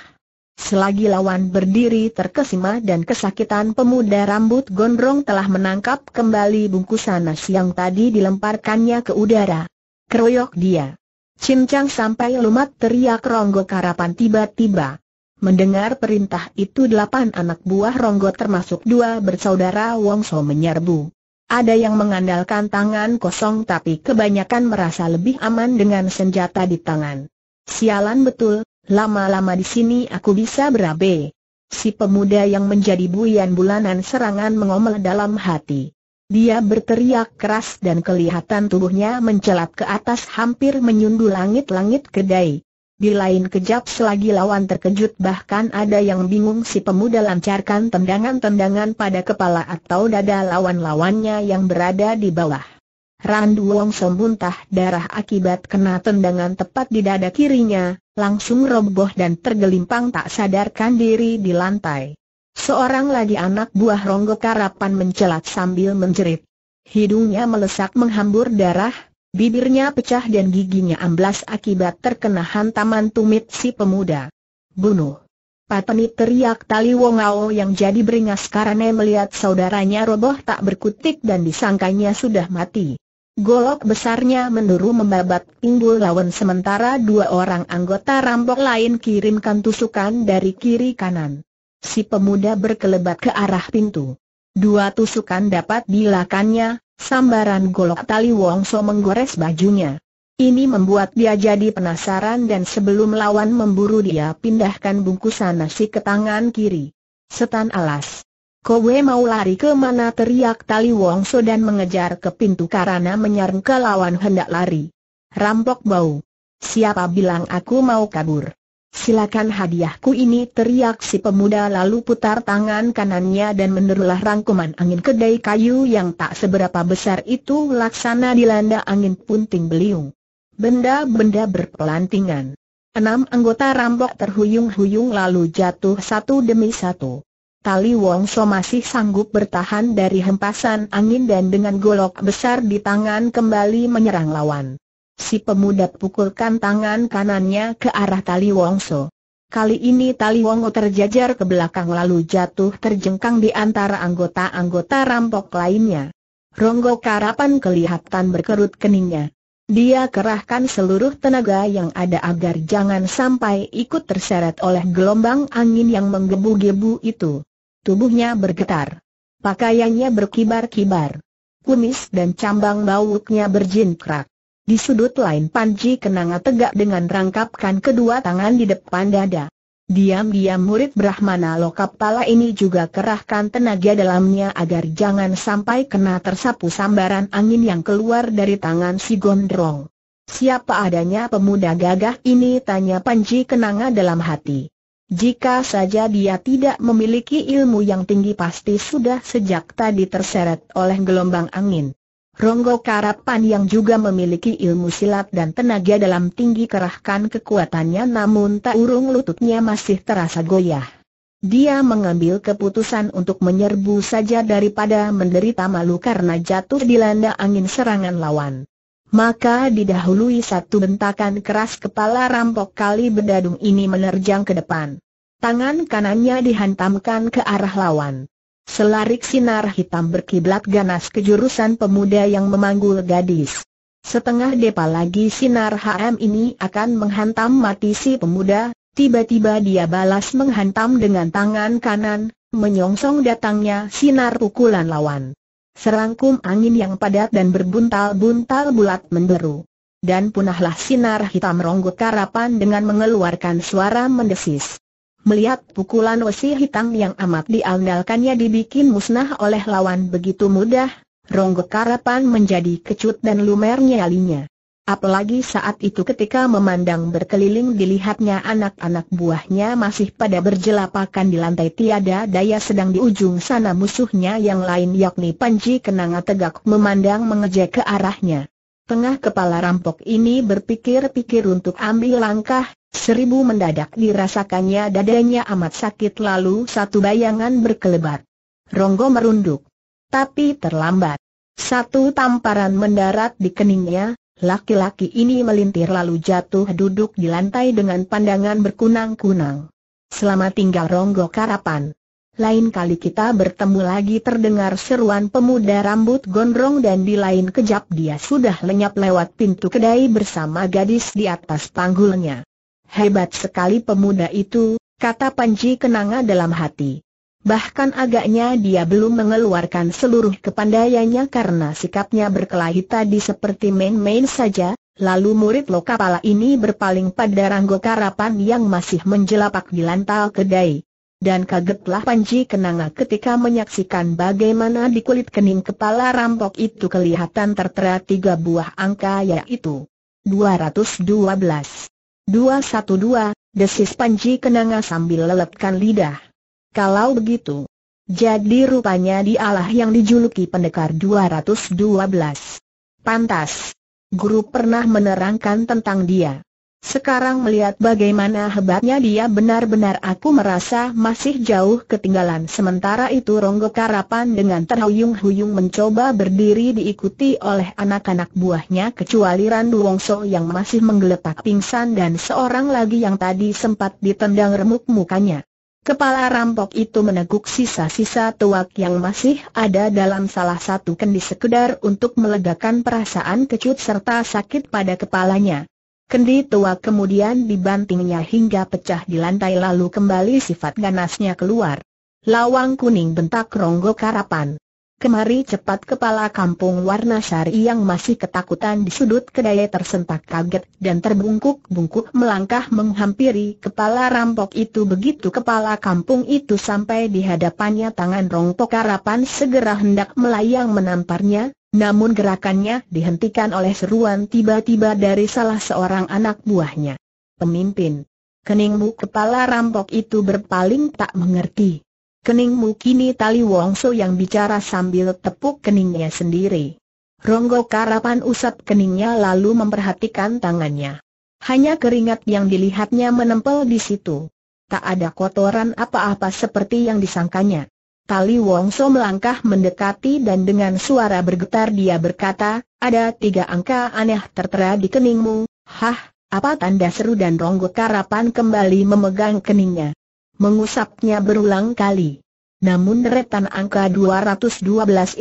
Selagi lawan berdiri terkesima dan kesakitan pemuda rambut gondrong telah menangkap kembali bungkusan nasi yang tadi dilemparkannya ke udara. Keroyok dia. Cincang sampai lumat teriak Ronggo Karapan tiba-tiba. Mendengar perintah itu delapan anak buah Ronggo termasuk dua bersaudara Wongso menyerbu. Ada yang mengandalkan tangan kosong tapi kebanyakan merasa lebih aman dengan senjata di tangan. Sialan betul, Lama-lama di sini aku bisa berabe. Si pemuda yang menjadi buian bulanan serangan mengomel dalam hati. Dia berteriak keras dan kelihatan tubuhnya mencelat ke atas hampir menyundul langit-langit kedai. Di lain kejap selagi lawan terkejut bahkan ada yang bingung si pemuda lancarkan tendangan-tendangan pada kepala atau dada lawan-lawannya yang berada di bawah. Randu Wong sembuntah darah akibat kena tendangan tepat di dada kirinya, langsung roboh dan tergelimpang tak sadarkan diri di lantai. Seorang lagi anak buah Ronggo Karapan mencelat sambil menjerit. Hidungnya melesak menghambur darah, bibirnya pecah dan giginya amblas akibat terkena hantaman tumit si pemuda. Bunuh! Pateni teriak Tali Wongao yang jadi beringas karena melihat saudaranya roboh tak berkutik dan disangkanya sudah mati. Golok besarnya menduru membabat pinggul lawan sementara dua orang anggota rampok lain kirimkan tusukan dari kiri kanan. Si pemuda berkelebat ke arah pintu. Dua tusukan dapat dilakannya, sambaran golok tali Wongso menggores bajunya. Ini membuat dia jadi penasaran dan sebelum lawan memburu dia pindahkan bungkusan nasi ke tangan kiri. Setan alas. Kowe mau lari ke mana teriak Tali Wongso dan mengejar ke pintu karena ke lawan hendak lari. Rampok bau. Siapa bilang aku mau kabur? Silakan hadiahku ini teriak si pemuda lalu putar tangan kanannya dan menerulah rangkuman angin kedai kayu yang tak seberapa besar itu laksana dilanda angin punting beliung. Benda-benda berpelantingan. Enam anggota rampok terhuyung-huyung lalu jatuh satu demi satu. Tali Wongso masih sanggup bertahan dari hempasan angin dan dengan golok besar di tangan kembali menyerang lawan. Si pemuda pukulkan tangan kanannya ke arah Tali Wongso. Kali ini Tali Wongso terjajar ke belakang lalu jatuh terjengkang di antara anggota-anggota rampok lainnya. Ronggo Karapan kelihatan berkerut keningnya. Dia kerahkan seluruh tenaga yang ada agar jangan sampai ikut terseret oleh gelombang angin yang menggebu-gebu itu. Tubuhnya bergetar. Pakaiannya berkibar-kibar. Kumis dan cambang bauknya berjinkrak. Di sudut lain Panji Kenanga tegak dengan rangkapkan kedua tangan di depan dada. Diam-diam murid Brahmana Lokapala ini juga kerahkan tenaga dalamnya agar jangan sampai kena tersapu sambaran angin yang keluar dari tangan si gondrong. Siapa adanya pemuda gagah ini tanya Panji Kenanga dalam hati. Jika saja dia tidak memiliki ilmu yang tinggi pasti sudah sejak tadi terseret oleh gelombang angin. Ronggo Karapan yang juga memiliki ilmu silat dan tenaga dalam tinggi kerahkan kekuatannya namun tak urung lututnya masih terasa goyah. Dia mengambil keputusan untuk menyerbu saja daripada menderita malu karena jatuh dilanda angin serangan lawan. Maka didahului satu bentakan keras kepala rampok kali bedadung ini menerjang ke depan. Tangan kanannya dihantamkan ke arah lawan. Selarik sinar hitam berkiblat ganas ke jurusan pemuda yang memanggul gadis. Setengah depa lagi sinar HM ini akan menghantam mati si pemuda, tiba-tiba dia balas menghantam dengan tangan kanan, menyongsong datangnya sinar pukulan lawan. Serangkum angin yang padat dan berbuntal-buntal bulat menderu. Dan punahlah sinar hitam meronggut karapan dengan mengeluarkan suara mendesis. Melihat pukulan wesi hitam yang amat diandalkannya dibikin musnah oleh lawan begitu mudah, Ronggo Karapan menjadi kecut dan lumer nyalinya. Apalagi saat itu ketika memandang berkeliling dilihatnya anak-anak buahnya masih pada berjelapakan di lantai tiada daya sedang di ujung sana musuhnya yang lain yakni Panji Kenanga tegak memandang mengejek ke arahnya. Tengah kepala rampok ini berpikir-pikir untuk ambil langkah, seribu mendadak dirasakannya dadanya amat sakit lalu satu bayangan berkelebat. Ronggo merunduk. Tapi terlambat. Satu tamparan mendarat di keningnya, Laki-laki ini melintir lalu jatuh duduk di lantai dengan pandangan berkunang-kunang. Selama tinggal Ronggo Karapan. Lain kali kita bertemu lagi terdengar seruan pemuda rambut gondrong dan di lain kejap dia sudah lenyap lewat pintu kedai bersama gadis di atas panggulnya. Hebat sekali pemuda itu, kata Panji Kenanga dalam hati. Bahkan agaknya dia belum mengeluarkan seluruh kepandaiannya karena sikapnya berkelahi tadi seperti main-main saja, lalu murid lokapala ini berpaling pada Ranggo Karapan yang masih menjelapak di lantal kedai. Dan kagetlah Panji Kenanga ketika menyaksikan bagaimana di kulit kening kepala rampok itu kelihatan tertera tiga buah angka yaitu 212, 212, desis Panji Kenanga sambil leletkan lidah. Kalau begitu, jadi rupanya dialah yang dijuluki pendekar 212. Pantas. Guru pernah menerangkan tentang dia. Sekarang melihat bagaimana hebatnya dia benar-benar aku merasa masih jauh ketinggalan Sementara itu Ronggo Karapan dengan terhuyung-huyung mencoba berdiri diikuti oleh anak-anak buahnya Kecuali Randu Wongso yang masih menggeletak pingsan dan seorang lagi yang tadi sempat ditendang remuk mukanya Kepala rampok itu meneguk sisa-sisa tuak yang masih ada dalam salah satu kendi sekedar untuk melegakan perasaan kecut serta sakit pada kepalanya. Kendi tuak kemudian dibantingnya hingga pecah di lantai lalu kembali sifat ganasnya keluar. Lawang kuning bentak Ronggo Karapan. Kemari cepat kepala kampung warna sari yang masih ketakutan di sudut kedai tersentak kaget dan terbungkuk-bungkuk melangkah menghampiri kepala rampok itu begitu kepala kampung itu sampai di hadapannya tangan rongpok harapan segera hendak melayang menamparnya, namun gerakannya dihentikan oleh seruan tiba-tiba dari salah seorang anak buahnya. Pemimpin, keningmu kepala rampok itu berpaling tak mengerti. Keningmu kini tali Wongso yang bicara sambil tepuk keningnya sendiri. Ronggo Karapan usap keningnya lalu memperhatikan tangannya. Hanya keringat yang dilihatnya menempel di situ. Tak ada kotoran apa-apa seperti yang disangkanya. Tali Wongso melangkah mendekati dan dengan suara bergetar dia berkata, ada tiga angka aneh tertera di keningmu, hah, apa tanda seru dan Ronggo Karapan kembali memegang keningnya mengusapnya berulang kali. Namun deretan angka 212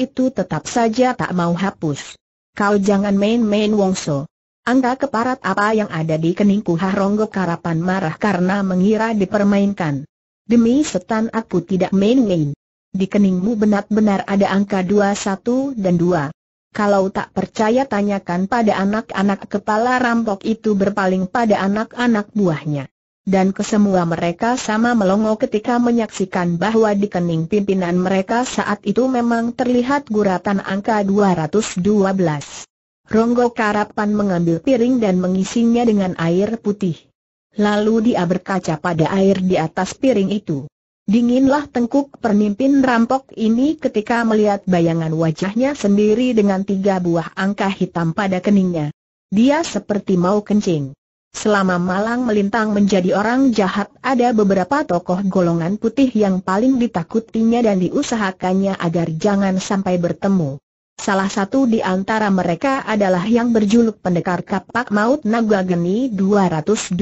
itu tetap saja tak mau hapus. Kau jangan main-main wongso. Angka keparat apa yang ada di keningku Haronggo Karapan marah karena mengira dipermainkan. Demi setan aku tidak main-main. Di keningmu benar-benar ada angka 21 dan 2. Kalau tak percaya tanyakan pada anak-anak kepala rampok itu berpaling pada anak-anak buahnya dan kesemua mereka sama melongo ketika menyaksikan bahwa di kening pimpinan mereka saat itu memang terlihat guratan angka 212. Ronggo Karapan mengambil piring dan mengisinya dengan air putih. Lalu dia berkaca pada air di atas piring itu. Dinginlah tengkuk pemimpin rampok ini ketika melihat bayangan wajahnya sendiri dengan tiga buah angka hitam pada keningnya. Dia seperti mau kencing. Selama Malang melintang menjadi orang jahat ada beberapa tokoh golongan putih yang paling ditakutinya dan diusahakannya agar jangan sampai bertemu. Salah satu di antara mereka adalah yang berjuluk pendekar kapak maut Naga Geni 212.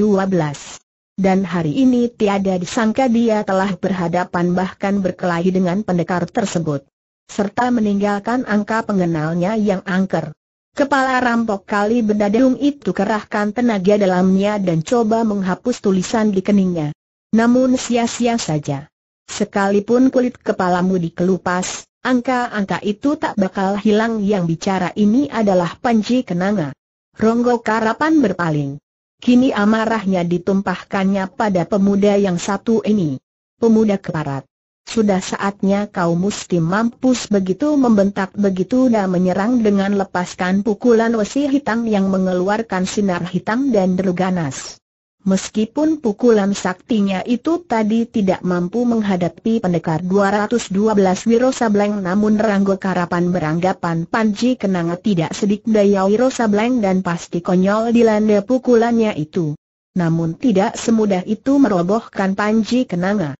Dan hari ini tiada disangka dia telah berhadapan bahkan berkelahi dengan pendekar tersebut. Serta meninggalkan angka pengenalnya yang angker. Kepala rampok kali benda dung itu kerahkan tenaga dalamnya dan coba menghapus tulisan di keningnya. Namun sia-sia saja. Sekalipun kulit kepalamu dikelupas, angka-angka itu tak bakal hilang yang bicara ini adalah Panji Kenanga. Ronggo Karapan berpaling. Kini amarahnya ditumpahkannya pada pemuda yang satu ini. Pemuda keparat. Sudah saatnya kau mesti mampus begitu membentak begitu dan menyerang dengan lepaskan pukulan wesi hitam yang mengeluarkan sinar hitam dan deru ganas. Meskipun pukulan saktinya itu tadi tidak mampu menghadapi pendekar 212 Wiro Sableng namun Ranggo Karapan beranggapan Panji Kenanga tidak sedik daya Wiro Sableng dan pasti konyol dilanda pukulannya itu. Namun tidak semudah itu merobohkan Panji Kenanga.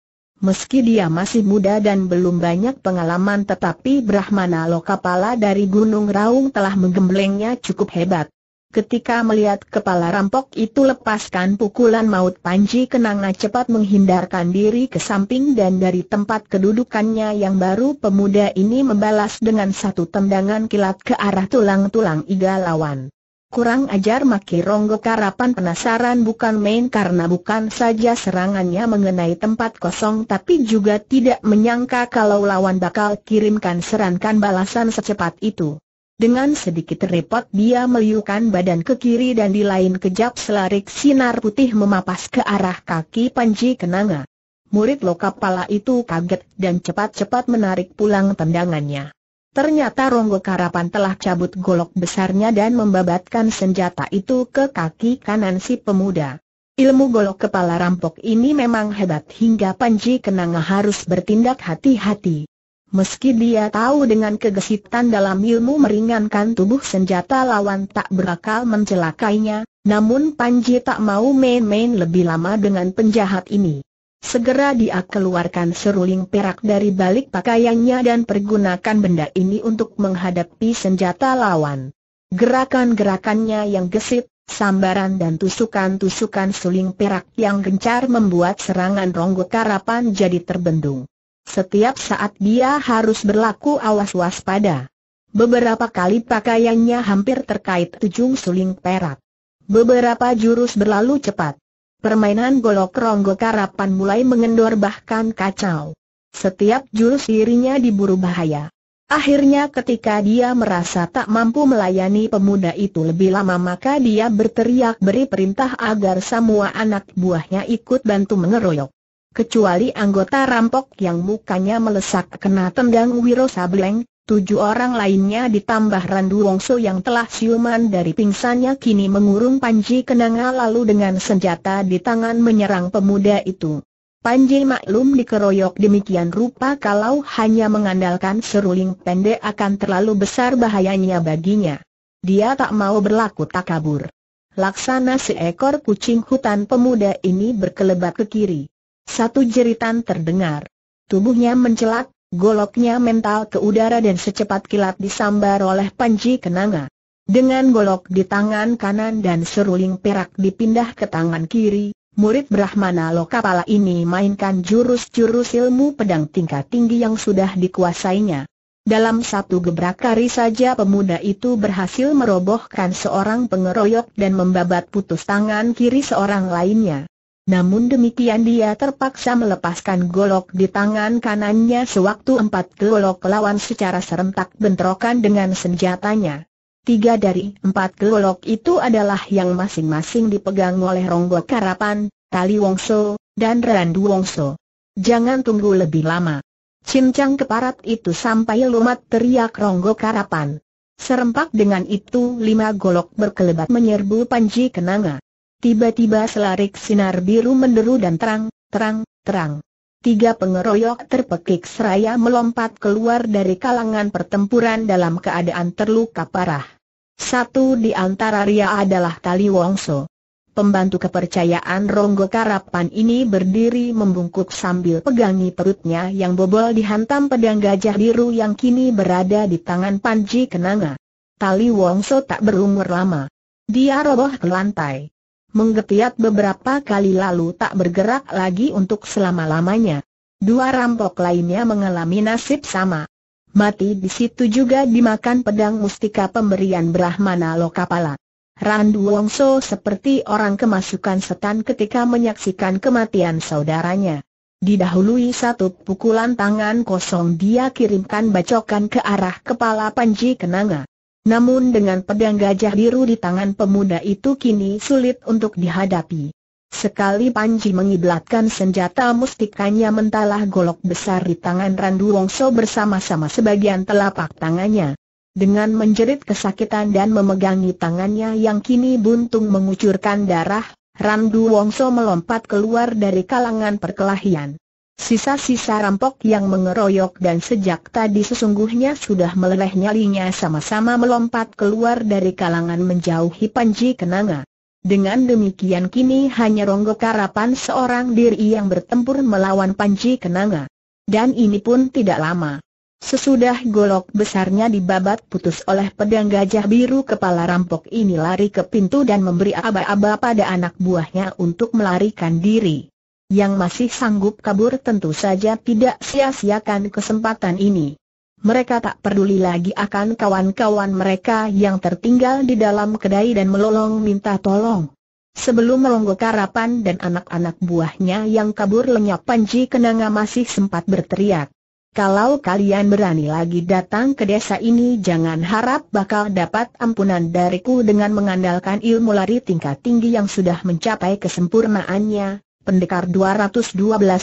Meski dia masih muda dan belum banyak pengalaman tetapi Brahmana Lokapala dari Gunung Raung telah menggemblengnya cukup hebat. Ketika melihat kepala rampok itu lepaskan pukulan maut Panji Kenanga cepat menghindarkan diri ke samping dan dari tempat kedudukannya yang baru pemuda ini membalas dengan satu tendangan kilat ke arah tulang-tulang iga lawan. Kurang ajar maki Ronggo Karapan penasaran bukan main karena bukan saja serangannya mengenai tempat kosong tapi juga tidak menyangka kalau lawan bakal kirimkan serangan balasan secepat itu. Dengan sedikit repot dia meliukan badan ke kiri dan di lain kejap selarik sinar putih memapas ke arah kaki Panji Kenanga. Murid lokapala itu kaget dan cepat-cepat menarik pulang tendangannya. Ternyata Ronggo Karapan telah cabut golok besarnya dan membabatkan senjata itu ke kaki kanan si pemuda. Ilmu golok kepala rampok ini memang hebat hingga Panji Kenanga harus bertindak hati-hati. Meski dia tahu dengan kegesitan dalam ilmu meringankan tubuh senjata lawan tak berakal mencelakainya, namun Panji tak mau main-main lebih lama dengan penjahat ini. Segera dia keluarkan seruling perak dari balik pakaiannya dan pergunakan benda ini untuk menghadapi senjata lawan. Gerakan-gerakannya yang gesit, sambaran dan tusukan-tusukan suling perak yang gencar membuat serangan Ronggo Karapan jadi terbendung. Setiap saat dia harus berlaku awas waspada. Beberapa kali pakaiannya hampir terkait ujung suling perak. Beberapa jurus berlalu cepat. Permainan golok ronggo karapan mulai mengendor bahkan kacau. Setiap jurus dirinya diburu bahaya. Akhirnya ketika dia merasa tak mampu melayani pemuda itu lebih lama maka dia berteriak beri perintah agar semua anak buahnya ikut bantu mengeroyok. Kecuali anggota rampok yang mukanya melesak kena tendang Wiro Sableng, Tujuh orang lainnya ditambah Randu Wongso yang telah siuman dari pingsannya kini mengurung Panji Kenanga lalu dengan senjata di tangan menyerang pemuda itu. Panji maklum dikeroyok demikian rupa kalau hanya mengandalkan seruling pendek akan terlalu besar bahayanya baginya. Dia tak mau berlaku tak kabur. Laksana seekor kucing hutan pemuda ini berkelebat ke kiri. Satu jeritan terdengar. Tubuhnya mencelat Goloknya mental ke udara dan secepat kilat disambar oleh Panji Kenanga. Dengan golok di tangan kanan dan seruling perak dipindah ke tangan kiri, murid Brahmana Lokapala ini mainkan jurus-jurus ilmu pedang tingkat tinggi yang sudah dikuasainya. Dalam satu gebrak kari saja pemuda itu berhasil merobohkan seorang pengeroyok dan membabat putus tangan kiri seorang lainnya. Namun demikian dia terpaksa melepaskan golok di tangan kanannya sewaktu empat golok lawan secara serentak bentrokan dengan senjatanya. Tiga dari empat golok itu adalah yang masing-masing dipegang oleh Ronggo Karapan, Tali Wongso, dan Randu Wongso. Jangan tunggu lebih lama. Cincang keparat itu sampai lumat teriak Ronggo Karapan. Serempak dengan itu lima golok berkelebat menyerbu Panji Kenanga. Tiba-tiba selarik sinar biru menderu dan terang, terang, terang. Tiga pengeroyok terpekik seraya melompat keluar dari kalangan pertempuran dalam keadaan terluka parah. Satu di antara ria adalah Tali Wongso. Pembantu kepercayaan Ronggo Karapan ini berdiri membungkuk sambil pegangi perutnya yang bobol dihantam pedang gajah biru yang kini berada di tangan Panji Kenanga. Tali Wongso tak berumur lama. Dia roboh ke lantai menggepiat beberapa kali lalu tak bergerak lagi untuk selama-lamanya. Dua rampok lainnya mengalami nasib sama. Mati di situ juga dimakan pedang mustika pemberian Brahmana Lokapala. Randu Wongso seperti orang kemasukan setan ketika menyaksikan kematian saudaranya. Didahului satu pukulan tangan kosong dia kirimkan bacokan ke arah kepala Panji Kenanga. Namun dengan pedang gajah biru di tangan pemuda itu kini sulit untuk dihadapi. Sekali Panji mengiblatkan senjata mustikanya mentalah golok besar di tangan Randu Wongso bersama-sama sebagian telapak tangannya. Dengan menjerit kesakitan dan memegangi tangannya yang kini buntung mengucurkan darah, Randu Wongso melompat keluar dari kalangan perkelahian. Sisa-sisa rampok yang mengeroyok dan sejak tadi sesungguhnya sudah meleleh nyalinya sama-sama melompat keluar dari kalangan menjauhi Panji Kenanga. Dengan demikian kini hanya Ronggo Karapan seorang diri yang bertempur melawan Panji Kenanga. Dan ini pun tidak lama. Sesudah golok besarnya dibabat putus oleh pedang gajah biru kepala rampok ini lari ke pintu dan memberi aba-aba pada anak buahnya untuk melarikan diri yang masih sanggup kabur tentu saja tidak sia-siakan kesempatan ini. Mereka tak peduli lagi akan kawan-kawan mereka yang tertinggal di dalam kedai dan melolong minta tolong. Sebelum meronggok Karapan dan anak-anak buahnya yang kabur lenyap Panji Kenanga masih sempat berteriak. Kalau kalian berani lagi datang ke desa ini jangan harap bakal dapat ampunan dariku dengan mengandalkan ilmu lari tingkat tinggi yang sudah mencapai kesempurnaannya, Pendekar 212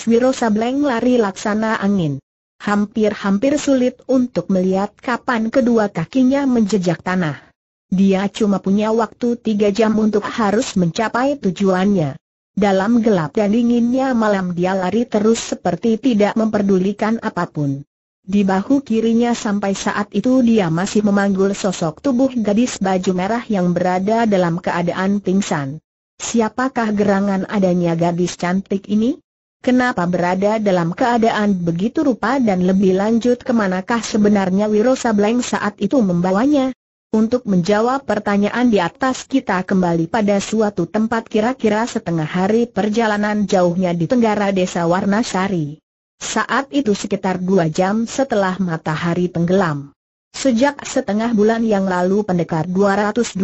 Wiro Sableng lari laksana angin. Hampir-hampir sulit untuk melihat kapan kedua kakinya menjejak tanah. Dia cuma punya waktu tiga jam untuk harus mencapai tujuannya. Dalam gelap dan dinginnya malam dia lari terus seperti tidak memperdulikan apapun. Di bahu kirinya sampai saat itu dia masih memanggul sosok tubuh gadis baju merah yang berada dalam keadaan pingsan. Siapakah gerangan adanya gadis cantik ini? Kenapa berada dalam keadaan begitu rupa dan lebih lanjut kemanakah sebenarnya Wiro Sableng saat itu membawanya? Untuk menjawab pertanyaan di atas kita kembali pada suatu tempat kira-kira setengah hari perjalanan jauhnya di tenggara desa Warnasari. Saat itu sekitar dua jam setelah matahari tenggelam. Sejak setengah bulan yang lalu pendekar 212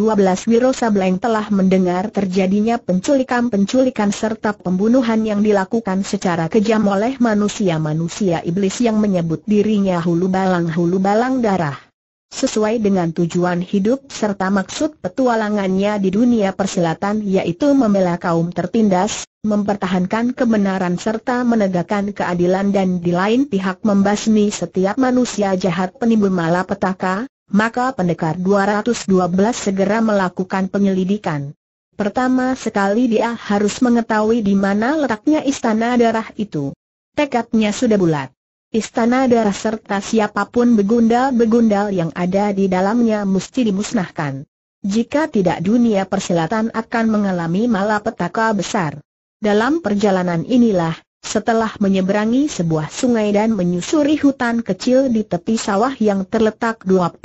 Wiro Sableng telah mendengar terjadinya penculikan-penculikan serta pembunuhan yang dilakukan secara kejam oleh manusia-manusia iblis yang menyebut dirinya hulu balang-hulu balang darah. Sesuai dengan tujuan hidup serta maksud petualangannya di dunia perselatan, yaitu membela kaum tertindas, mempertahankan kebenaran serta menegakkan keadilan dan di lain pihak membasmi setiap manusia jahat penimbun malapetaka, maka pendekar 212 segera melakukan penyelidikan. Pertama sekali dia harus mengetahui di mana letaknya istana darah itu. Tekadnya sudah bulat. Istana darah serta siapapun begundal-begundal yang ada di dalamnya mesti dimusnahkan. Jika tidak dunia persilatan akan mengalami malapetaka besar. Dalam perjalanan inilah, setelah menyeberangi sebuah sungai dan menyusuri hutan kecil di tepi sawah yang terletak 25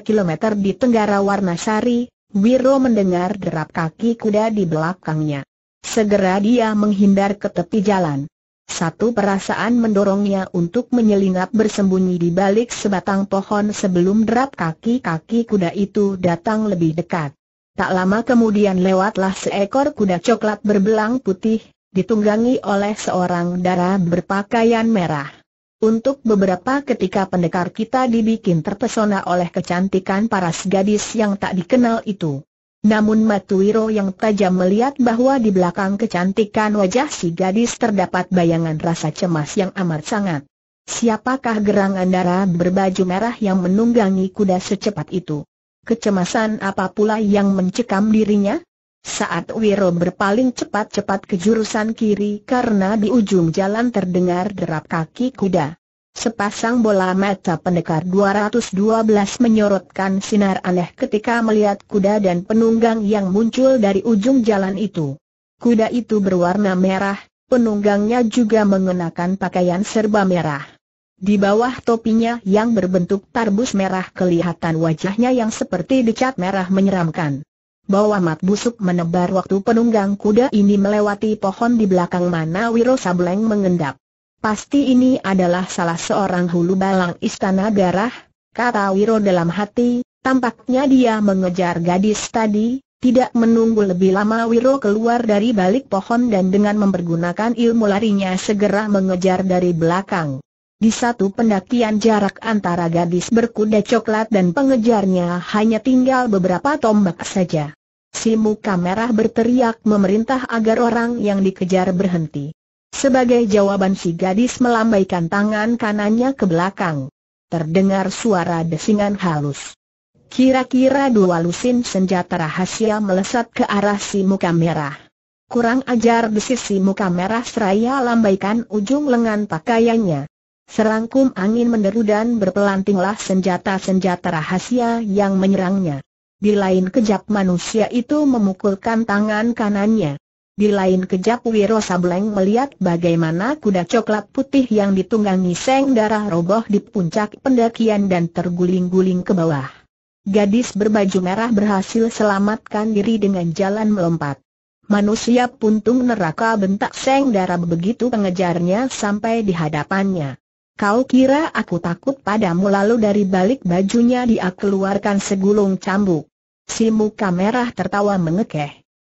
km di Tenggara Warnasari, Wiro mendengar derap kaki kuda di belakangnya. Segera dia menghindar ke tepi jalan. Satu perasaan mendorongnya untuk menyelinap bersembunyi di balik sebatang pohon sebelum derap kaki-kaki kuda itu datang lebih dekat. Tak lama kemudian lewatlah seekor kuda coklat berbelang putih, ditunggangi oleh seorang dara berpakaian merah. Untuk beberapa ketika pendekar kita dibikin terpesona oleh kecantikan paras gadis yang tak dikenal itu. Namun Matuiro yang tajam melihat bahwa di belakang kecantikan wajah si gadis terdapat bayangan rasa cemas yang amat sangat. Siapakah gerang andara berbaju merah yang menunggangi kuda secepat itu? Kecemasan apa pula yang mencekam dirinya? Saat Wiro berpaling cepat-cepat ke jurusan kiri karena di ujung jalan terdengar derap kaki kuda. Sepasang bola mata pendekar 212 menyorotkan sinar aneh ketika melihat kuda dan penunggang yang muncul dari ujung jalan itu. Kuda itu berwarna merah, penunggangnya juga mengenakan pakaian serba merah. Di bawah topinya yang berbentuk tarbus merah kelihatan wajahnya yang seperti dicat merah menyeramkan. Bawa mat busuk menebar waktu penunggang kuda ini melewati pohon di belakang mana Wiro Sableng mengendap. Pasti ini adalah salah seorang hulu balang istana darah, kata Wiro dalam hati, tampaknya dia mengejar gadis tadi, tidak menunggu lebih lama Wiro keluar dari balik pohon dan dengan mempergunakan ilmu larinya segera mengejar dari belakang. Di satu pendakian jarak antara gadis berkuda coklat dan pengejarnya hanya tinggal beberapa tombak saja. Si muka merah berteriak memerintah agar orang yang dikejar berhenti. Sebagai jawaban si gadis melambaikan tangan kanannya ke belakang. Terdengar suara desingan halus. Kira-kira dua lusin senjata rahasia melesat ke arah si muka merah. Kurang ajar di sisi muka merah seraya lambaikan ujung lengan pakaiannya. Serangkum angin menderu dan berpelantinglah senjata-senjata rahasia yang menyerangnya. Di lain kejap manusia itu memukulkan tangan kanannya. Di lain kejap Wiro Sableng melihat bagaimana kuda coklat putih yang ditunggangi seng darah roboh di puncak pendakian dan terguling-guling ke bawah. Gadis berbaju merah berhasil selamatkan diri dengan jalan melompat. Manusia puntung neraka bentak seng darah begitu pengejarnya sampai di hadapannya. Kau kira aku takut padamu lalu dari balik bajunya dia keluarkan segulung cambuk. Si muka merah tertawa mengekeh.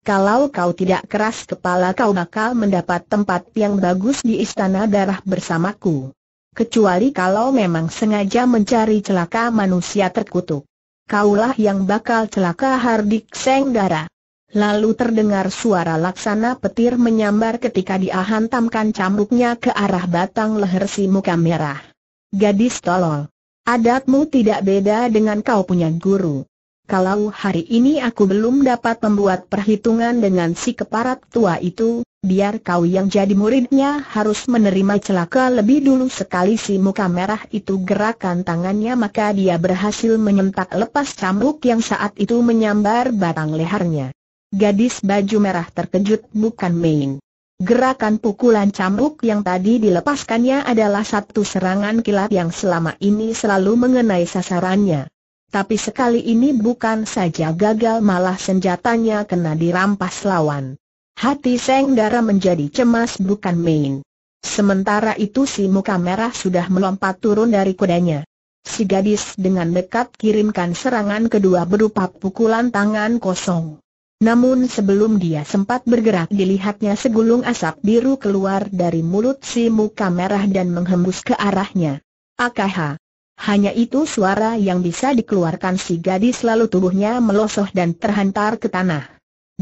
Kalau kau tidak keras kepala kau bakal mendapat tempat yang bagus di istana darah bersamaku. Kecuali kalau memang sengaja mencari celaka manusia terkutuk. Kaulah yang bakal celaka Hardik Seng Lalu terdengar suara laksana petir menyambar ketika dia hantamkan cambuknya ke arah batang leher si muka merah. Gadis tolol. Adatmu tidak beda dengan kau punya guru. Kalau hari ini aku belum dapat membuat perhitungan dengan si keparat tua itu, biar kau yang jadi muridnya harus menerima celaka lebih dulu sekali si muka merah itu gerakan tangannya maka dia berhasil menyentak lepas cambuk yang saat itu menyambar batang lehernya. Gadis baju merah terkejut bukan main. Gerakan pukulan cambuk yang tadi dilepaskannya adalah satu serangan kilat yang selama ini selalu mengenai sasarannya. Tapi sekali ini bukan saja gagal malah senjatanya kena dirampas lawan. Hati Seng Dara menjadi cemas bukan main. Sementara itu si muka merah sudah melompat turun dari kudanya. Si gadis dengan dekat kirimkan serangan kedua berupa pukulan tangan kosong. Namun sebelum dia sempat bergerak dilihatnya segulung asap biru keluar dari mulut si muka merah dan menghembus ke arahnya. Akaha! Hanya itu suara yang bisa dikeluarkan si gadis lalu tubuhnya melosoh dan terhantar ke tanah.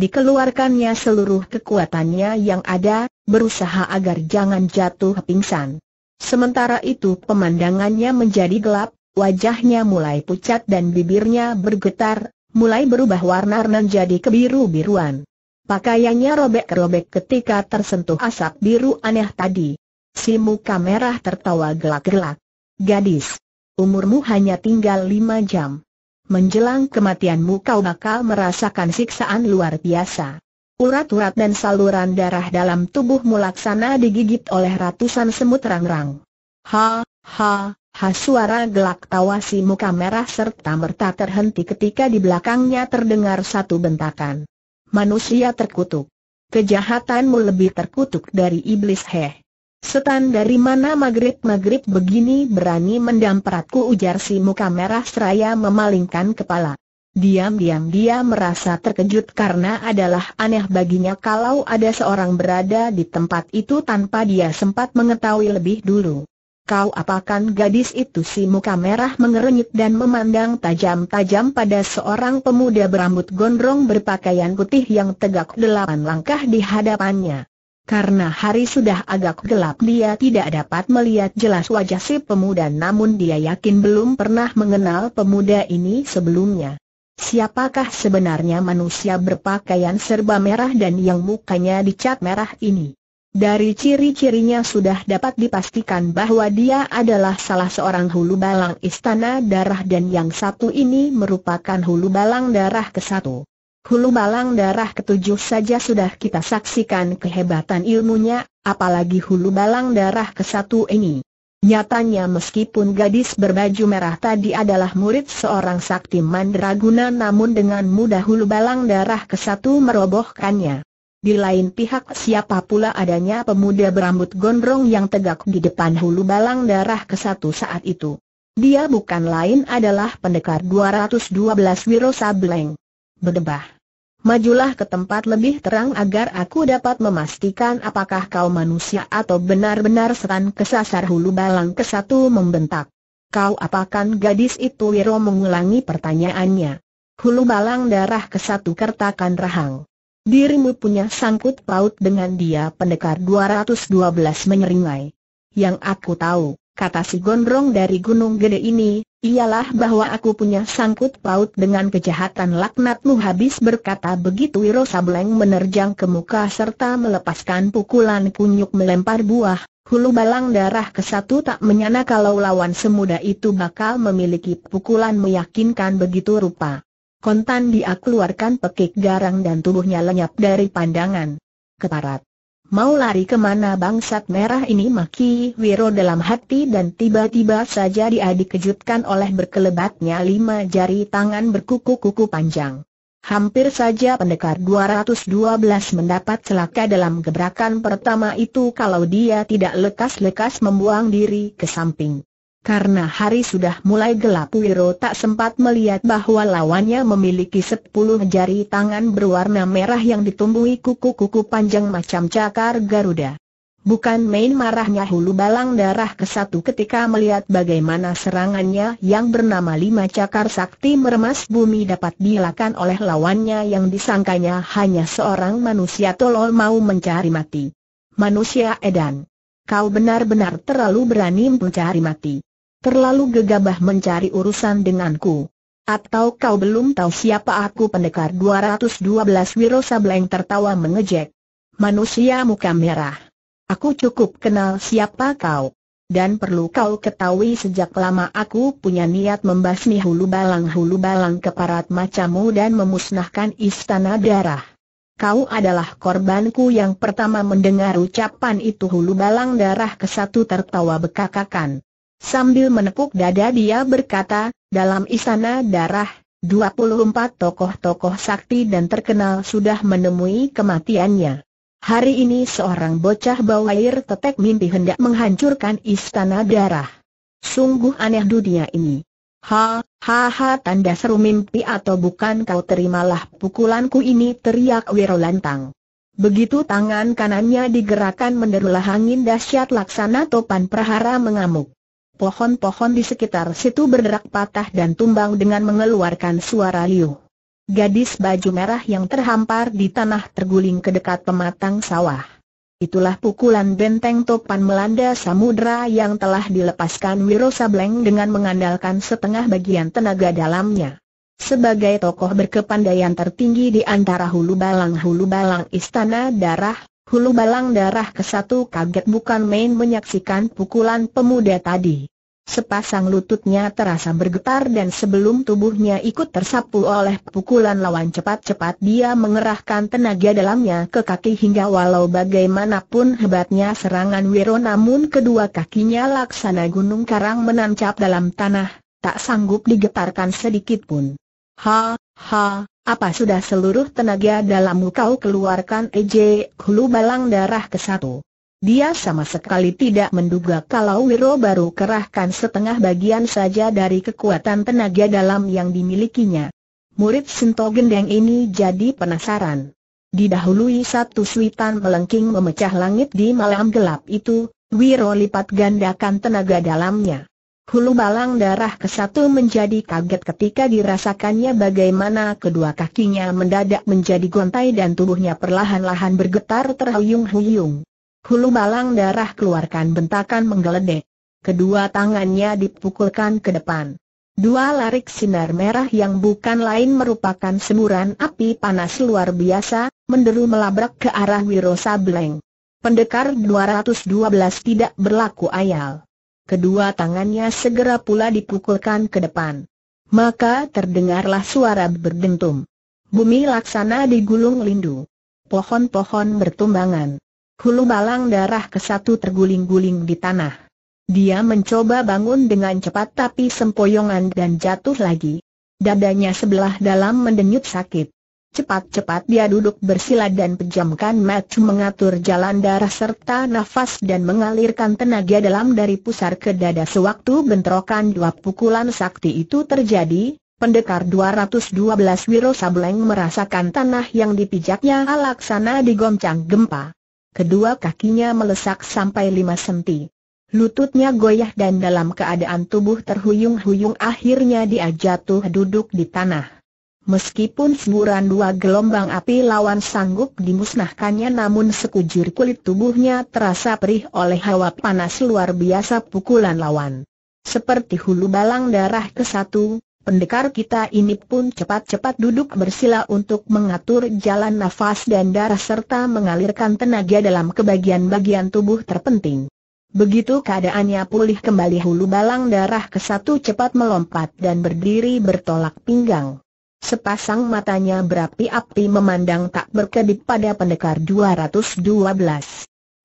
Dikeluarkannya seluruh kekuatannya yang ada, berusaha agar jangan jatuh pingsan. Sementara itu pemandangannya menjadi gelap, wajahnya mulai pucat dan bibirnya bergetar, mulai berubah warna menjadi kebiru-biruan. Pakaiannya robek-robek ketika tersentuh asap biru aneh tadi. Si muka merah tertawa gelak-gelak. Gadis, umurmu hanya tinggal lima jam. Menjelang kematianmu kau bakal merasakan siksaan luar biasa. Urat-urat dan saluran darah dalam tubuhmu laksana digigit oleh ratusan semut rang-rang. Ha, ha, ha suara gelak tawa si muka merah serta merta terhenti ketika di belakangnya terdengar satu bentakan. Manusia terkutuk. Kejahatanmu lebih terkutuk dari iblis heh. Setan dari mana maghrib-maghrib begini berani mendampratku ujar si muka merah seraya memalingkan kepala. Diam-diam dia merasa terkejut karena adalah aneh baginya kalau ada seorang berada di tempat itu tanpa dia sempat mengetahui lebih dulu. Kau apakan gadis itu si muka merah mengerenyit dan memandang tajam-tajam pada seorang pemuda berambut gondrong berpakaian putih yang tegak delapan langkah di hadapannya. Karena hari sudah agak gelap dia tidak dapat melihat jelas wajah si pemuda namun dia yakin belum pernah mengenal pemuda ini sebelumnya. Siapakah sebenarnya manusia berpakaian serba merah dan yang mukanya dicat merah ini? Dari ciri-cirinya sudah dapat dipastikan bahwa dia adalah salah seorang hulu balang istana darah dan yang satu ini merupakan hulu balang darah ke satu. Hulu Balang Darah ketujuh saja sudah kita saksikan kehebatan ilmunya, apalagi Hulu Balang Darah kesatu ini. Nyatanya meskipun gadis berbaju merah tadi adalah murid seorang sakti mandraguna namun dengan mudah Hulu Balang Darah kesatu merobohkannya. Di lain pihak siapa pula adanya pemuda berambut gondrong yang tegak di depan Hulu Balang Darah kesatu saat itu. Dia bukan lain adalah pendekar 212 Wiro Sableng. Berdebah majulah ke tempat lebih terang agar aku dapat memastikan apakah kau manusia atau benar-benar setan kesasar hulu balang kesatu membentak. Kau apakan gadis itu Wiro mengulangi pertanyaannya. Hulu balang darah kesatu kertakan rahang. Dirimu punya sangkut paut dengan dia pendekar 212 menyeringai. Yang aku tahu, kata si gondrong dari gunung gede ini, ialah bahwa aku punya sangkut paut dengan kejahatan laknatmu habis berkata begitu Wiro Sableng menerjang ke muka serta melepaskan pukulan kunyuk melempar buah, hulu balang darah ke satu tak menyana kalau lawan semuda itu bakal memiliki pukulan meyakinkan begitu rupa. Kontan dia keluarkan pekik garang dan tubuhnya lenyap dari pandangan. Keparat. Mau lari kemana bangsat merah ini maki Wiro dalam hati dan tiba-tiba saja dia dikejutkan oleh berkelebatnya lima jari tangan berkuku-kuku panjang. Hampir saja pendekar 212 mendapat celaka dalam gebrakan pertama itu kalau dia tidak lekas-lekas membuang diri ke samping. Karena hari sudah mulai gelap Wiro tak sempat melihat bahwa lawannya memiliki sepuluh jari tangan berwarna merah yang ditumbuhi kuku-kuku panjang macam cakar Garuda. Bukan main marahnya hulu balang darah ke satu ketika melihat bagaimana serangannya yang bernama Lima Cakar Sakti meremas bumi dapat dilakukan oleh lawannya yang disangkanya hanya seorang manusia tolol mau mencari mati. Manusia edan. Kau benar-benar terlalu berani mencari mati terlalu gegabah mencari urusan denganku. Atau kau belum tahu siapa aku pendekar 212 Wiro Sableng tertawa mengejek. Manusia muka merah. Aku cukup kenal siapa kau. Dan perlu kau ketahui sejak lama aku punya niat membasmi hulu balang hulu balang keparat macamu dan memusnahkan istana darah. Kau adalah korbanku yang pertama mendengar ucapan itu hulu balang darah kesatu tertawa bekakakan. Sambil menepuk dada dia berkata, dalam istana darah, 24 tokoh-tokoh sakti dan terkenal sudah menemui kematiannya. Hari ini seorang bocah bawa air tetek mimpi hendak menghancurkan istana darah. Sungguh aneh dunia ini. Ha, ha, ha tanda seru mimpi atau bukan kau terimalah pukulanku ini teriak Wiro Lantang. Begitu tangan kanannya digerakkan menderulah angin dahsyat laksana topan prahara mengamuk pohon-pohon di sekitar situ berderak patah dan tumbang dengan mengeluarkan suara liu. Gadis baju merah yang terhampar di tanah terguling ke dekat pematang sawah. Itulah pukulan benteng topan melanda samudra yang telah dilepaskan Wiro Sableng dengan mengandalkan setengah bagian tenaga dalamnya. Sebagai tokoh berkepandaian tertinggi di antara hulu balang-hulu balang istana darah, Hulu balang darah ke satu kaget bukan main menyaksikan pukulan pemuda tadi. Sepasang lututnya terasa bergetar dan sebelum tubuhnya ikut tersapu oleh pukulan lawan cepat-cepat dia mengerahkan tenaga dalamnya ke kaki hingga walau bagaimanapun hebatnya serangan Wiro namun kedua kakinya laksana gunung karang menancap dalam tanah, tak sanggup digetarkan sedikitpun. Ha, ha, apa sudah seluruh tenaga dalammu kau keluarkan Ej Hulu Balang darah ke satu? Dia sama sekali tidak menduga kalau Wiro baru kerahkan setengah bagian saja dari kekuatan tenaga dalam yang dimilikinya. Murid Sinto Gendeng ini jadi penasaran. Didahului satu suitan melengking memecah langit di malam gelap itu, Wiro lipat gandakan tenaga dalamnya. Hulu balang darah ke satu menjadi kaget ketika dirasakannya bagaimana kedua kakinya mendadak menjadi gontai dan tubuhnya perlahan-lahan bergetar terhuyung-huyung. Hulu balang darah keluarkan bentakan menggeledek. Kedua tangannya dipukulkan ke depan. Dua larik sinar merah yang bukan lain merupakan semburan api panas luar biasa, menderu melabrak ke arah Wiro Sableng. Pendekar 212 tidak berlaku ayal kedua tangannya segera pula dipukulkan ke depan. Maka terdengarlah suara berdentum. Bumi laksana digulung lindu. Pohon-pohon bertumbangan. Hulu balang darah kesatu terguling-guling di tanah. Dia mencoba bangun dengan cepat tapi sempoyongan dan jatuh lagi. Dadanya sebelah dalam mendenyut sakit. Cepat-cepat dia duduk bersila dan pejamkan mata mengatur jalan darah serta nafas dan mengalirkan tenaga dalam dari pusar ke dada sewaktu bentrokan dua pukulan sakti itu terjadi. Pendekar 212 Wiro Sableng merasakan tanah yang dipijaknya alaksana digoncang gempa. Kedua kakinya melesak sampai lima senti. Lututnya goyah dan dalam keadaan tubuh terhuyung-huyung akhirnya dia jatuh duduk di tanah. Meskipun semburan dua gelombang api lawan sanggup dimusnahkannya namun sekujur kulit tubuhnya terasa perih oleh hawa panas luar biasa pukulan lawan. Seperti hulu balang darah ke satu, pendekar kita ini pun cepat-cepat duduk bersila untuk mengatur jalan nafas dan darah serta mengalirkan tenaga dalam kebagian bagian tubuh terpenting. Begitu keadaannya pulih kembali hulu balang darah ke satu cepat melompat dan berdiri bertolak pinggang. Sepasang matanya berapi-api memandang tak berkedip pada pendekar 212.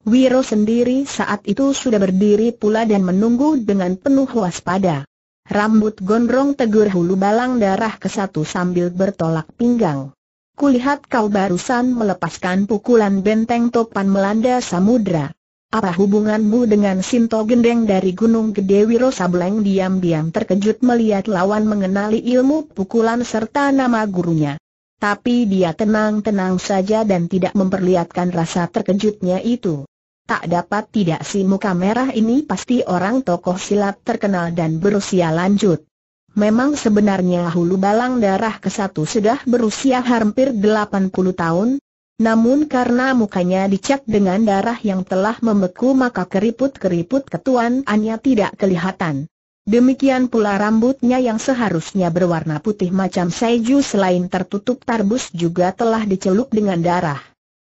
Wiro sendiri saat itu sudah berdiri pula dan menunggu dengan penuh waspada. Rambut gondrong tegur hulu balang darah ke satu sambil bertolak pinggang. Kulihat kau barusan melepaskan pukulan benteng topan melanda samudra. Apa hubunganmu dengan Sinto Gendeng dari Gunung Gede Wiro Sableng diam-diam terkejut melihat lawan mengenali ilmu pukulan serta nama gurunya. Tapi dia tenang-tenang saja dan tidak memperlihatkan rasa terkejutnya itu. Tak dapat tidak si muka merah ini pasti orang tokoh silat terkenal dan berusia lanjut. Memang sebenarnya hulu balang darah ke satu sudah berusia hampir 80 tahun, namun karena mukanya dicat dengan darah yang telah membeku maka keriput-keriput ketuanannya tidak kelihatan. Demikian pula rambutnya yang seharusnya berwarna putih macam seju selain tertutup tarbus juga telah dicelup dengan darah.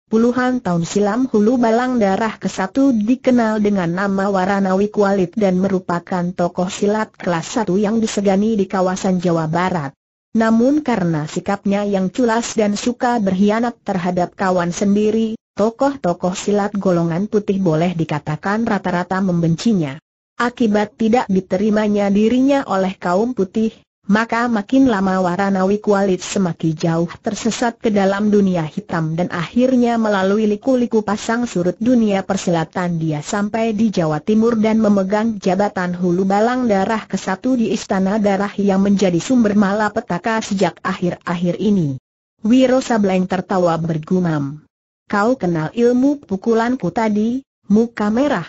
Puluhan tahun silam hulu balang darah ke 1 dikenal dengan nama Waranawi Kualit dan merupakan tokoh silat kelas 1 yang disegani di kawasan Jawa Barat. Namun karena sikapnya yang culas dan suka berkhianat terhadap kawan sendiri, tokoh-tokoh silat golongan putih boleh dikatakan rata-rata membencinya. Akibat tidak diterimanya dirinya oleh kaum putih, maka makin lama Waranawi Kualit semakin jauh tersesat ke dalam dunia hitam dan akhirnya melalui liku-liku pasang surut dunia persilatan dia sampai di Jawa Timur dan memegang jabatan hulu balang darah ke satu di Istana Darah yang menjadi sumber malapetaka sejak akhir-akhir ini. Wiro Sableng tertawa bergumam. Kau kenal ilmu pukulanku tadi, muka merah.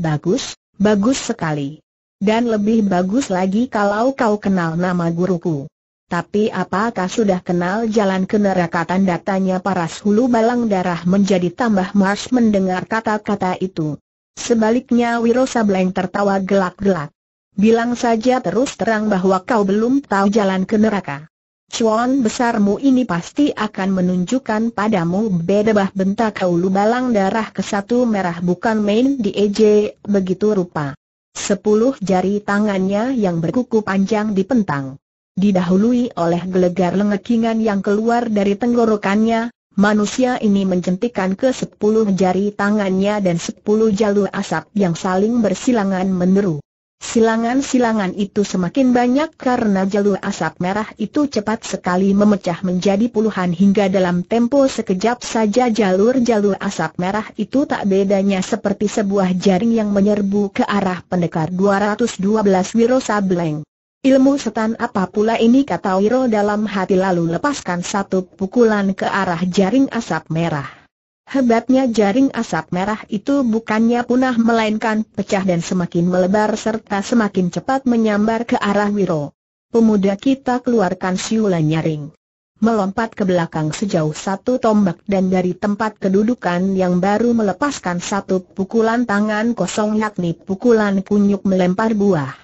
Bagus, bagus sekali. Dan lebih bagus lagi kalau kau kenal nama guruku. Tapi apakah sudah kenal jalan ke neraka tanda tanya paras hulu balang darah menjadi tambah Marsh mendengar kata-kata itu. Sebaliknya Wiro Sableng tertawa gelak-gelak. Bilang saja terus terang bahwa kau belum tahu jalan ke neraka. Cuan besarmu ini pasti akan menunjukkan padamu bedebah bentak kau lubalang darah ke satu merah bukan main di EJ, begitu rupa. Sepuluh jari tangannya yang berkuku panjang dipentang. Didahului oleh gelegar lengekingan yang keluar dari tenggorokannya, manusia ini mencentikan ke sepuluh jari tangannya dan sepuluh jalur asap yang saling bersilangan meneru. Silangan-silangan itu semakin banyak karena jalur asap merah itu cepat sekali memecah menjadi puluhan hingga dalam tempo sekejap saja jalur-jalur asap merah itu tak bedanya seperti sebuah jaring yang menyerbu ke arah pendekar 212 Wiro Sableng. Ilmu setan apa pula ini kata Wiro dalam hati lalu lepaskan satu pukulan ke arah jaring asap merah. Hebatnya jaring asap merah itu bukannya punah melainkan pecah dan semakin melebar serta semakin cepat menyambar ke arah Wiro. Pemuda kita keluarkan siulan nyaring. Melompat ke belakang sejauh satu tombak dan dari tempat kedudukan yang baru melepaskan satu pukulan tangan kosong yakni pukulan kunyuk melempar buah.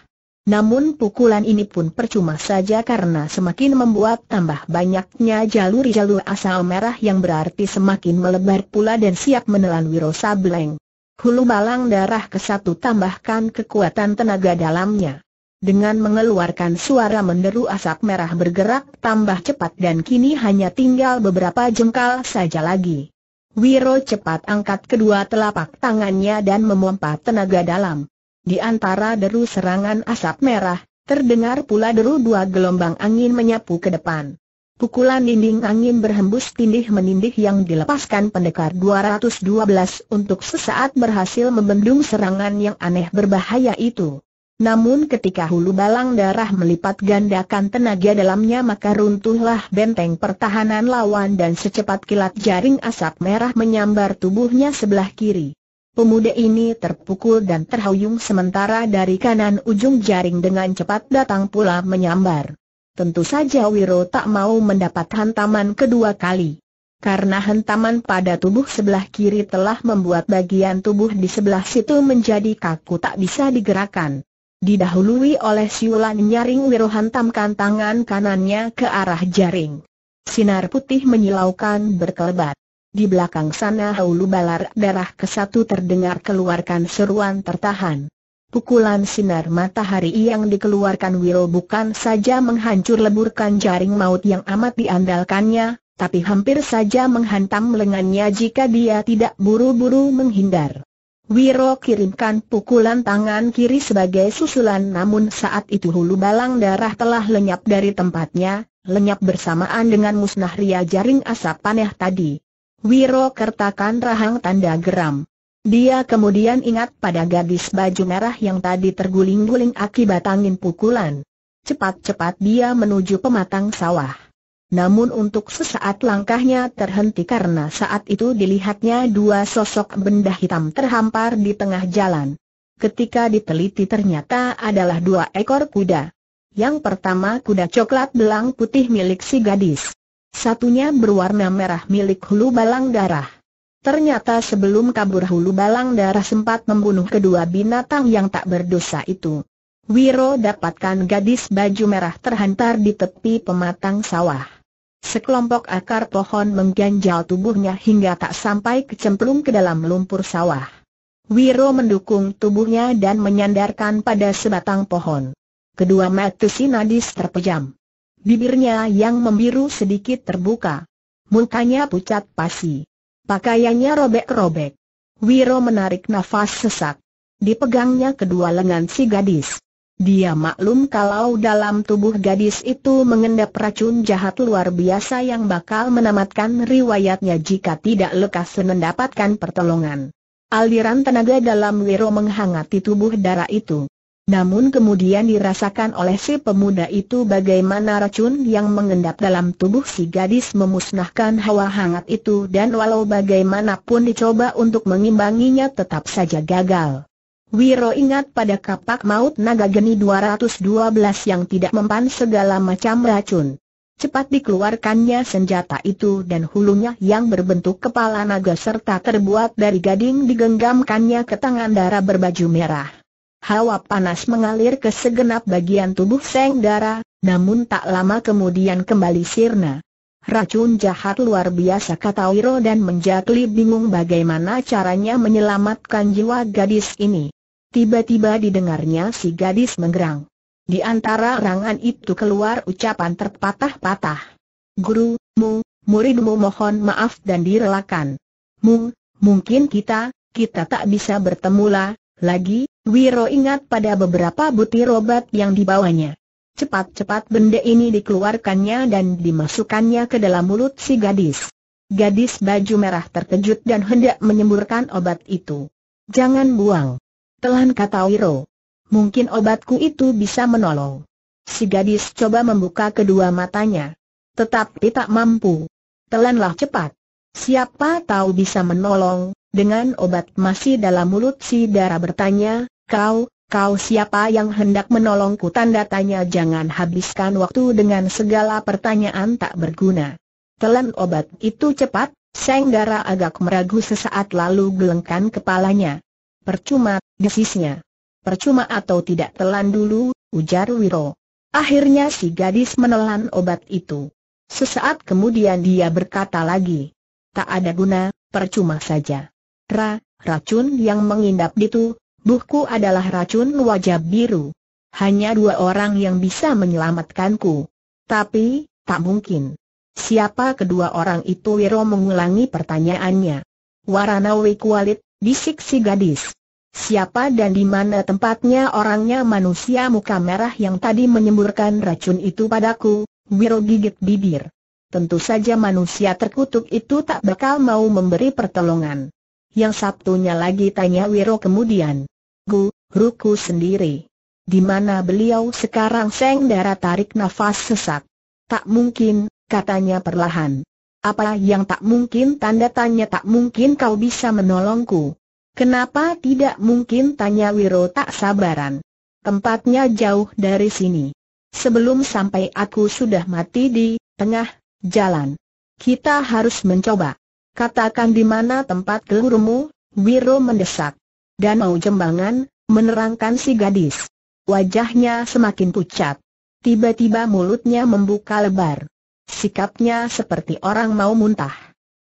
Namun pukulan ini pun percuma saja karena semakin membuat tambah banyaknya jalur-jalur asal merah yang berarti semakin melebar pula dan siap menelan Wiro Sableng. Hulu balang darah ke satu tambahkan kekuatan tenaga dalamnya. Dengan mengeluarkan suara menderu asap merah bergerak tambah cepat dan kini hanya tinggal beberapa jengkal saja lagi. Wiro cepat angkat kedua telapak tangannya dan memompa tenaga dalam. Di antara deru serangan asap merah, terdengar pula deru dua gelombang angin menyapu ke depan. Pukulan dinding angin berhembus tindih menindih yang dilepaskan pendekar 212 untuk sesaat berhasil membendung serangan yang aneh berbahaya itu. Namun ketika hulu balang darah melipat gandakan tenaga dalamnya maka runtuhlah benteng pertahanan lawan dan secepat kilat jaring asap merah menyambar tubuhnya sebelah kiri. Pemuda ini terpukul dan terhuyung sementara dari kanan ujung jaring dengan cepat datang pula menyambar. Tentu saja Wiro tak mau mendapat hantaman kedua kali. Karena hentaman pada tubuh sebelah kiri telah membuat bagian tubuh di sebelah situ menjadi kaku tak bisa digerakkan. Didahului oleh siulan nyaring Wiro hantamkan tangan kanannya ke arah jaring. Sinar putih menyilaukan berkelebat. Di belakang sana haulu balar darah kesatu terdengar keluarkan seruan tertahan. Pukulan sinar matahari yang dikeluarkan Wiro bukan saja menghancur leburkan jaring maut yang amat diandalkannya, tapi hampir saja menghantam lengannya jika dia tidak buru-buru menghindar. Wiro kirimkan pukulan tangan kiri sebagai susulan namun saat itu hulu balang darah telah lenyap dari tempatnya, lenyap bersamaan dengan musnah ria jaring asap panah tadi. Wiro kertakan rahang tanda geram. Dia kemudian ingat pada gadis baju merah yang tadi terguling-guling akibat angin pukulan. Cepat-cepat dia menuju pematang sawah. Namun untuk sesaat langkahnya terhenti karena saat itu dilihatnya dua sosok benda hitam terhampar di tengah jalan. Ketika diteliti ternyata adalah dua ekor kuda. Yang pertama kuda coklat belang putih milik si gadis. Satunya berwarna merah milik hulu balang darah. Ternyata sebelum kabur hulu balang darah sempat membunuh kedua binatang yang tak berdosa itu. Wiro dapatkan gadis baju merah terhantar di tepi pematang sawah. Sekelompok akar pohon mengganjal tubuhnya hingga tak sampai kecemplung ke dalam lumpur sawah. Wiro mendukung tubuhnya dan menyandarkan pada sebatang pohon. Kedua mata si Nadis terpejam. Bibirnya yang membiru sedikit terbuka. Mukanya pucat pasi. Pakaiannya robek-robek. Wiro menarik nafas sesak. Dipegangnya kedua lengan si gadis. Dia maklum kalau dalam tubuh gadis itu mengendap racun jahat luar biasa yang bakal menamatkan riwayatnya jika tidak lekas mendapatkan pertolongan. Aliran tenaga dalam Wiro menghangati tubuh darah itu. Namun kemudian dirasakan oleh si pemuda itu bagaimana racun yang mengendap dalam tubuh si gadis memusnahkan hawa hangat itu dan walau bagaimanapun dicoba untuk mengimbanginya tetap saja gagal. Wiro ingat pada kapak maut naga geni 212 yang tidak mempan segala macam racun. Cepat dikeluarkannya senjata itu dan hulunya yang berbentuk kepala naga serta terbuat dari gading digenggamkannya ke tangan darah berbaju merah hawa panas mengalir ke segenap bagian tubuh Seng Dara, namun tak lama kemudian kembali sirna. Racun jahat luar biasa kata Wiro dan menjakli bingung bagaimana caranya menyelamatkan jiwa gadis ini. Tiba-tiba didengarnya si gadis menggerang. Di antara rangan itu keluar ucapan terpatah-patah. Guru, mu, muridmu mohon maaf dan direlakan. Mu, mungkin kita, kita tak bisa bertemulah. Lagi, Wiro ingat pada beberapa butir obat yang dibawanya. Cepat-cepat benda ini dikeluarkannya dan dimasukkannya ke dalam mulut si gadis. Gadis baju merah terkejut dan hendak menyemburkan obat itu. Jangan buang. Telan kata Wiro. Mungkin obatku itu bisa menolong. Si gadis coba membuka kedua matanya. Tetapi tak mampu. Telanlah cepat. Siapa tahu bisa menolong, dengan obat masih dalam mulut si darah bertanya, kau, kau siapa yang hendak menolongku? Tanda tanya jangan habiskan waktu dengan segala pertanyaan tak berguna. Telan obat itu cepat, Dara agak meragu sesaat lalu gelengkan kepalanya. Percuma, desisnya. Percuma atau tidak telan dulu, ujar Wiro. Akhirnya si gadis menelan obat itu. Sesaat kemudian dia berkata lagi. Tak ada guna, percuma saja. Ra, racun yang mengindap di tu, buhku adalah racun wajah biru. Hanya dua orang yang bisa menyelamatkanku. Tapi, tak mungkin. Siapa kedua orang itu Wiro mengulangi pertanyaannya. Waranawi Kualit, si gadis. Siapa dan di mana tempatnya orangnya manusia muka merah yang tadi menyemburkan racun itu padaku, Wiro gigit bibir. Tentu saja manusia terkutuk itu tak bakal mau memberi pertolongan yang Sabtunya lagi tanya Wiro kemudian. Gu, Ruku sendiri. Di mana beliau sekarang Seng Dara tarik nafas sesak. Tak mungkin, katanya perlahan. Apa yang tak mungkin tanda tanya tak mungkin kau bisa menolongku. Kenapa tidak mungkin tanya Wiro tak sabaran. Tempatnya jauh dari sini. Sebelum sampai aku sudah mati di tengah jalan. Kita harus mencoba. Katakan di mana tempat gurumu, Wiro mendesak. Dan mau Jembangan, menerangkan si gadis. Wajahnya semakin pucat. Tiba-tiba mulutnya membuka lebar. Sikapnya seperti orang mau muntah.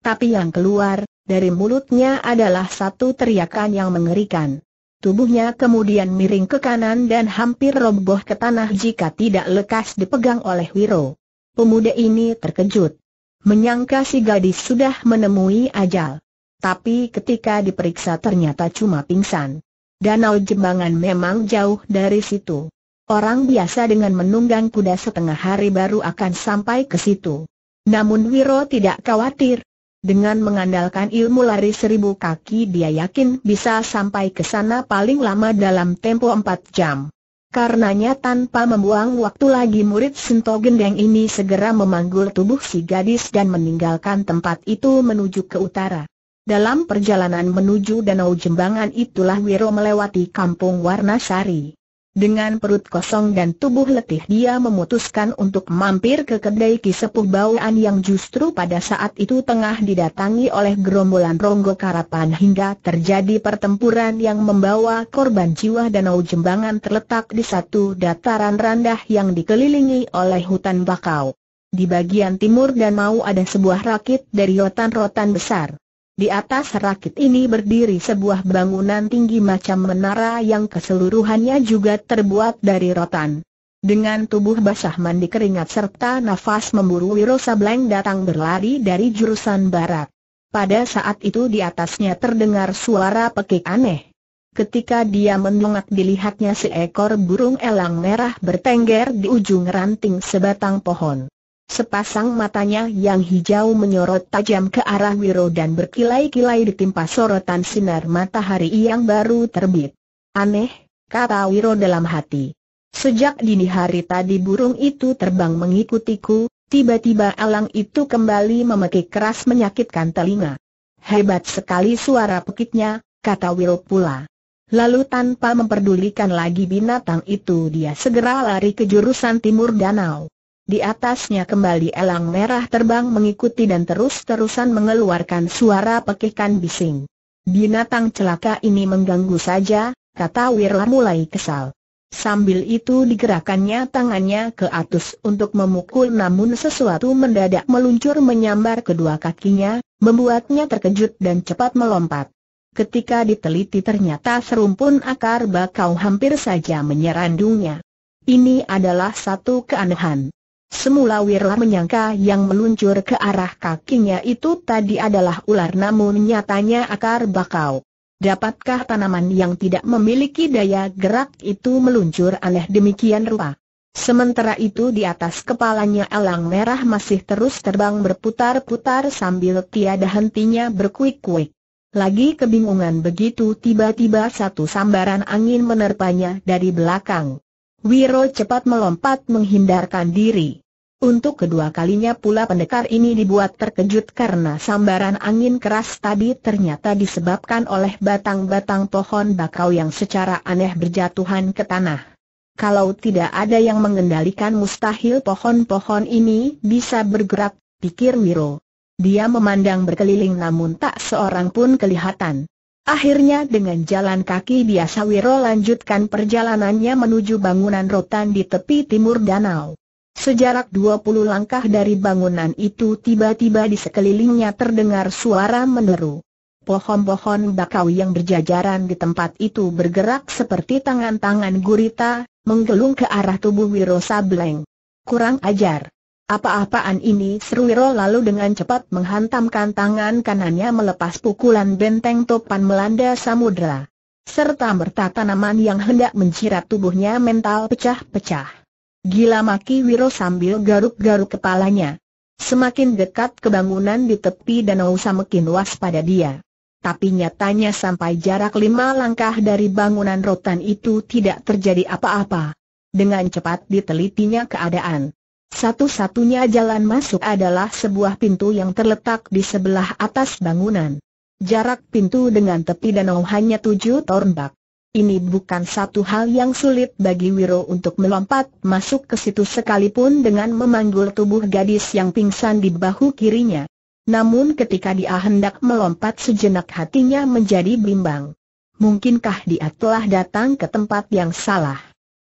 Tapi yang keluar, dari mulutnya adalah satu teriakan yang mengerikan. Tubuhnya kemudian miring ke kanan dan hampir roboh ke tanah jika tidak lekas dipegang oleh Wiro. Pemuda ini terkejut menyangka si gadis sudah menemui ajal. Tapi ketika diperiksa ternyata cuma pingsan. Danau Jembangan memang jauh dari situ. Orang biasa dengan menunggang kuda setengah hari baru akan sampai ke situ. Namun Wiro tidak khawatir. Dengan mengandalkan ilmu lari seribu kaki dia yakin bisa sampai ke sana paling lama dalam tempo empat jam. Karenanya tanpa membuang waktu lagi murid Sento Gendeng ini segera memanggul tubuh si gadis dan meninggalkan tempat itu menuju ke utara. Dalam perjalanan menuju danau jembangan itulah Wiro melewati kampung Warnasari. Dengan perut kosong dan tubuh letih dia memutuskan untuk mampir ke kedai kisepuh bauan yang justru pada saat itu tengah didatangi oleh gerombolan ronggo karapan hingga terjadi pertempuran yang membawa korban jiwa danau jembangan terletak di satu dataran rendah yang dikelilingi oleh hutan bakau. Di bagian timur dan mau ada sebuah rakit dari rotan-rotan besar. Di atas rakit ini berdiri sebuah bangunan tinggi macam menara yang keseluruhannya juga terbuat dari rotan. Dengan tubuh basah mandi keringat serta nafas memburu Wiro Sableng datang berlari dari jurusan barat. Pada saat itu di atasnya terdengar suara pekik aneh. Ketika dia mendongak dilihatnya seekor burung elang merah bertengger di ujung ranting sebatang pohon. Sepasang matanya yang hijau menyorot tajam ke arah Wiro dan berkilai-kilai ditimpa sorotan sinar matahari yang baru terbit. Aneh, kata Wiro dalam hati. Sejak dini hari tadi burung itu terbang mengikutiku, tiba-tiba alang itu kembali memekik keras menyakitkan telinga. Hebat sekali suara pekitnya, kata Wiro pula. Lalu tanpa memperdulikan lagi binatang itu dia segera lari ke jurusan timur danau. Di atasnya kembali elang merah terbang mengikuti dan terus-terusan mengeluarkan suara pekikan bising. Binatang celaka ini mengganggu saja, kata Wirla mulai kesal. Sambil itu digerakannya tangannya ke atas untuk memukul namun sesuatu mendadak meluncur menyambar kedua kakinya, membuatnya terkejut dan cepat melompat. Ketika diteliti ternyata serumpun akar bakau hampir saja menyerandungnya. Ini adalah satu keanehan. Semula Wirla menyangka yang meluncur ke arah kakinya itu tadi adalah ular namun nyatanya akar bakau. Dapatkah tanaman yang tidak memiliki daya gerak itu meluncur aneh demikian rupa? Sementara itu di atas kepalanya elang merah masih terus terbang berputar-putar sambil tiada hentinya berkuik-kuik. Lagi kebingungan begitu tiba-tiba satu sambaran angin menerpanya dari belakang. Wiro cepat melompat menghindarkan diri. Untuk kedua kalinya pula pendekar ini dibuat terkejut karena sambaran angin keras tadi ternyata disebabkan oleh batang-batang pohon bakau yang secara aneh berjatuhan ke tanah. Kalau tidak ada yang mengendalikan mustahil pohon-pohon ini bisa bergerak, pikir Wiro. Dia memandang berkeliling namun tak seorang pun kelihatan. Akhirnya dengan jalan kaki dia Sawiro lanjutkan perjalanannya menuju bangunan rotan di tepi timur danau. Sejarak 20 langkah dari bangunan itu tiba-tiba di sekelilingnya terdengar suara meneru. Pohon-pohon bakau yang berjajaran di tempat itu bergerak seperti tangan-tangan gurita, menggelung ke arah tubuh Wiro Sableng. Kurang ajar. Apa-apaan ini Sruwiro lalu dengan cepat menghantamkan tangan kanannya melepas pukulan benteng topan melanda samudera. Serta merta tanaman yang hendak menjirat tubuhnya mental pecah-pecah. Gila maki Wiro sambil garuk-garuk kepalanya. Semakin dekat kebangunan di tepi danau semakin waspada dia. Tapi nyatanya sampai jarak lima langkah dari bangunan rotan itu tidak terjadi apa-apa. Dengan cepat ditelitinya keadaan. Satu-satunya jalan masuk adalah sebuah pintu yang terletak di sebelah atas bangunan. Jarak pintu dengan tepi danau hanya tujuh torbak. Ini bukan satu hal yang sulit bagi Wiro untuk melompat masuk ke situ sekalipun dengan memanggul tubuh gadis yang pingsan di bahu kirinya. Namun ketika dia hendak melompat sejenak hatinya menjadi bimbang. Mungkinkah dia telah datang ke tempat yang salah?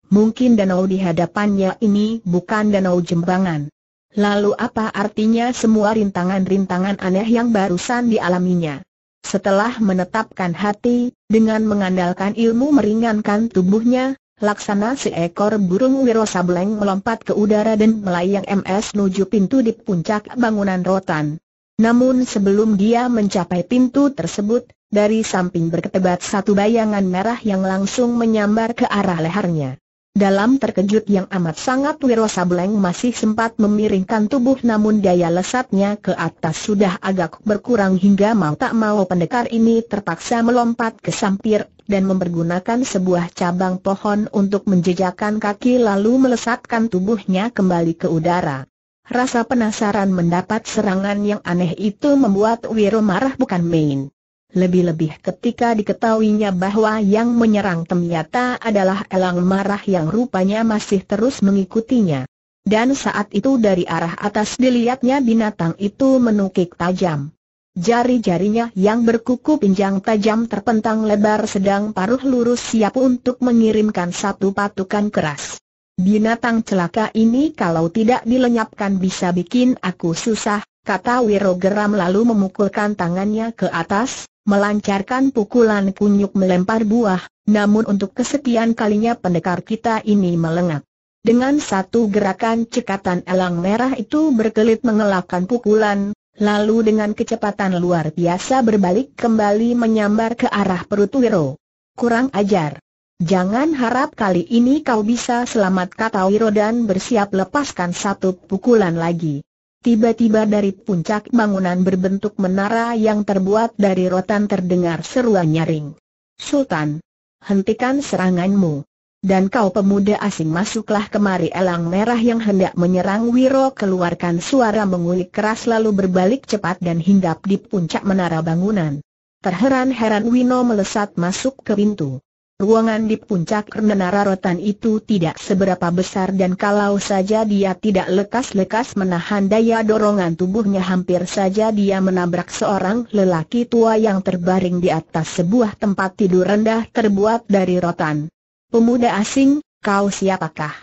mungkin danau di hadapannya ini bukan danau jembangan. Lalu apa artinya semua rintangan-rintangan aneh yang barusan dialaminya? Setelah menetapkan hati, dengan mengandalkan ilmu meringankan tubuhnya, laksana seekor burung sableng melompat ke udara dan melayang MS menuju pintu di puncak bangunan rotan. Namun sebelum dia mencapai pintu tersebut, dari samping berketebat satu bayangan merah yang langsung menyambar ke arah lehernya. Dalam terkejut yang amat sangat Wiro Sableng masih sempat memiringkan tubuh namun daya lesatnya ke atas sudah agak berkurang hingga mau tak mau pendekar ini terpaksa melompat ke sampir dan mempergunakan sebuah cabang pohon untuk menjejakkan kaki lalu melesatkan tubuhnya kembali ke udara. Rasa penasaran mendapat serangan yang aneh itu membuat Wiro marah bukan main. Lebih-lebih ketika diketahuinya bahwa yang menyerang ternyata adalah elang marah yang rupanya masih terus mengikutinya. Dan saat itu dari arah atas dilihatnya binatang itu menukik tajam. Jari-jarinya yang berkuku pinjang tajam terpentang lebar sedang paruh lurus siap untuk mengirimkan satu patukan keras. Binatang celaka ini kalau tidak dilenyapkan bisa bikin aku susah, kata Wiro geram lalu memukulkan tangannya ke atas, melancarkan pukulan kunyuk melempar buah, namun untuk kesekian kalinya pendekar kita ini melengak. Dengan satu gerakan cekatan elang merah itu berkelit mengelakkan pukulan, lalu dengan kecepatan luar biasa berbalik kembali menyambar ke arah perut Wiro. Kurang ajar. Jangan harap kali ini kau bisa selamat kata Wiro dan bersiap lepaskan satu pukulan lagi. Tiba-tiba dari puncak bangunan berbentuk menara yang terbuat dari rotan terdengar seruan nyaring. Sultan, hentikan seranganmu. Dan kau pemuda asing masuklah kemari elang merah yang hendak menyerang Wiro keluarkan suara mengulik keras lalu berbalik cepat dan hinggap di puncak menara bangunan. Terheran-heran Wino melesat masuk ke pintu. Ruangan di puncak menara rotan itu tidak seberapa besar dan kalau saja dia tidak lekas-lekas menahan daya dorongan tubuhnya hampir saja dia menabrak seorang lelaki tua yang terbaring di atas sebuah tempat tidur rendah terbuat dari rotan. Pemuda asing, kau siapakah?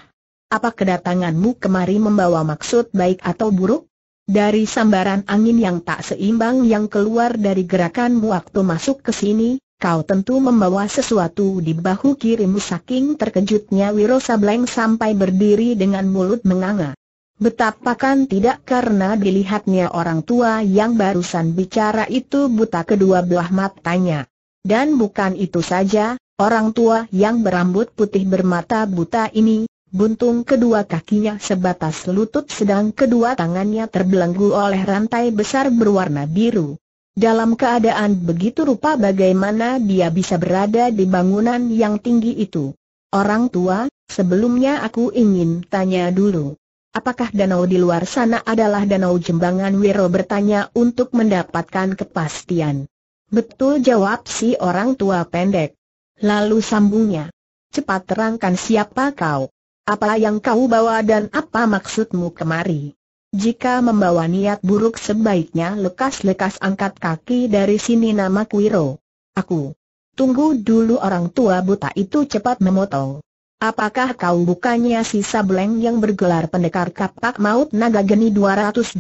Apa kedatanganmu kemari membawa maksud baik atau buruk? Dari sambaran angin yang tak seimbang yang keluar dari gerakanmu waktu masuk ke sini, kau tentu membawa sesuatu di bahu kirimu saking terkejutnya Wiro Sableng sampai berdiri dengan mulut menganga. Betapakan tidak karena dilihatnya orang tua yang barusan bicara itu buta kedua belah matanya. Dan bukan itu saja, orang tua yang berambut putih bermata buta ini, buntung kedua kakinya sebatas lutut sedang kedua tangannya terbelenggu oleh rantai besar berwarna biru. Dalam keadaan begitu rupa bagaimana dia bisa berada di bangunan yang tinggi itu. Orang tua, sebelumnya aku ingin tanya dulu. Apakah danau di luar sana adalah danau jembangan Wiro bertanya untuk mendapatkan kepastian. Betul jawab si orang tua pendek. Lalu sambungnya. Cepat terangkan siapa kau. Apa yang kau bawa dan apa maksudmu kemari. Jika membawa niat buruk sebaiknya lekas-lekas angkat kaki dari sini nama Kuiro. Aku. Tunggu dulu orang tua buta itu cepat memotong. Apakah kau bukannya si Sableng yang bergelar pendekar kapak maut naga geni 212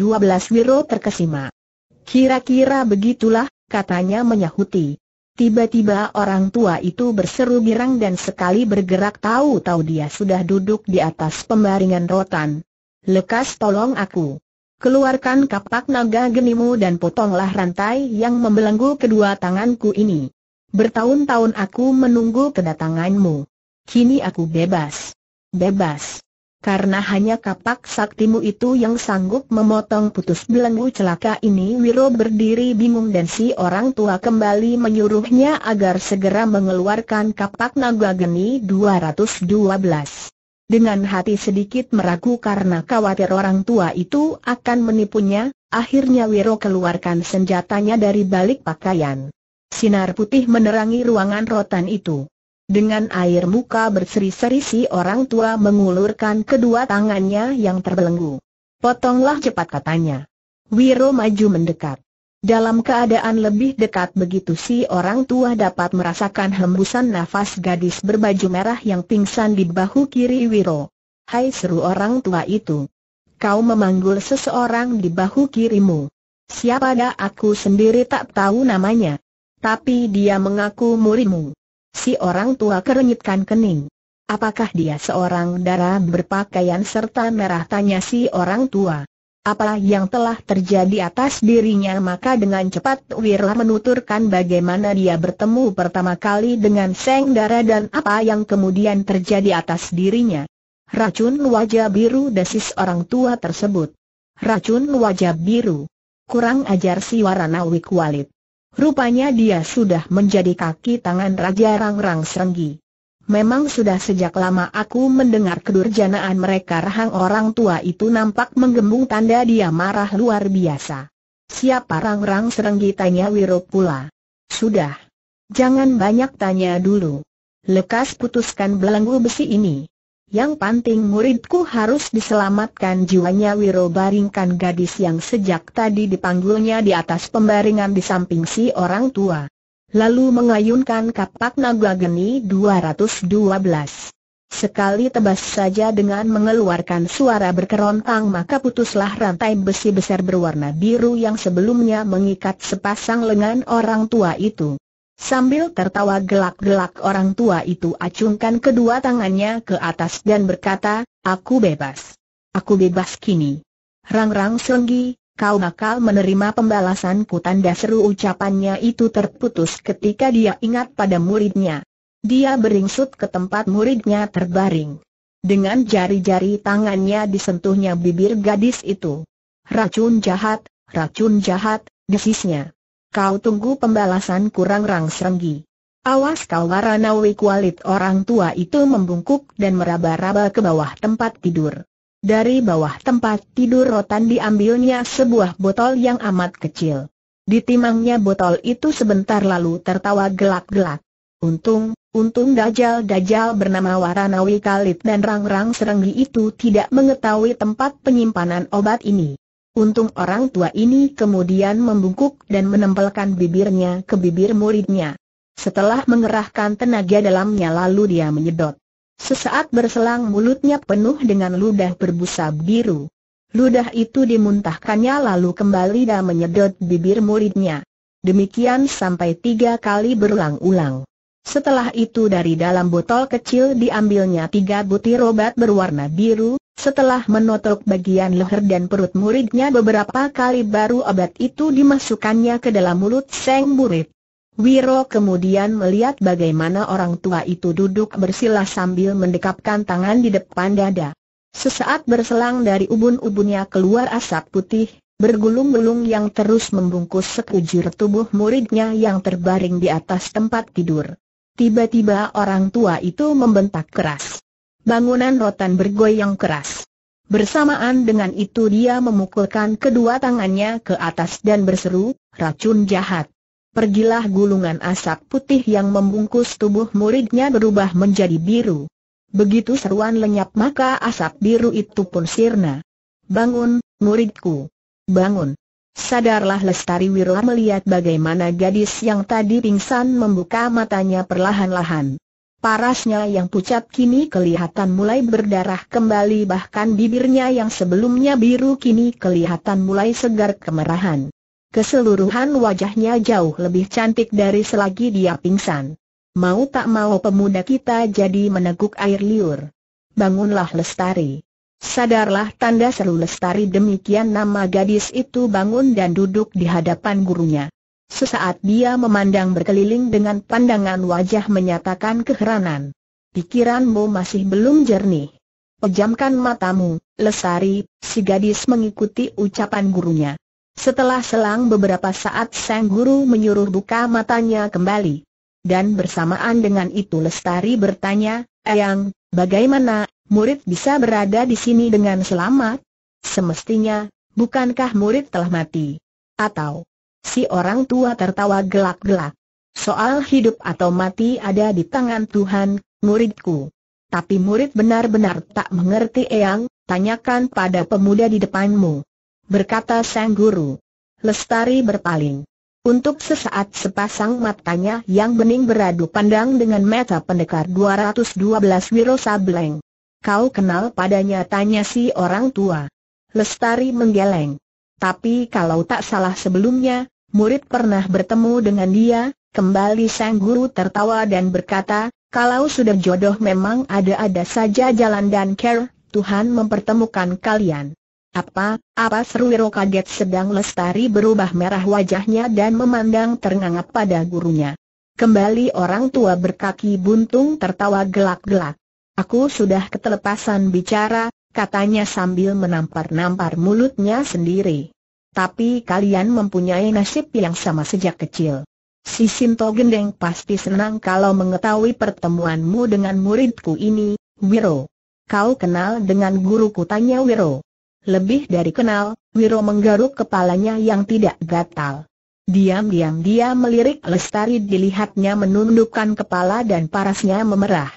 Wiro terkesima? Kira-kira begitulah, katanya menyahuti. Tiba-tiba orang tua itu berseru girang dan sekali bergerak tahu-tahu dia sudah duduk di atas pembaringan rotan. Lekas tolong aku. Keluarkan kapak naga genimu dan potonglah rantai yang membelenggu kedua tanganku ini. Bertahun-tahun aku menunggu kedatanganmu. Kini aku bebas. Bebas. Karena hanya kapak saktimu itu yang sanggup memotong putus belenggu celaka ini Wiro berdiri bingung dan si orang tua kembali menyuruhnya agar segera mengeluarkan kapak naga geni 212. Dengan hati sedikit meragu karena khawatir orang tua itu akan menipunya, akhirnya Wiro keluarkan senjatanya dari balik pakaian. Sinar putih menerangi ruangan rotan itu. Dengan air muka berseri-seri si orang tua mengulurkan kedua tangannya yang terbelenggu. Potonglah cepat katanya. Wiro maju mendekat. Dalam keadaan lebih dekat begitu si orang tua dapat merasakan hembusan nafas gadis berbaju merah yang pingsan di bahu kiri Wiro. Hai seru orang tua itu. Kau memanggul seseorang di bahu kirimu. Siapa dah aku sendiri tak tahu namanya. Tapi dia mengaku murimu. Si orang tua kerenyitkan kening. Apakah dia seorang darah berpakaian serta merah tanya si orang tua apa yang telah terjadi atas dirinya maka dengan cepat Wirla menuturkan bagaimana dia bertemu pertama kali dengan Seng Dara dan apa yang kemudian terjadi atas dirinya. Racun wajah biru desis orang tua tersebut. Racun wajah biru. Kurang ajar si Warana Wikwalit. Rupanya dia sudah menjadi kaki tangan Raja Rangrang Serenggi. Memang sudah sejak lama aku mendengar kedurjanaan mereka rahang orang tua itu nampak menggembung tanda dia marah luar biasa. Siapa rang Serenggi tanya Wiro pula. Sudah. Jangan banyak tanya dulu. Lekas putuskan belenggu besi ini. Yang penting muridku harus diselamatkan jiwanya Wiro baringkan gadis yang sejak tadi dipanggulnya di atas pembaringan di samping si orang tua lalu mengayunkan kapak naga geni 212. Sekali tebas saja dengan mengeluarkan suara berkerontang maka putuslah rantai besi besar berwarna biru yang sebelumnya mengikat sepasang lengan orang tua itu. Sambil tertawa gelak-gelak orang tua itu acungkan kedua tangannya ke atas dan berkata, Aku bebas. Aku bebas kini. Rang-rang senggi, kau bakal menerima pembalasanku tanda seru ucapannya itu terputus ketika dia ingat pada muridnya. Dia beringsut ke tempat muridnya terbaring. Dengan jari-jari tangannya disentuhnya bibir gadis itu. Racun jahat, racun jahat, desisnya. Kau tunggu pembalasan kurang rang serenggi. Awas kau waranawi kualit orang tua itu membungkuk dan meraba-raba ke bawah tempat tidur. Dari bawah tempat tidur rotan diambilnya sebuah botol yang amat kecil. Ditimangnya botol itu sebentar lalu tertawa gelak-gelak. Untung, untung dajal-dajal bernama Waranawi Kalit dan rang-rang Serenggi itu tidak mengetahui tempat penyimpanan obat ini. Untung orang tua ini kemudian membungkuk dan menempelkan bibirnya ke bibir muridnya. Setelah mengerahkan tenaga dalamnya lalu dia menyedot. Sesaat berselang mulutnya penuh dengan ludah berbusa biru. Ludah itu dimuntahkannya lalu kembali dan menyedot bibir muridnya. Demikian sampai tiga kali berulang-ulang. Setelah itu dari dalam botol kecil diambilnya tiga butir obat berwarna biru, setelah menotok bagian leher dan perut muridnya beberapa kali baru obat itu dimasukkannya ke dalam mulut sang murid. Wiro kemudian melihat bagaimana orang tua itu duduk bersila sambil mendekapkan tangan di depan dada. Sesaat berselang dari ubun-ubunnya keluar asap putih, bergulung-gulung yang terus membungkus sekujur tubuh muridnya yang terbaring di atas tempat tidur. Tiba-tiba orang tua itu membentak keras. Bangunan rotan bergoyang keras. Bersamaan dengan itu dia memukulkan kedua tangannya ke atas dan berseru, racun jahat pergilah gulungan asap putih yang membungkus tubuh muridnya berubah menjadi biru. Begitu seruan lenyap maka asap biru itu pun sirna. Bangun, muridku. Bangun. Sadarlah Lestari Wirla melihat bagaimana gadis yang tadi pingsan membuka matanya perlahan-lahan. Parasnya yang pucat kini kelihatan mulai berdarah kembali bahkan bibirnya yang sebelumnya biru kini kelihatan mulai segar kemerahan. Keseluruhan wajahnya jauh lebih cantik dari selagi dia pingsan. Mau tak mau pemuda kita jadi meneguk air liur. Bangunlah Lestari. Sadarlah tanda seru Lestari demikian nama gadis itu bangun dan duduk di hadapan gurunya. Sesaat dia memandang berkeliling dengan pandangan wajah menyatakan keheranan. Pikiranmu masih belum jernih. Pejamkan matamu, Lestari, si gadis mengikuti ucapan gurunya. Setelah selang beberapa saat Sang Guru menyuruh buka matanya kembali. Dan bersamaan dengan itu Lestari bertanya, Eyang, bagaimana, murid bisa berada di sini dengan selamat? Semestinya, bukankah murid telah mati? Atau, si orang tua tertawa gelak-gelak. Soal hidup atau mati ada di tangan Tuhan, muridku. Tapi murid benar-benar tak mengerti Eyang, tanyakan pada pemuda di depanmu berkata sang guru. Lestari berpaling. Untuk sesaat sepasang matanya yang bening beradu pandang dengan mata pendekar 212 Wiro Sableng. Kau kenal padanya tanya si orang tua. Lestari menggeleng. Tapi kalau tak salah sebelumnya, murid pernah bertemu dengan dia, kembali sang guru tertawa dan berkata, kalau sudah jodoh memang ada-ada saja jalan dan care, Tuhan mempertemukan kalian. Apa, apa seru Wiro kaget sedang lestari berubah merah wajahnya dan memandang terngangap pada gurunya. Kembali orang tua berkaki buntung tertawa gelak-gelak. Aku sudah ketelepasan bicara, katanya sambil menampar-nampar mulutnya sendiri. Tapi kalian mempunyai nasib yang sama sejak kecil. Si Sinto Gendeng pasti senang kalau mengetahui pertemuanmu dengan muridku ini, Wiro. Kau kenal dengan guruku tanya Wiro. Lebih dari kenal, Wiro menggaruk kepalanya yang tidak gatal. Diam-diam dia melirik Lestari dilihatnya menundukkan kepala dan parasnya memerah.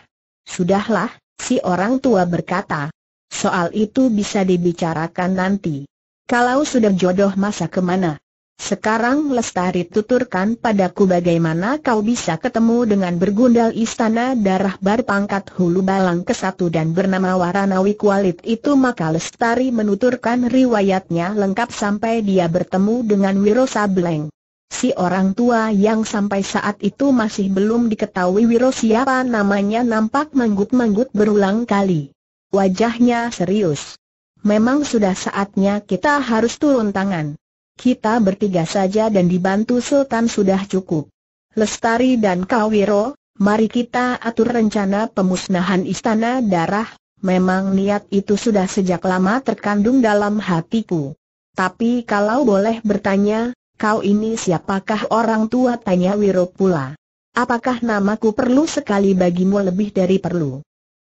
Sudahlah, si orang tua berkata. Soal itu bisa dibicarakan nanti. Kalau sudah jodoh masa kemana? Sekarang Lestari tuturkan padaku bagaimana kau bisa ketemu dengan bergundal istana darah bar pangkat hulu balang ke satu dan bernama Waranawi Kualit itu maka Lestari menuturkan riwayatnya lengkap sampai dia bertemu dengan Wiro Sableng. Si orang tua yang sampai saat itu masih belum diketahui Wiro siapa namanya nampak manggut-manggut berulang kali. Wajahnya serius. Memang sudah saatnya kita harus turun tangan. Kita bertiga saja dan dibantu Sultan sudah cukup. Lestari dan Kawiro, mari kita atur rencana pemusnahan istana darah, memang niat itu sudah sejak lama terkandung dalam hatiku. Tapi kalau boleh bertanya, kau ini siapakah orang tua? Tanya Wiro pula. Apakah namaku perlu sekali bagimu lebih dari perlu?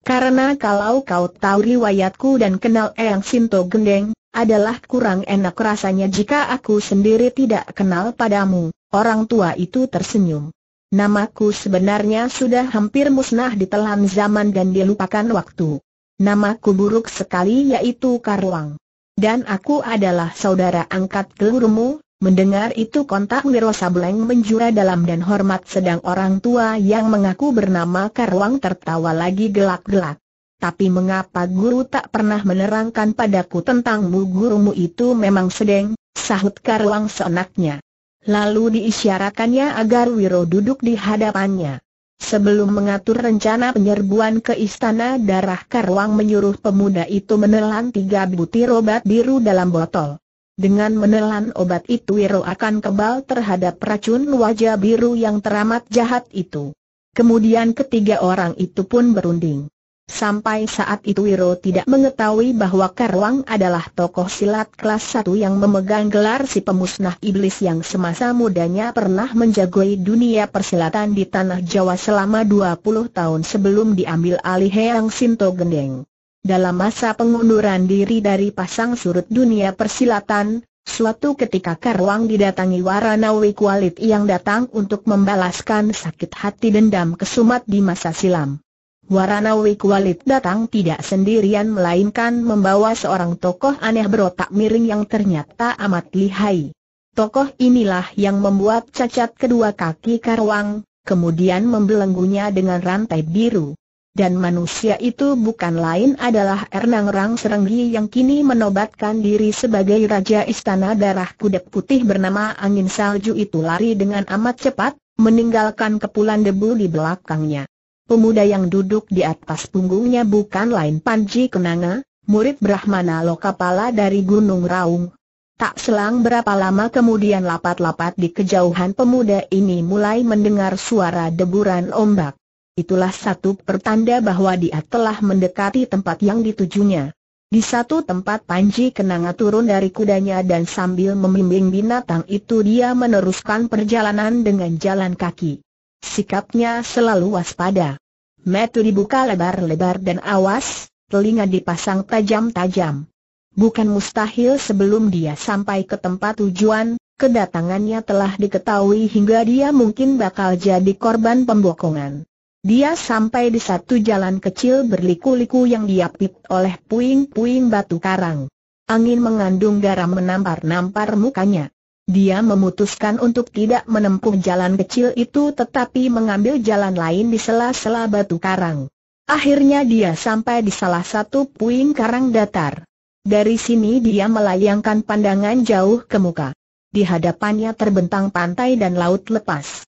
Karena kalau kau tahu riwayatku dan kenal Eyang Sinto Gendeng, adalah kurang enak rasanya jika aku sendiri tidak kenal padamu. Orang tua itu tersenyum. Namaku sebenarnya sudah hampir musnah di telan zaman dan dilupakan waktu. Namaku buruk sekali yaitu Karuang. Dan aku adalah saudara angkat gelurumu, Mendengar itu kontak Wiro Sableng menjura dalam dan hormat sedang orang tua yang mengaku bernama Karwang tertawa lagi gelak-gelak. Tapi mengapa guru tak pernah menerangkan padaku tentangmu gurumu itu memang sedeng, sahut Karwang seenaknya. Lalu diisyarakannya agar Wiro duduk di hadapannya. Sebelum mengatur rencana penyerbuan ke istana darah Karwang menyuruh pemuda itu menelan tiga butir obat biru dalam botol. Dengan menelan obat itu Wiro akan kebal terhadap racun wajah biru yang teramat jahat itu. Kemudian ketiga orang itu pun berunding. Sampai saat itu Wiro tidak mengetahui bahwa Karwang adalah tokoh silat kelas satu yang memegang gelar si pemusnah iblis yang semasa mudanya pernah menjagoi dunia persilatan di tanah Jawa selama 20 tahun sebelum diambil alih Heang Sinto Gendeng dalam masa pengunduran diri dari pasang surut dunia persilatan, suatu ketika Karwang didatangi Waranawi Kualit yang datang untuk membalaskan sakit hati dendam kesumat di masa silam. Waranawi Kualit datang tidak sendirian melainkan membawa seorang tokoh aneh berotak miring yang ternyata amat lihai. Tokoh inilah yang membuat cacat kedua kaki Karwang, kemudian membelenggunya dengan rantai biru dan manusia itu bukan lain adalah Ernang Rang Serenggi yang kini menobatkan diri sebagai Raja Istana Darah kudap Putih bernama Angin Salju itu lari dengan amat cepat, meninggalkan kepulan debu di belakangnya. Pemuda yang duduk di atas punggungnya bukan lain Panji Kenanga, murid Brahmana Lokapala dari Gunung Raung. Tak selang berapa lama kemudian lapat-lapat di kejauhan pemuda ini mulai mendengar suara deburan ombak itulah satu pertanda bahwa dia telah mendekati tempat yang ditujunya. Di satu tempat Panji Kenanga turun dari kudanya dan sambil membimbing binatang itu dia meneruskan perjalanan dengan jalan kaki. Sikapnya selalu waspada. Metu dibuka lebar-lebar dan awas, telinga dipasang tajam-tajam. Bukan mustahil sebelum dia sampai ke tempat tujuan, kedatangannya telah diketahui hingga dia mungkin bakal jadi korban pembokongan. Dia sampai di satu jalan kecil berliku-liku yang diapit oleh puing-puing batu karang. Angin mengandung garam menampar-nampar mukanya. Dia memutuskan untuk tidak menempuh jalan kecil itu tetapi mengambil jalan lain di sela-sela batu karang. Akhirnya dia sampai di salah satu puing karang datar. Dari sini dia melayangkan pandangan jauh ke muka. Di hadapannya terbentang pantai dan laut lepas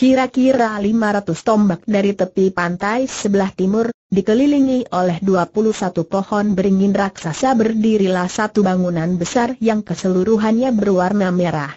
kira-kira 500 tombak dari tepi pantai sebelah timur, dikelilingi oleh 21 pohon beringin raksasa berdirilah satu bangunan besar yang keseluruhannya berwarna merah.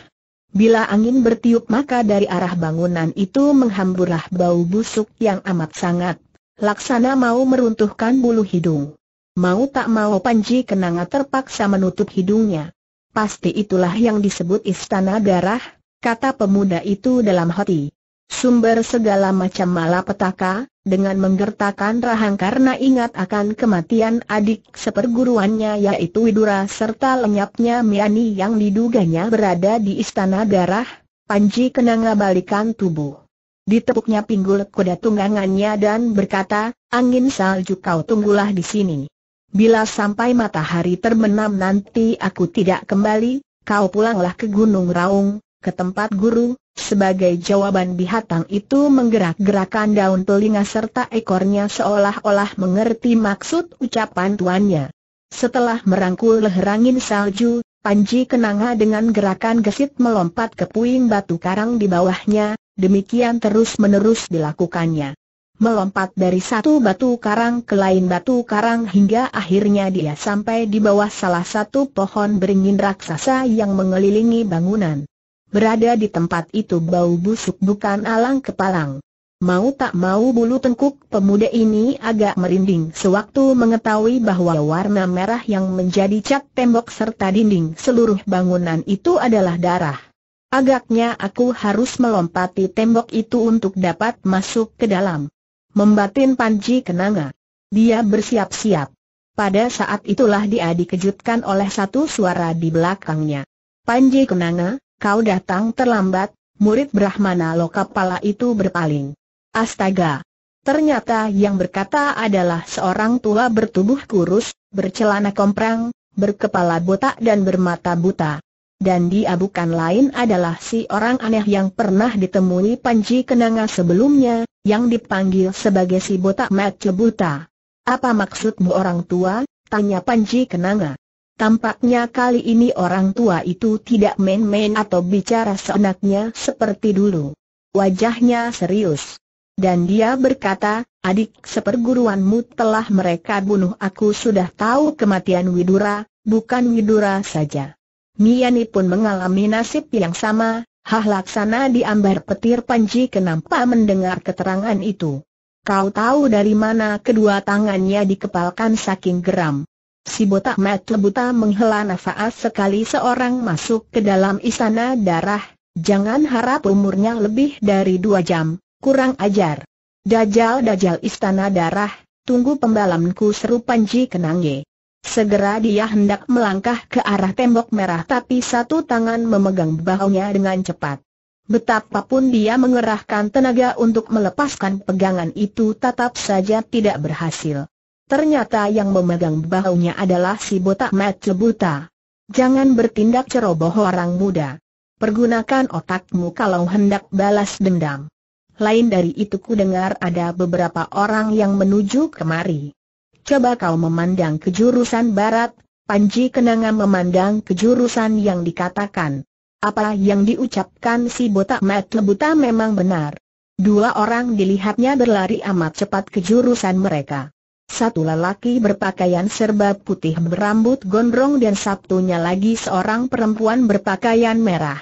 Bila angin bertiup maka dari arah bangunan itu menghamburlah bau busuk yang amat sangat. Laksana mau meruntuhkan bulu hidung. Mau tak mau Panji Kenanga terpaksa menutup hidungnya. Pasti itulah yang disebut istana darah, kata pemuda itu dalam hati sumber segala macam malapetaka, dengan menggertakkan rahang karena ingat akan kematian adik seperguruannya yaitu Widura serta lenyapnya Miani yang diduganya berada di istana darah, Panji Kenanga balikan tubuh. Ditepuknya pinggul kuda tunggangannya dan berkata, angin salju kau tunggulah di sini. Bila sampai matahari terbenam nanti aku tidak kembali, kau pulanglah ke Gunung Raung, ke tempat guru, sebagai jawaban bihatang itu menggerak-gerakan daun telinga serta ekornya seolah-olah mengerti maksud ucapan tuannya. Setelah merangkul leher angin salju, Panji Kenanga dengan gerakan gesit melompat ke puing batu karang di bawahnya, demikian terus-menerus dilakukannya. Melompat dari satu batu karang ke lain batu karang hingga akhirnya dia sampai di bawah salah satu pohon beringin raksasa yang mengelilingi bangunan. Berada di tempat itu bau busuk bukan alang kepalang. Mau tak mau bulu tengkuk pemuda ini agak merinding sewaktu mengetahui bahwa warna merah yang menjadi cat tembok serta dinding seluruh bangunan itu adalah darah. Agaknya aku harus melompati tembok itu untuk dapat masuk ke dalam. Membatin Panji Kenanga. Dia bersiap-siap. Pada saat itulah dia dikejutkan oleh satu suara di belakangnya. Panji Kenanga, kau datang terlambat, murid Brahmana Lokapala itu berpaling. Astaga! Ternyata yang berkata adalah seorang tua bertubuh kurus, bercelana komprang, berkepala botak dan bermata buta. Dan dia bukan lain adalah si orang aneh yang pernah ditemui Panji Kenanga sebelumnya, yang dipanggil sebagai si botak Mat Cebuta. Apa maksudmu orang tua? Tanya Panji Kenanga. Tampaknya kali ini orang tua itu tidak main-main atau bicara seenaknya seperti dulu. Wajahnya serius. Dan dia berkata, adik seperguruanmu telah mereka bunuh aku sudah tahu kematian Widura, bukan Widura saja. Miani pun mengalami nasib yang sama, Hah laksana diambar petir Panji kenapa mendengar keterangan itu. Kau tahu dari mana kedua tangannya dikepalkan saking geram. Si botak mata buta menghela nafas sekali seorang masuk ke dalam istana darah, jangan harap umurnya lebih dari dua jam, kurang ajar. Dajal-dajal istana darah, tunggu pembalamku seru Panji Kenangye. Segera dia hendak melangkah ke arah tembok merah tapi satu tangan memegang bahunya dengan cepat. Betapapun dia mengerahkan tenaga untuk melepaskan pegangan itu tetap saja tidak berhasil. Ternyata yang memegang baunya adalah si botak mata buta. Jangan bertindak ceroboh orang muda. Pergunakan otakmu kalau hendak balas dendam. Lain dari itu ku dengar ada beberapa orang yang menuju kemari. Coba kau memandang ke jurusan barat, Panji Kenanga memandang ke jurusan yang dikatakan. Apa yang diucapkan si botak mata buta memang benar. Dua orang dilihatnya berlari amat cepat ke jurusan mereka satu lelaki berpakaian serba putih berambut gondrong dan satunya lagi seorang perempuan berpakaian merah.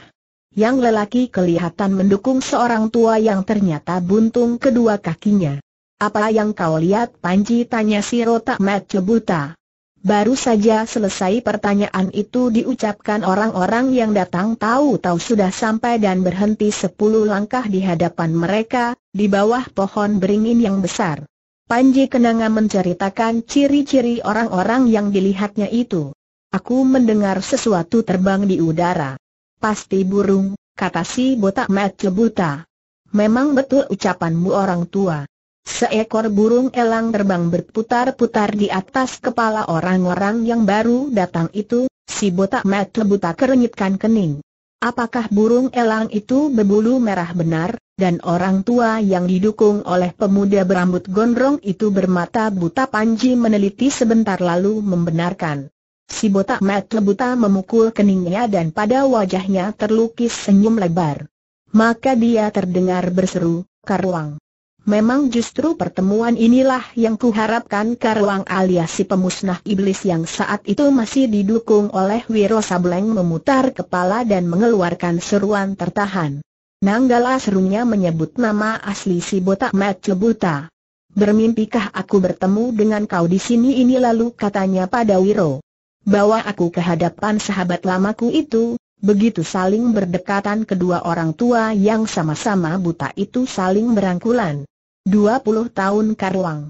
Yang lelaki kelihatan mendukung seorang tua yang ternyata buntung kedua kakinya. Apa yang kau lihat Panji tanya si Rotak Mat Cebuta. Baru saja selesai pertanyaan itu diucapkan orang-orang yang datang tahu-tahu sudah sampai dan berhenti sepuluh langkah di hadapan mereka, di bawah pohon beringin yang besar. Panji Kenanga menceritakan ciri-ciri orang-orang yang dilihatnya itu. Aku mendengar sesuatu terbang di udara. Pasti burung, kata si botak mata Lebuta. Memang betul ucapanmu orang tua. Seekor burung elang terbang berputar-putar di atas kepala orang-orang yang baru datang itu, si botak mata Lebuta kerenyitkan kening. Apakah burung elang itu berbulu merah benar? dan orang tua yang didukung oleh pemuda berambut gondrong itu bermata buta Panji meneliti sebentar lalu membenarkan. Si botak mata buta memukul keningnya dan pada wajahnya terlukis senyum lebar. Maka dia terdengar berseru, Karuang. Memang justru pertemuan inilah yang kuharapkan Karuang alias si pemusnah iblis yang saat itu masih didukung oleh Wiro Sableng memutar kepala dan mengeluarkan seruan tertahan. Nanggala serunya menyebut nama asli si botak Matthew Buta. Bermimpikah aku bertemu dengan kau di sini ini lalu katanya pada Wiro. Bawa aku ke hadapan sahabat lamaku itu, begitu saling berdekatan kedua orang tua yang sama-sama buta itu saling berangkulan. Dua puluh tahun Karwang.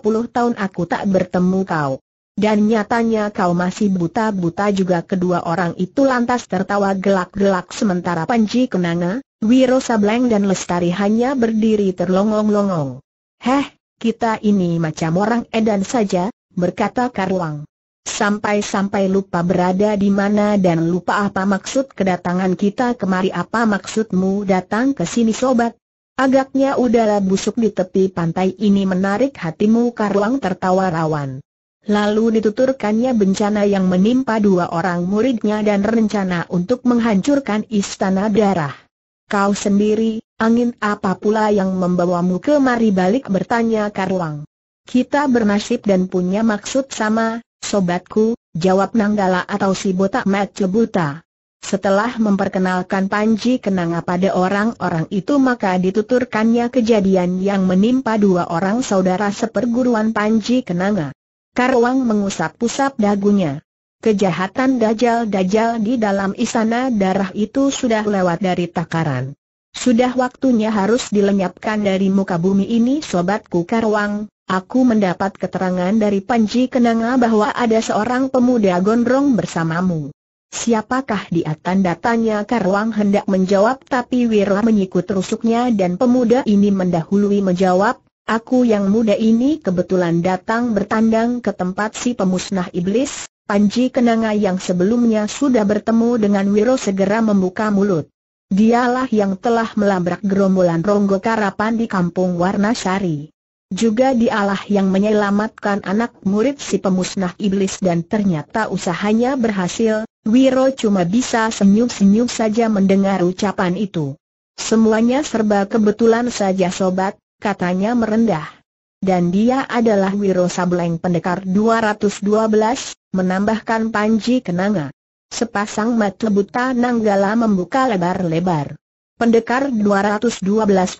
puluh tahun aku tak bertemu kau. Dan nyatanya kau masih buta-buta juga kedua orang itu lantas tertawa gelak-gelak sementara Panji Kenanga, Wiro Sableng dan Lestari hanya berdiri terlongong-longong. Heh, kita ini macam orang edan saja, berkata Karuang. Sampai-sampai lupa berada di mana dan lupa apa maksud kedatangan kita kemari apa maksudmu datang ke sini sobat. Agaknya udara busuk di tepi pantai ini menarik hatimu Karuang tertawa rawan. Lalu dituturkannya bencana yang menimpa dua orang muridnya dan rencana untuk menghancurkan istana darah. Kau sendiri, angin apa pula yang membawamu kemari balik bertanya Karuang. Kita bernasib dan punya maksud sama, sobatku, jawab Nanggala atau si botak Macebuta. Setelah memperkenalkan Panji Kenanga pada orang-orang itu maka dituturkannya kejadian yang menimpa dua orang saudara seperguruan Panji Kenanga. Karuang mengusap-usap dagunya. Kejahatan dajal-dajal di dalam istana darah itu sudah lewat dari takaran. Sudah waktunya harus dilenyapkan dari muka bumi ini sobatku Karwang, aku mendapat keterangan dari Panji Kenanga bahwa ada seorang pemuda gondrong bersamamu. Siapakah dia tanda tanya Karwang hendak menjawab tapi Wira menyikut rusuknya dan pemuda ini mendahului menjawab, Aku yang muda ini kebetulan datang bertandang ke tempat si pemusnah iblis, Panji Kenanga yang sebelumnya sudah bertemu dengan Wiro segera membuka mulut. Dialah yang telah melabrak gerombolan Ronggo Karapan di kampung Warna Sari. Juga dialah yang menyelamatkan anak murid si pemusnah iblis dan ternyata usahanya berhasil, Wiro cuma bisa senyum-senyum saja mendengar ucapan itu. Semuanya serba kebetulan saja sobat, katanya merendah. Dan dia adalah Wiro Sableng pendekar 212, menambahkan Panji Kenanga. Sepasang mata buta Nanggala membuka lebar-lebar. Pendekar 212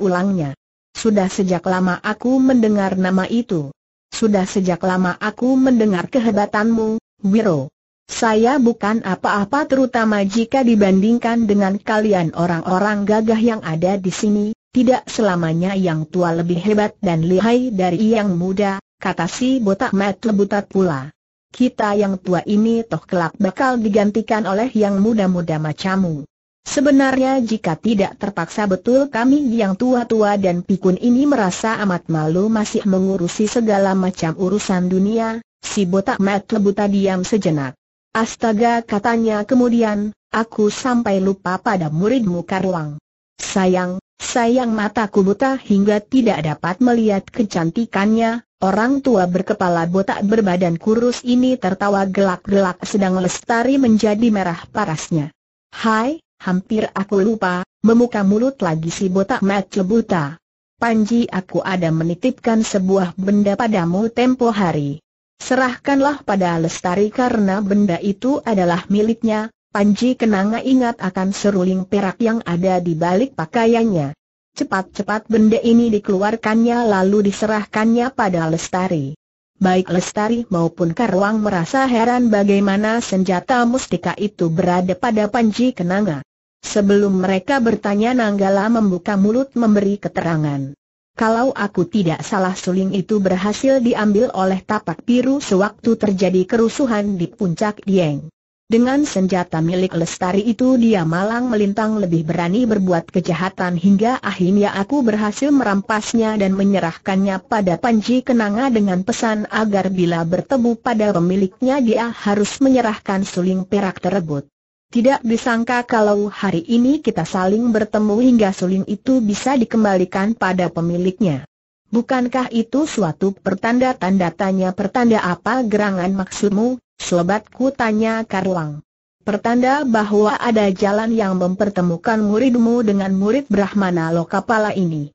ulangnya. Sudah sejak lama aku mendengar nama itu. Sudah sejak lama aku mendengar kehebatanmu, Wiro. Saya bukan apa-apa terutama jika dibandingkan dengan kalian orang-orang gagah yang ada di sini, tidak selamanya yang tua lebih hebat dan lihai dari yang muda, kata si botak mat lebutat pula kita yang tua ini toh kelak bakal digantikan oleh yang muda-muda macammu. Sebenarnya jika tidak terpaksa betul kami yang tua-tua dan pikun ini merasa amat malu masih mengurusi segala macam urusan dunia, si botak mat lebuta diam sejenak. Astaga katanya kemudian, aku sampai lupa pada muridmu Karuang. Sayang, Sayang mataku buta hingga tidak dapat melihat kecantikannya, orang tua berkepala botak berbadan kurus ini tertawa gelak-gelak sedang lestari menjadi merah parasnya. Hai, hampir aku lupa, memuka mulut lagi si botak mata buta. Panji aku ada menitipkan sebuah benda padamu tempo hari. Serahkanlah pada Lestari karena benda itu adalah miliknya, Panji Kenanga ingat akan seruling perak yang ada di balik pakaiannya. Cepat-cepat benda ini dikeluarkannya lalu diserahkannya pada Lestari. Baik Lestari maupun Karwang merasa heran bagaimana senjata mustika itu berada pada Panji Kenanga. Sebelum mereka bertanya Nanggala membuka mulut memberi keterangan. Kalau aku tidak salah suling itu berhasil diambil oleh tapak biru sewaktu terjadi kerusuhan di puncak Dieng. Dengan senjata milik Lestari itu dia malang melintang lebih berani berbuat kejahatan hingga akhirnya aku berhasil merampasnya dan menyerahkannya pada Panji Kenanga dengan pesan agar bila bertemu pada pemiliknya dia harus menyerahkan suling perak tersebut. Tidak disangka kalau hari ini kita saling bertemu hingga suling itu bisa dikembalikan pada pemiliknya. Bukankah itu suatu pertanda tanda tanya pertanda apa gerangan maksudmu? Sobatku tanya Karuang. Pertanda bahwa ada jalan yang mempertemukan muridmu dengan murid Brahmana Lokapala ini.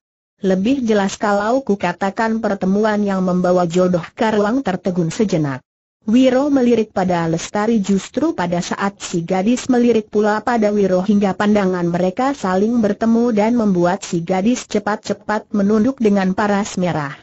Lebih jelas kalau katakan pertemuan yang membawa jodoh Karuang tertegun sejenak. Wiro melirik pada Lestari justru pada saat si gadis melirik pula pada Wiro hingga pandangan mereka saling bertemu dan membuat si gadis cepat-cepat menunduk dengan paras merah.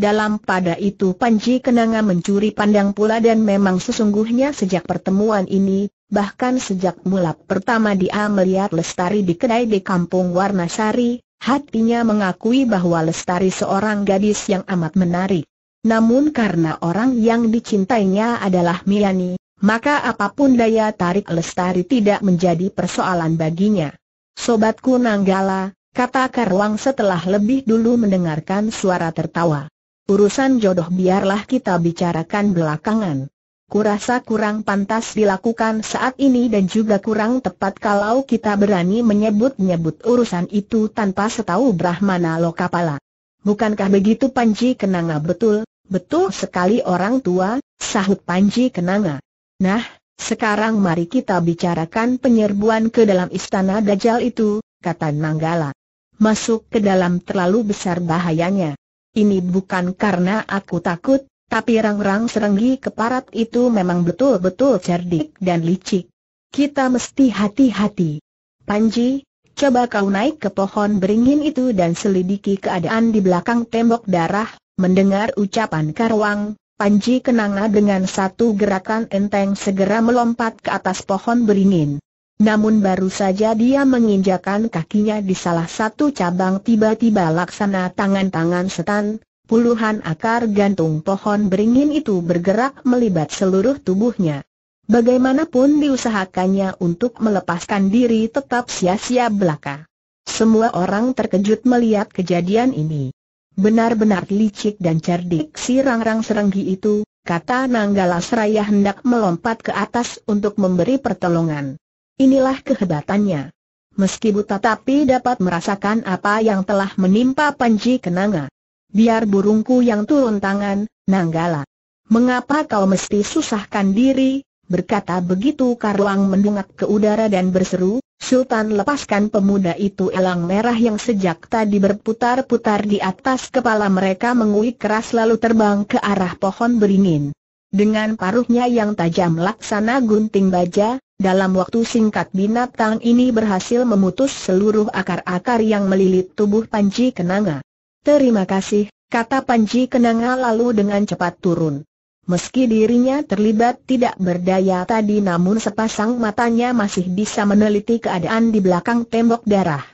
Dalam pada itu Panji Kenanga mencuri pandang pula dan memang sesungguhnya sejak pertemuan ini, bahkan sejak mula pertama dia melihat Lestari di kedai di kampung Warna Sari, hatinya mengakui bahwa Lestari seorang gadis yang amat menarik. Namun karena orang yang dicintainya adalah Miani, maka apapun daya tarik Lestari tidak menjadi persoalan baginya. Sobatku Nanggala, kata Karwang setelah lebih dulu mendengarkan suara tertawa. Urusan jodoh biarlah kita bicarakan belakangan. Kurasa kurang pantas dilakukan saat ini dan juga kurang tepat kalau kita berani menyebut-nyebut urusan itu tanpa setahu Brahmana Lokapala. Bukankah begitu Panji Kenanga betul? Betul sekali orang tua, sahut Panji Kenanga. Nah, sekarang mari kita bicarakan penyerbuan ke dalam istana Dajjal itu, kata Nanggala. Masuk ke dalam terlalu besar bahayanya. Ini bukan karena aku takut, tapi rang-rang serenggi keparat itu memang betul-betul cerdik dan licik. Kita mesti hati-hati. Panji, coba kau naik ke pohon beringin itu dan selidiki keadaan di belakang tembok darah. Mendengar ucapan Karwang, Panji Kenanga dengan satu gerakan enteng segera melompat ke atas pohon beringin. Namun baru saja dia menginjakan kakinya di salah satu cabang tiba-tiba laksana tangan-tangan setan, puluhan akar gantung pohon beringin itu bergerak melibat seluruh tubuhnya. Bagaimanapun diusahakannya untuk melepaskan diri tetap sia-sia belaka. Semua orang terkejut melihat kejadian ini. Benar-benar licik dan cerdik si rang rang serenggi itu, kata Nanggala Seraya hendak melompat ke atas untuk memberi pertolongan. Inilah kehebatannya. Meski buta tapi dapat merasakan apa yang telah menimpa Panji Kenanga. Biar burungku yang turun tangan, Nanggala. Mengapa kau mesti susahkan diri? Berkata begitu Karuang mendungak ke udara dan berseru, Sultan lepaskan pemuda itu elang merah yang sejak tadi berputar-putar di atas kepala mereka menguik keras lalu terbang ke arah pohon beringin. Dengan paruhnya yang tajam laksana gunting baja, dalam waktu singkat binatang ini berhasil memutus seluruh akar-akar yang melilit tubuh Panji Kenanga. Terima kasih, kata Panji Kenanga lalu dengan cepat turun. Meski dirinya terlibat tidak berdaya tadi namun sepasang matanya masih bisa meneliti keadaan di belakang tembok darah.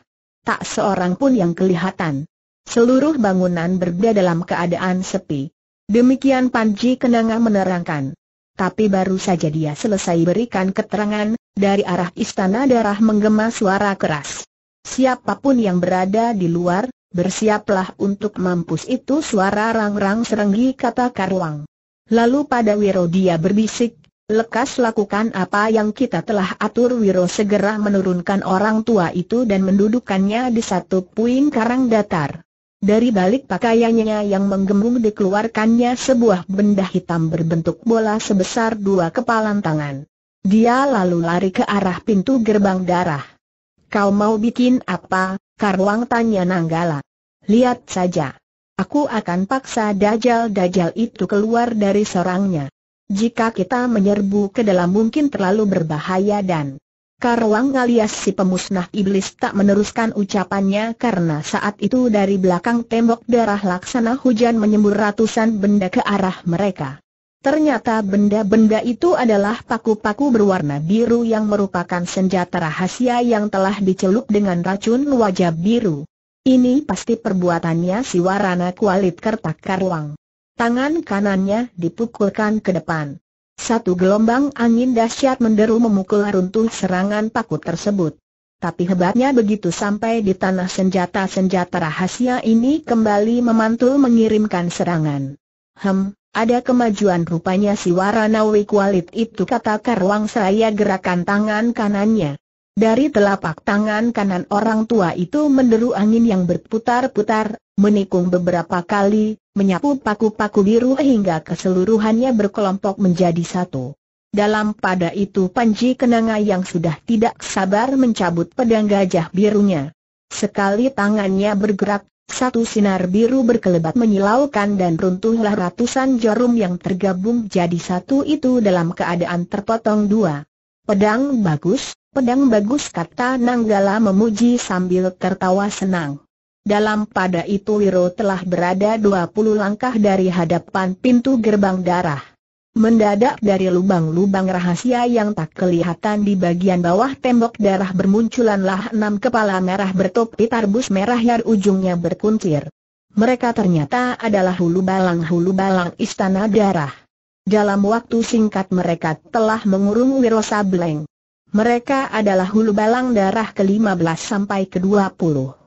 Tak seorang pun yang kelihatan. Seluruh bangunan berada dalam keadaan sepi. Demikian Panji Kenanga menerangkan. Tapi baru saja dia selesai berikan keterangan, dari arah istana darah menggema suara keras. Siapapun yang berada di luar, bersiaplah untuk mampus itu suara rang-rang serenggi kata Karwang. Lalu pada Wiro dia berbisik, lekas lakukan apa yang kita telah atur Wiro segera menurunkan orang tua itu dan mendudukannya di satu puing karang datar. Dari balik pakaiannya yang menggemung dikeluarkannya sebuah benda hitam berbentuk bola sebesar dua kepalan tangan. Dia lalu lari ke arah pintu gerbang darah. Kau mau bikin apa? Karwang tanya Nanggala. Lihat saja. Aku akan paksa dajal-dajal itu keluar dari serangnya. Jika kita menyerbu ke dalam mungkin terlalu berbahaya dan Karwang alias si pemusnah iblis tak meneruskan ucapannya karena saat itu dari belakang tembok darah laksana hujan menyembur ratusan benda ke arah mereka. Ternyata benda-benda itu adalah paku-paku berwarna biru yang merupakan senjata rahasia yang telah dicelup dengan racun wajah biru. Ini pasti perbuatannya si Warana Kualit Kertak Karwang. Tangan kanannya dipukulkan ke depan. Satu gelombang angin dahsyat menderu memukul runtuh serangan takut tersebut. Tapi hebatnya begitu sampai di tanah senjata-senjata rahasia ini kembali memantul mengirimkan serangan. Hem, ada kemajuan rupanya si Waranawi Kualit itu kata Karwang Seraya gerakan tangan kanannya. Dari telapak tangan kanan orang tua itu menderu angin yang berputar-putar, menikung beberapa kali, menyapu paku-paku biru hingga keseluruhannya berkelompok menjadi satu. Dalam pada itu Panji Kenanga yang sudah tidak sabar mencabut pedang gajah birunya. Sekali tangannya bergerak, satu sinar biru berkelebat menyilaukan dan runtuhlah ratusan jarum yang tergabung jadi satu itu dalam keadaan terpotong dua. Pedang bagus, pedang bagus kata Nanggala memuji sambil tertawa senang. Dalam pada itu Wiro telah berada 20 langkah dari hadapan pintu gerbang darah. Mendadak dari lubang-lubang rahasia yang tak kelihatan di bagian bawah tembok darah bermunculanlah enam kepala merah bertopi tarbus merah yang ujungnya berkuncir. Mereka ternyata adalah hulu balang-hulu balang istana darah. Dalam waktu singkat mereka telah mengurung Wiro Sableng. Mereka adalah hulu balang darah ke-15 sampai ke-20.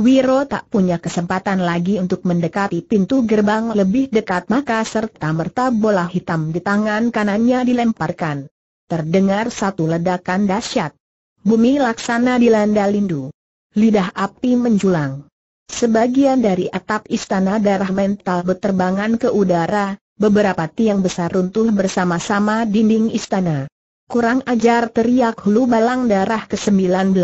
Wiro tak punya kesempatan lagi untuk mendekati pintu gerbang lebih dekat maka serta-merta bola hitam di tangan kanannya dilemparkan. Terdengar satu ledakan dahsyat. Bumi laksana dilanda lindu. Lidah api menjulang. Sebagian dari atap istana darah mental berterbangan ke udara, beberapa tiang besar runtuh bersama-sama dinding istana. Kurang ajar teriak hulu balang darah ke-19.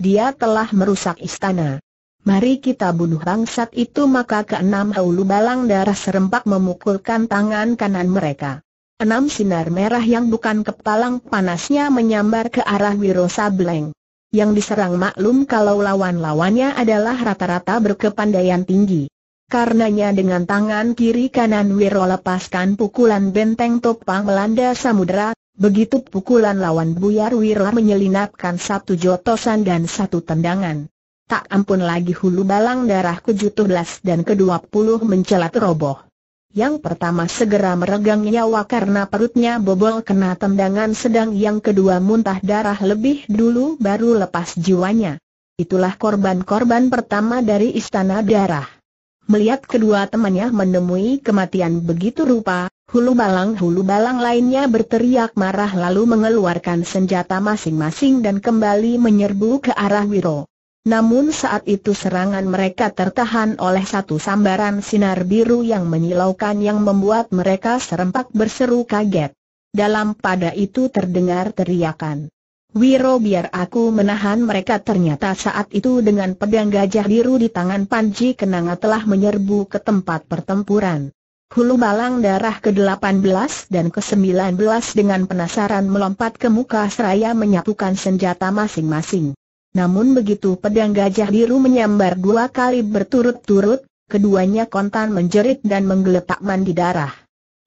Dia telah merusak istana. Mari kita bunuh bangsat itu maka keenam haulu balang darah serempak memukulkan tangan kanan mereka. Enam sinar merah yang bukan kepalang panasnya menyambar ke arah Wiro Sableng. Yang diserang maklum kalau lawan-lawannya adalah rata-rata berkepandaian tinggi. Karenanya dengan tangan kiri kanan Wiro lepaskan pukulan benteng topang melanda samudera, begitu pukulan lawan buyar Wiro menyelinapkan satu jotosan dan satu tendangan. Tak ampun lagi hulu balang darah ke-17 dan ke-20 mencelat roboh. Yang pertama segera meregang nyawa karena perutnya bobol kena tendangan sedang yang kedua muntah darah lebih dulu baru lepas jiwanya. Itulah korban-korban pertama dari istana darah. Melihat kedua temannya menemui kematian begitu rupa, hulu balang-hulu balang lainnya berteriak marah lalu mengeluarkan senjata masing-masing dan kembali menyerbu ke arah Wiro. Namun saat itu serangan mereka tertahan oleh satu sambaran sinar biru yang menyilaukan yang membuat mereka serempak berseru kaget. Dalam pada itu terdengar teriakan. Wiro biar aku menahan mereka ternyata saat itu dengan pedang gajah biru di tangan Panji Kenanga telah menyerbu ke tempat pertempuran. Hulu Balang darah ke-18 dan ke-19 dengan penasaran melompat ke muka seraya menyatukan senjata masing-masing. Namun begitu pedang gajah biru menyambar dua kali berturut-turut, keduanya kontan menjerit dan menggeletak mandi darah.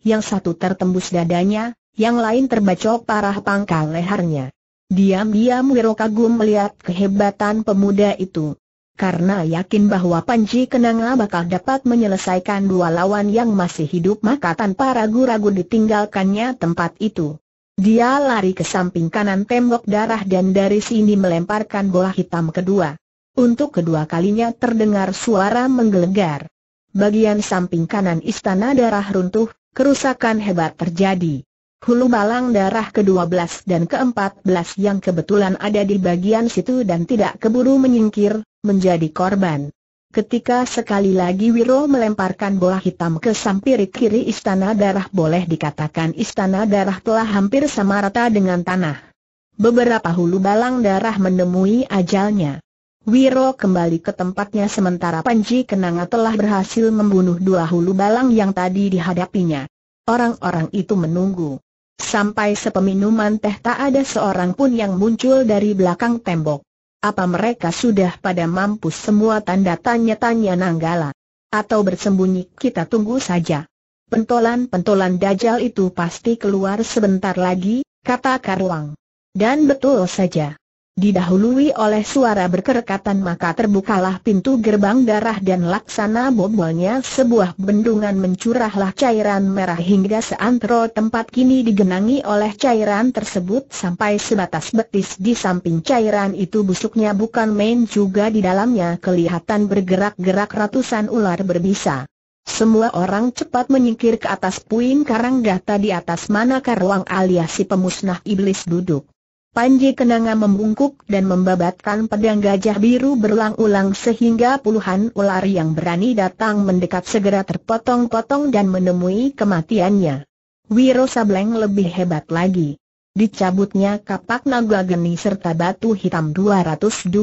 Yang satu tertembus dadanya, yang lain terbacok parah pangkal lehernya. Diam-diam Wiro kagum melihat kehebatan pemuda itu. Karena yakin bahwa Panji Kenanga bakal dapat menyelesaikan dua lawan yang masih hidup maka tanpa ragu-ragu ditinggalkannya tempat itu. Dia lari ke samping kanan tembok darah dan dari sini melemparkan bola hitam kedua. Untuk kedua kalinya terdengar suara menggelegar. Bagian samping kanan istana darah runtuh, kerusakan hebat terjadi. Hulu balang darah ke-12 dan ke-14 yang kebetulan ada di bagian situ dan tidak keburu menyingkir, menjadi korban. Ketika sekali lagi Wiro melemparkan bola hitam ke sampir kiri istana darah boleh dikatakan istana darah telah hampir sama rata dengan tanah. Beberapa hulu balang darah menemui ajalnya. Wiro kembali ke tempatnya sementara Panji Kenanga telah berhasil membunuh dua hulu balang yang tadi dihadapinya. Orang-orang itu menunggu. Sampai sepeminuman teh tak ada seorang pun yang muncul dari belakang tembok. Apa mereka sudah pada mampus semua tanda tanya-tanya Nanggala? Atau bersembunyi kita tunggu saja. Pentolan-pentolan Dajjal itu pasti keluar sebentar lagi, kata Karuang. Dan betul saja. Didahului oleh suara berkerekatan maka terbukalah pintu gerbang darah dan laksana bobolnya sebuah bendungan mencurahlah cairan merah hingga seantero tempat kini digenangi oleh cairan tersebut sampai sebatas betis di samping cairan itu busuknya bukan main juga di dalamnya kelihatan bergerak-gerak ratusan ular berbisa. Semua orang cepat menyingkir ke atas puing karang gata di atas mana Karuang alias si pemusnah iblis duduk. Panji Kenanga membungkuk dan membabatkan pedang gajah biru berulang-ulang sehingga puluhan ular yang berani datang mendekat segera terpotong-potong dan menemui kematiannya. Wiro Sableng lebih hebat lagi. Dicabutnya kapak naga geni serta batu hitam 212.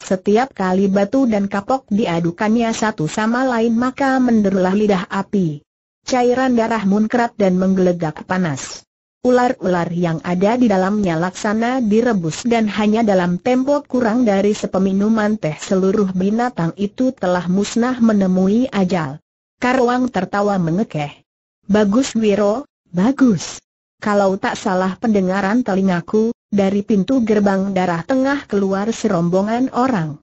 Setiap kali batu dan kapok diadukannya satu sama lain maka menderulah lidah api. Cairan darah munkrat dan menggelegak panas. Ular-ular yang ada di dalamnya laksana direbus dan hanya dalam tempo kurang dari sepeminuman teh seluruh binatang itu telah musnah menemui ajal. Karwang tertawa mengekeh. Bagus Wiro, bagus. Kalau tak salah pendengaran telingaku, dari pintu gerbang darah tengah keluar serombongan orang.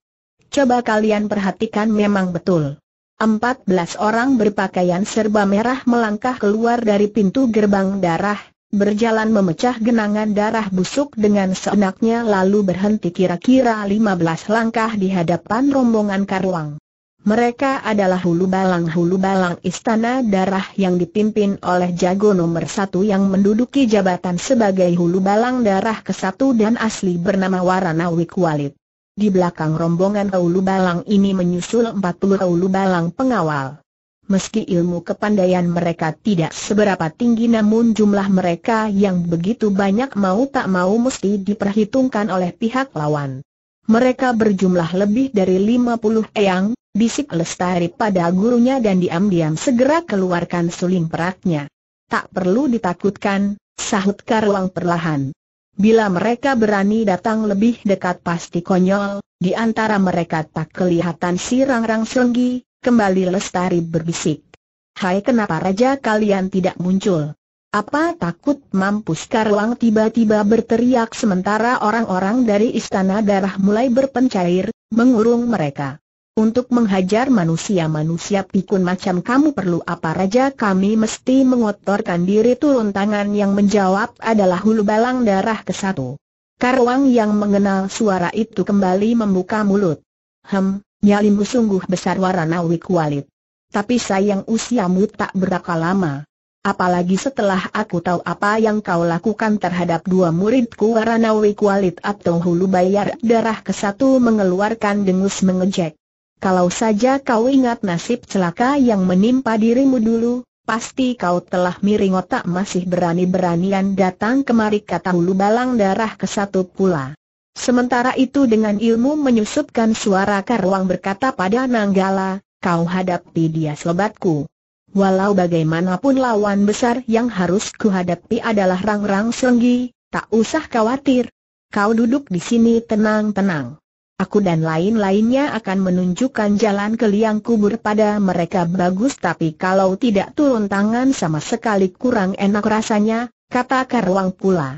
Coba kalian perhatikan memang betul. 14 orang berpakaian serba merah melangkah keluar dari pintu gerbang darah, Berjalan memecah genangan darah busuk dengan seenaknya lalu berhenti kira-kira 15 langkah di hadapan rombongan Karuang. Mereka adalah hulu balang-hulu balang istana darah yang dipimpin oleh jago nomor satu yang menduduki jabatan sebagai hulu balang darah ke satu dan asli bernama Warana Walid. Di belakang rombongan hulu balang ini menyusul 40 hulu balang pengawal. Meski ilmu kepandaian mereka tidak seberapa tinggi namun jumlah mereka yang begitu banyak mau tak mau mesti diperhitungkan oleh pihak lawan. Mereka berjumlah lebih dari 50 eyang, bisik lestari pada gurunya dan diam-diam segera keluarkan suling peraknya. Tak perlu ditakutkan, sahut Karuang perlahan. Bila mereka berani datang lebih dekat pasti konyol, di antara mereka tak kelihatan si rang-rang Senggi, Kembali Lestari berbisik. Hai kenapa raja kalian tidak muncul? Apa takut mampus Karwang tiba-tiba berteriak sementara orang-orang dari istana darah mulai berpencair, mengurung mereka. Untuk menghajar manusia-manusia pikun macam kamu perlu apa raja kami mesti mengotorkan diri turun tangan yang menjawab adalah hulu balang darah ke satu. Karwang yang mengenal suara itu kembali membuka mulut. Hem, Nyalimu sungguh besar Waranawi Kualit. Tapi sayang usiamu tak berapa lama. Apalagi setelah aku tahu apa yang kau lakukan terhadap dua muridku Waranawi Kualit atau Hulu Bayar darah ke satu mengeluarkan dengus mengejek. Kalau saja kau ingat nasib celaka yang menimpa dirimu dulu, Pasti kau telah miring otak masih berani-beranian datang kemari kata hulu balang darah ke satu pula. Sementara itu dengan ilmu menyusupkan suara Karuang berkata pada Nanggala, kau hadapi dia sobatku. Walau bagaimanapun lawan besar yang harus kuhadapi adalah Rang-Rang Senggi, tak usah khawatir. Kau duduk di sini tenang-tenang. Aku dan lain-lainnya akan menunjukkan jalan ke liang kubur pada mereka bagus tapi kalau tidak turun tangan sama sekali kurang enak rasanya, kata Karuang pula.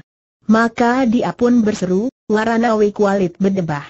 Maka dia pun berseru, Laranawi kualit berdebah.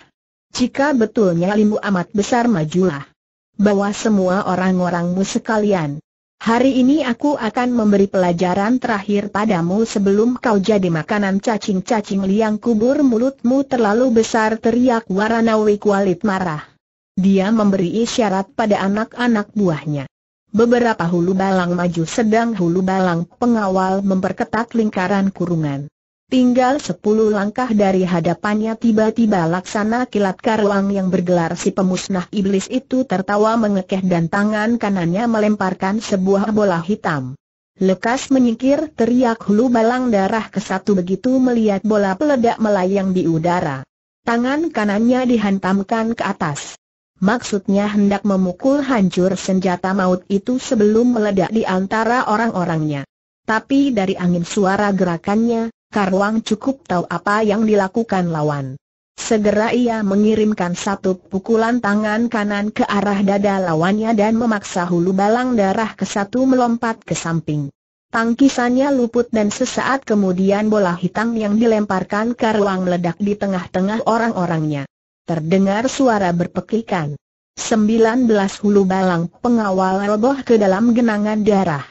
Jika betulnya limu amat besar majulah. Bawa semua orang-orangmu sekalian. Hari ini aku akan memberi pelajaran terakhir padamu sebelum kau jadi makanan cacing-cacing liang kubur mulutmu terlalu besar teriak Waranawi kualit marah. Dia memberi isyarat pada anak-anak buahnya. Beberapa hulu balang maju sedang hulu balang pengawal memperketat lingkaran kurungan. Tinggal sepuluh langkah dari hadapannya tiba-tiba laksana kilat karuang yang bergelar si pemusnah iblis itu tertawa mengekeh dan tangan kanannya melemparkan sebuah bola hitam. Lekas menyingkir teriak hulu balang darah ke satu begitu melihat bola peledak melayang di udara. Tangan kanannya dihantamkan ke atas. Maksudnya hendak memukul hancur senjata maut itu sebelum meledak di antara orang-orangnya. Tapi dari angin suara gerakannya, Karwang cukup tahu apa yang dilakukan lawan. Segera ia mengirimkan satu pukulan tangan kanan ke arah dada lawannya dan memaksa hulu balang darah ke satu melompat ke samping. Tangkisannya luput dan sesaat kemudian bola hitam yang dilemparkan Karwang meledak di tengah-tengah orang-orangnya. Terdengar suara berpekikan. 19 hulu balang pengawal roboh ke dalam genangan darah.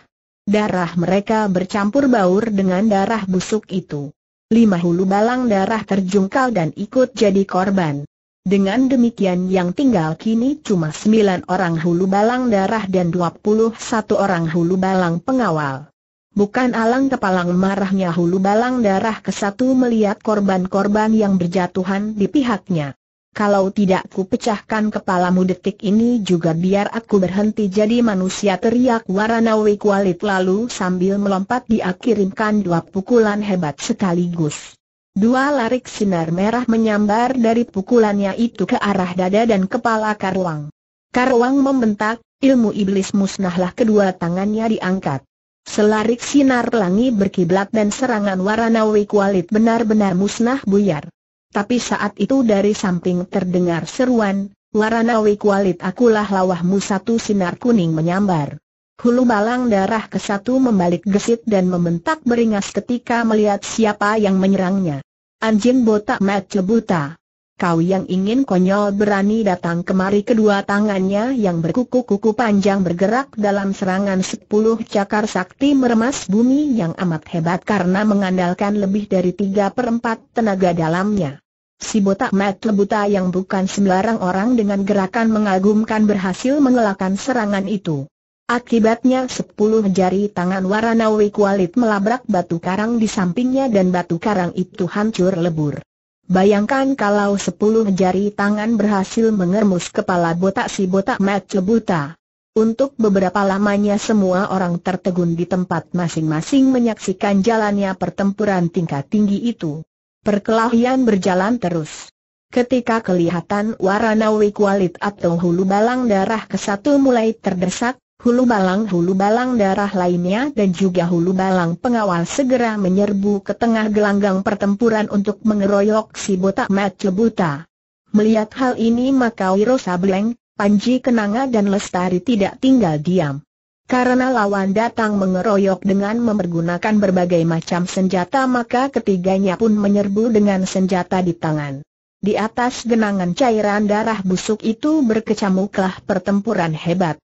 Darah mereka bercampur baur dengan darah busuk itu. Lima hulu balang darah terjungkal dan ikut jadi korban. Dengan demikian yang tinggal kini cuma sembilan orang hulu balang darah dan dua puluh satu orang hulu balang pengawal. Bukan alang kepalang marahnya hulu balang darah kesatu melihat korban-korban yang berjatuhan di pihaknya kalau tidak ku pecahkan kepalamu detik ini juga biar aku berhenti jadi manusia teriak Waranawi Kualit lalu sambil melompat dia kirimkan dua pukulan hebat sekaligus. Dua larik sinar merah menyambar dari pukulannya itu ke arah dada dan kepala Karwang. Karwang membentak, ilmu iblis musnahlah kedua tangannya diangkat. Selarik sinar pelangi berkiblat dan serangan Waranawi Kualit benar-benar musnah buyar. Tapi saat itu dari samping terdengar seruan, Waranawi kualit akulah lawahmu satu sinar kuning menyambar. Hulu balang darah ke satu membalik gesit dan membentak beringas ketika melihat siapa yang menyerangnya. Anjing botak cebuta kau yang ingin konyol berani datang kemari kedua tangannya yang berkuku-kuku panjang bergerak dalam serangan sepuluh cakar sakti meremas bumi yang amat hebat karena mengandalkan lebih dari tiga perempat tenaga dalamnya. Si botak mat lebuta yang bukan sembarang orang dengan gerakan mengagumkan berhasil mengelakkan serangan itu. Akibatnya sepuluh jari tangan Waranawi Kualit melabrak batu karang di sampingnya dan batu karang itu hancur lebur. Bayangkan kalau sepuluh jari tangan berhasil mengermus kepala botak si botak buta. Untuk beberapa lamanya semua orang tertegun di tempat masing-masing menyaksikan jalannya pertempuran tingkat tinggi itu. Perkelahian berjalan terus. Ketika kelihatan warana Kualit atau hulu balang darah ke satu mulai terdesak, hulu balang hulu balang darah lainnya dan juga hulu balang pengawal segera menyerbu ke tengah gelanggang pertempuran untuk mengeroyok si botak buta. Melihat hal ini maka Wiro Sableng, Panji Kenanga dan Lestari tidak tinggal diam. Karena lawan datang mengeroyok dengan mempergunakan berbagai macam senjata maka ketiganya pun menyerbu dengan senjata di tangan. Di atas genangan cairan darah busuk itu berkecamuklah pertempuran hebat.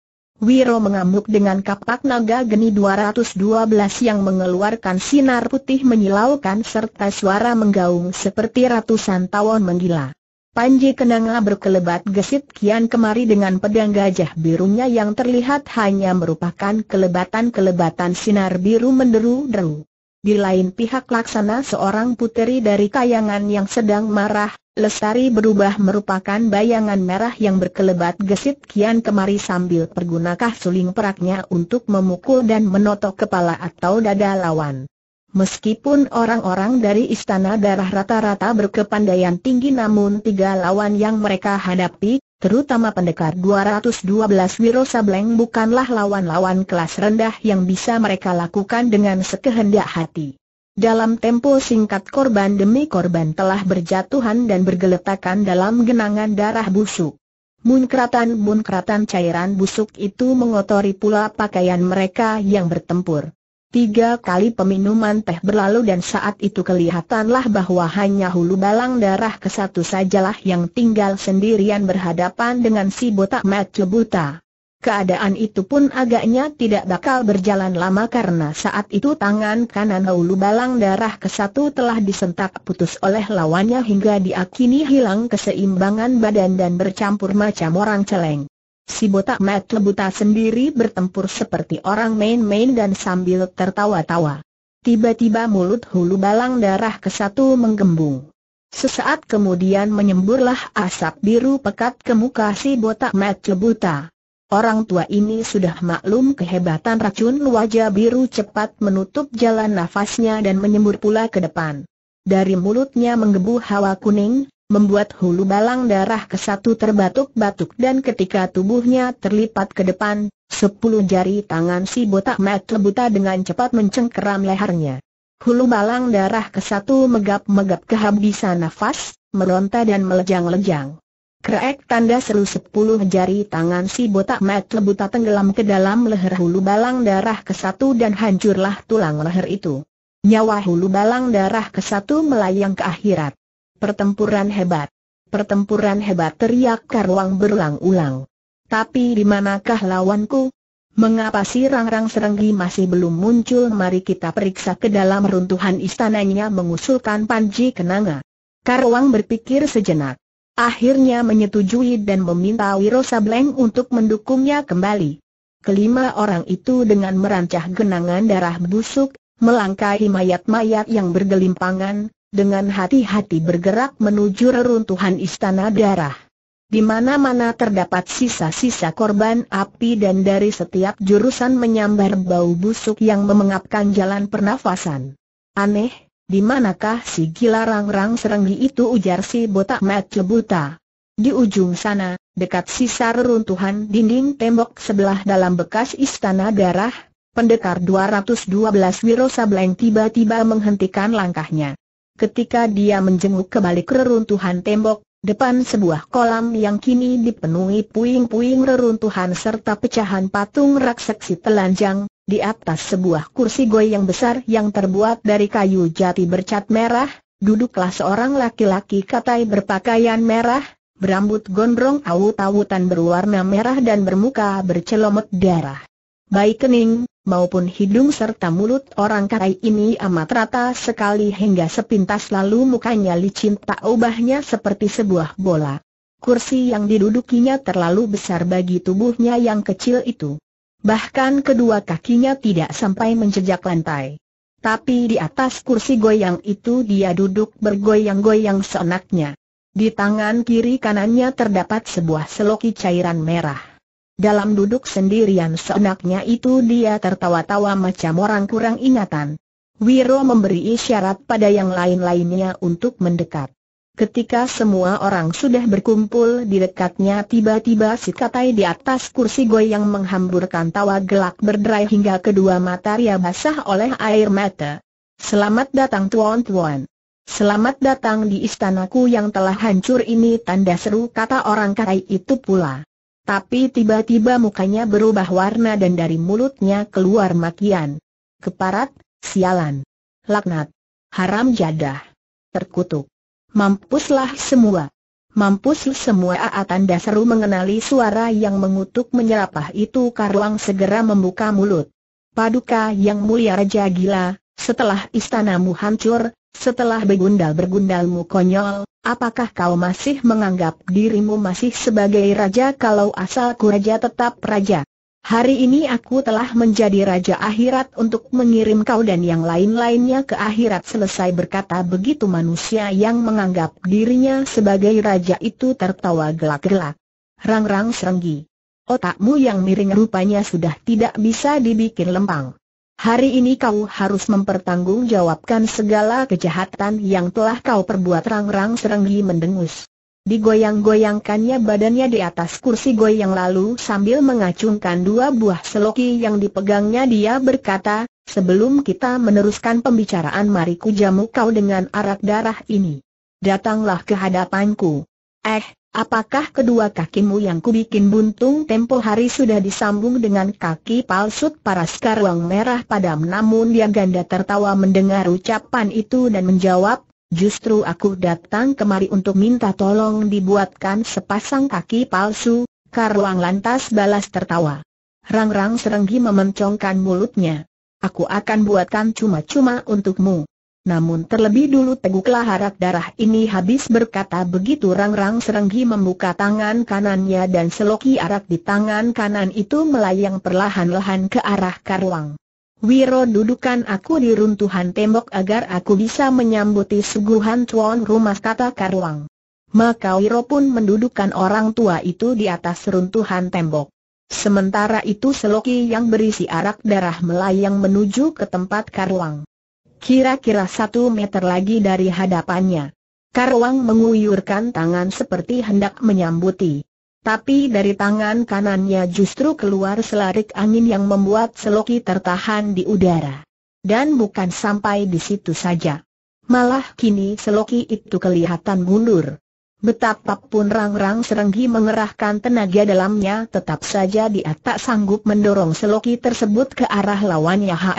Wiro mengamuk dengan kapak naga geni 212 yang mengeluarkan sinar putih menyilaukan serta suara menggaung seperti ratusan tawon menggila. Panji Kenanga berkelebat gesit kian kemari dengan pedang gajah birunya yang terlihat hanya merupakan kelebatan-kelebatan sinar biru menderu-deru. Di lain pihak laksana seorang puteri dari kayangan yang sedang marah, Lestari berubah merupakan bayangan merah yang berkelebat gesit kian kemari sambil pergunakah suling peraknya untuk memukul dan menotok kepala atau dada lawan. Meskipun orang-orang dari istana darah rata-rata berkepandaian tinggi namun tiga lawan yang mereka hadapi, terutama pendekar 212 Wiro Sableng bukanlah lawan-lawan kelas rendah yang bisa mereka lakukan dengan sekehendak hati. Dalam tempo singkat korban demi korban telah berjatuhan dan bergeletakan dalam genangan darah busuk. Munkratan-munkratan cairan busuk itu mengotori pula pakaian mereka yang bertempur. Tiga kali peminuman teh berlalu dan saat itu kelihatanlah bahwa hanya hulu balang darah ke satu sajalah yang tinggal sendirian berhadapan dengan si botak mata buta. Keadaan itu pun agaknya tidak bakal berjalan lama karena saat itu tangan kanan hulu balang darah ke satu telah disentak putus oleh lawannya hingga diakini hilang keseimbangan badan dan bercampur macam orang celeng. Si botak Matt lebuta sendiri bertempur seperti orang main-main dan sambil tertawa-tawa. Tiba-tiba mulut hulu balang darah ke satu menggembung. Sesaat kemudian menyemburlah asap biru pekat ke muka si botak Matt lebuta. Orang tua ini sudah maklum kehebatan racun wajah biru cepat menutup jalan nafasnya dan menyembur pula ke depan. Dari mulutnya menggebu hawa kuning, membuat hulu balang darah ke satu terbatuk-batuk dan ketika tubuhnya terlipat ke depan, sepuluh jari tangan si botak mat buta dengan cepat mencengkeram lehernya. Hulu balang darah ke satu megap-megap kehabisan nafas, meronta dan melejang-lejang. Krek tanda seru sepuluh jari tangan si botak mat lebuta tenggelam ke dalam leher hulu balang darah ke satu dan hancurlah tulang leher itu. Nyawa hulu balang darah ke satu melayang ke akhirat. Pertempuran hebat. Pertempuran hebat teriak Karwang berulang-ulang. Tapi di manakah lawanku? Mengapa si Rangrang Serenggi masih belum muncul? Mari kita periksa ke dalam runtuhan istananya mengusulkan Panji Kenanga. Karwang berpikir sejenak. Akhirnya menyetujui dan meminta Wiro Sableng untuk mendukungnya kembali. Kelima orang itu dengan merancah genangan darah busuk, melangkahi mayat-mayat yang bergelimpangan, dengan hati-hati bergerak menuju reruntuhan istana darah. Di mana-mana terdapat sisa-sisa korban api dan dari setiap jurusan menyambar bau busuk yang memengapkan jalan pernafasan. Aneh, di manakah si gila rang-rang serenggi itu ujar si botak mat lebuta. Di ujung sana, dekat sisa reruntuhan dinding tembok sebelah dalam bekas istana darah, pendekar 212 Wiro Sableng tiba-tiba menghentikan langkahnya ketika dia menjenguk kembali keruntuhan tembok, depan sebuah kolam yang kini dipenuhi puing-puing reruntuhan serta pecahan patung raksasa telanjang, di atas sebuah kursi goyang besar yang terbuat dari kayu jati bercat merah, duduklah seorang laki-laki katai berpakaian merah, berambut gondrong awut-awutan berwarna merah dan bermuka bercelomot darah baik kening, maupun hidung serta mulut orang karai ini amat rata sekali hingga sepintas lalu mukanya licin tak ubahnya seperti sebuah bola. Kursi yang didudukinya terlalu besar bagi tubuhnya yang kecil itu. Bahkan kedua kakinya tidak sampai menjejak lantai. Tapi di atas kursi goyang itu dia duduk bergoyang-goyang seenaknya. Di tangan kiri kanannya terdapat sebuah seloki cairan merah. Dalam duduk sendirian seenaknya itu dia tertawa-tawa macam orang kurang ingatan. Wiro memberi isyarat pada yang lain-lainnya untuk mendekat. Ketika semua orang sudah berkumpul di dekatnya tiba-tiba si katai di atas kursi goyang menghamburkan tawa gelak berderai hingga kedua mata ria basah oleh air mata. Selamat datang tuan-tuan. Selamat datang di istanaku yang telah hancur ini tanda seru kata orang katai itu pula. Tapi tiba-tiba mukanya berubah warna dan dari mulutnya keluar makian. Keparat, sialan, laknat, haram jadah, terkutuk. Mampuslah semua. Mampus semua aatan dasaru mengenali suara yang mengutuk menyerapah itu Karuang segera membuka mulut. Paduka yang mulia Raja Gila, setelah istanamu hancur, setelah bergundal-bergundalmu konyol, apakah kau masih menganggap dirimu masih sebagai raja kalau asalku raja tetap raja? Hari ini aku telah menjadi raja akhirat untuk mengirim kau dan yang lain-lainnya ke akhirat selesai berkata begitu manusia yang menganggap dirinya sebagai raja itu tertawa gelak-gelak. Rang-rang serenggi. Otakmu yang miring rupanya sudah tidak bisa dibikin lempang. Hari ini kau harus mempertanggungjawabkan segala kejahatan yang telah kau perbuat rang-rang serenggi mendengus. Digoyang-goyangkannya badannya di atas kursi goyang lalu sambil mengacungkan dua buah seloki yang dipegangnya dia berkata, sebelum kita meneruskan pembicaraan mari ku jamu kau dengan arak darah ini. Datanglah ke hadapanku. Eh, Apakah kedua kakimu yang kubikin buntung tempo hari sudah disambung dengan kaki palsu para sekarwang merah padam namun dia ganda tertawa mendengar ucapan itu dan menjawab, justru aku datang kemari untuk minta tolong dibuatkan sepasang kaki palsu, karuang lantas balas tertawa. Rang-rang serenggi memencongkan mulutnya. Aku akan buatkan cuma-cuma untukmu. Namun terlebih dulu teguklah harap darah ini habis berkata begitu Rang-Rang Serenggi membuka tangan kanannya dan seloki arak di tangan kanan itu melayang perlahan-lahan ke arah Karuang. Wiro dudukan aku di runtuhan tembok agar aku bisa menyambuti suguhan tuan rumah kata Karuang. Maka Wiro pun mendudukan orang tua itu di atas runtuhan tembok. Sementara itu seloki yang berisi arak darah melayang menuju ke tempat Karuang kira-kira satu meter lagi dari hadapannya. Karwang menguyurkan tangan seperti hendak menyambuti. Tapi dari tangan kanannya justru keluar selarik angin yang membuat Seloki tertahan di udara. Dan bukan sampai di situ saja. Malah kini Seloki itu kelihatan mundur. Betapapun Rang-Rang Serenggi mengerahkan tenaga dalamnya tetap saja dia tak sanggup mendorong Seloki tersebut ke arah lawannya Ha,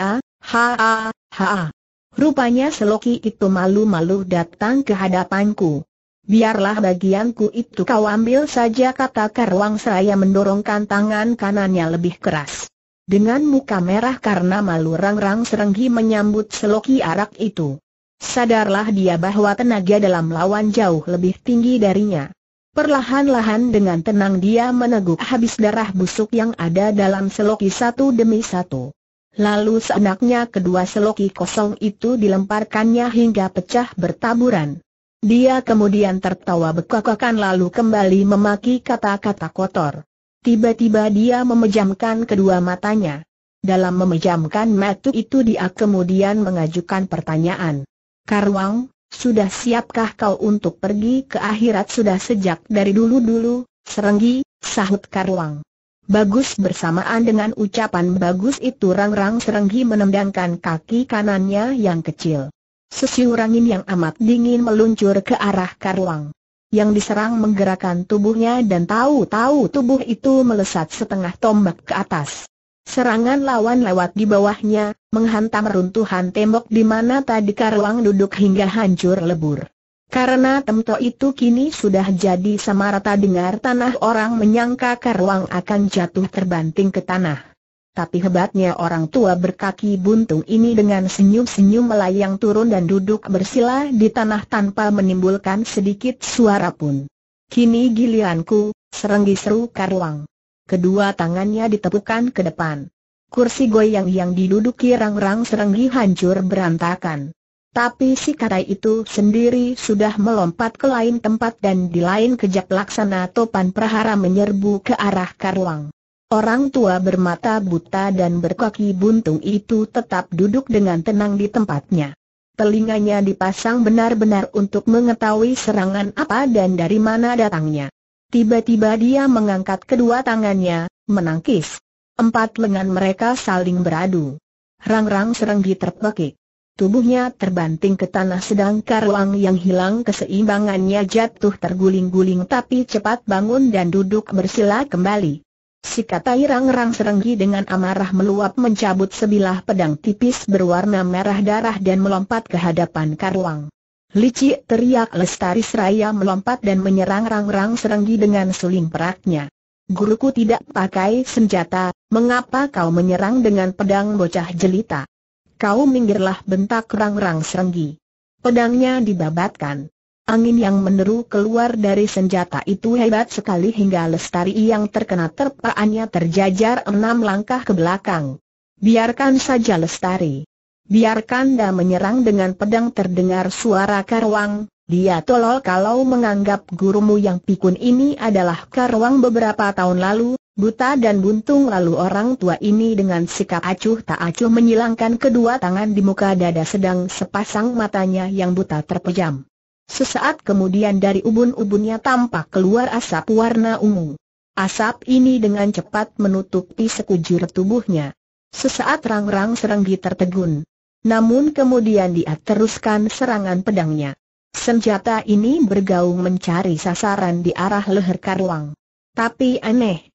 ha, ha, ha. Rupanya Seloki itu malu-malu datang ke hadapanku. Biarlah bagianku itu kau ambil saja kata Karwang Seraya mendorongkan tangan kanannya lebih keras. Dengan muka merah karena malu rang-rang Serenggi menyambut Seloki arak itu. Sadarlah dia bahwa tenaga dalam lawan jauh lebih tinggi darinya. Perlahan-lahan dengan tenang dia meneguk habis darah busuk yang ada dalam seloki satu demi satu. Lalu seenaknya kedua seloki kosong itu dilemparkannya hingga pecah bertaburan. Dia kemudian tertawa bekakakan lalu kembali memaki kata-kata kotor. Tiba-tiba dia memejamkan kedua matanya. Dalam memejamkan mata itu dia kemudian mengajukan pertanyaan. Karwang, sudah siapkah kau untuk pergi ke akhirat sudah sejak dari dulu-dulu, serenggi, sahut Karwang. Bagus bersamaan dengan ucapan bagus itu Rang-Rang Serenggi menendangkan kaki kanannya yang kecil. Sesiur angin yang amat dingin meluncur ke arah Karwang. Yang diserang menggerakkan tubuhnya dan tahu-tahu tubuh itu melesat setengah tombak ke atas. Serangan lawan lewat di bawahnya, menghantam runtuhan tembok di mana tadi Karwang duduk hingga hancur lebur. Karena temto itu kini sudah jadi samarata dengar tanah orang menyangka karuang akan jatuh terbanting ke tanah. Tapi hebatnya orang tua berkaki buntung ini dengan senyum-senyum melayang turun dan duduk bersila di tanah tanpa menimbulkan sedikit suara pun. Kini gilianku, serenggi seru karuang. Kedua tangannya ditepukan ke depan. Kursi goyang yang diduduki rang-rang serenggi hancur berantakan. Tapi si katai itu sendiri sudah melompat ke lain tempat dan di lain kejap laksana topan prahara menyerbu ke arah Karuang. Orang tua bermata buta dan berkaki buntung itu tetap duduk dengan tenang di tempatnya. Telinganya dipasang benar-benar untuk mengetahui serangan apa dan dari mana datangnya. Tiba-tiba dia mengangkat kedua tangannya, menangkis. Empat lengan mereka saling beradu. Rang-rang serenggi terpekik. Tubuhnya terbanting ke tanah sedang Karuang yang hilang keseimbangannya jatuh terguling-guling tapi cepat bangun dan duduk bersila kembali. Si Sikat rang-rang serenggi dengan amarah meluap mencabut sebilah pedang tipis berwarna merah darah dan melompat ke hadapan Karuang. Lici teriak lestari seraya melompat dan menyerang rang-rang serenggi dengan suling peraknya. Guruku tidak pakai senjata, mengapa kau menyerang dengan pedang bocah jelita? kau minggirlah bentak rang-rang serenggi. Pedangnya dibabatkan. Angin yang meneru keluar dari senjata itu hebat sekali hingga Lestari yang terkena terpaannya terjajar enam langkah ke belakang. Biarkan saja Lestari. Biarkan dia menyerang dengan pedang terdengar suara karwang, dia tolol kalau menganggap gurumu yang pikun ini adalah karuang beberapa tahun lalu, buta dan buntung lalu orang tua ini dengan sikap acuh tak acuh menyilangkan kedua tangan di muka dada sedang sepasang matanya yang buta terpejam. Sesaat kemudian dari ubun-ubunnya tampak keluar asap warna ungu. Asap ini dengan cepat menutupi sekujur tubuhnya. Sesaat rang-rang seranggi tertegun. Namun kemudian dia teruskan serangan pedangnya. Senjata ini bergaung mencari sasaran di arah leher Karuang. Tapi aneh.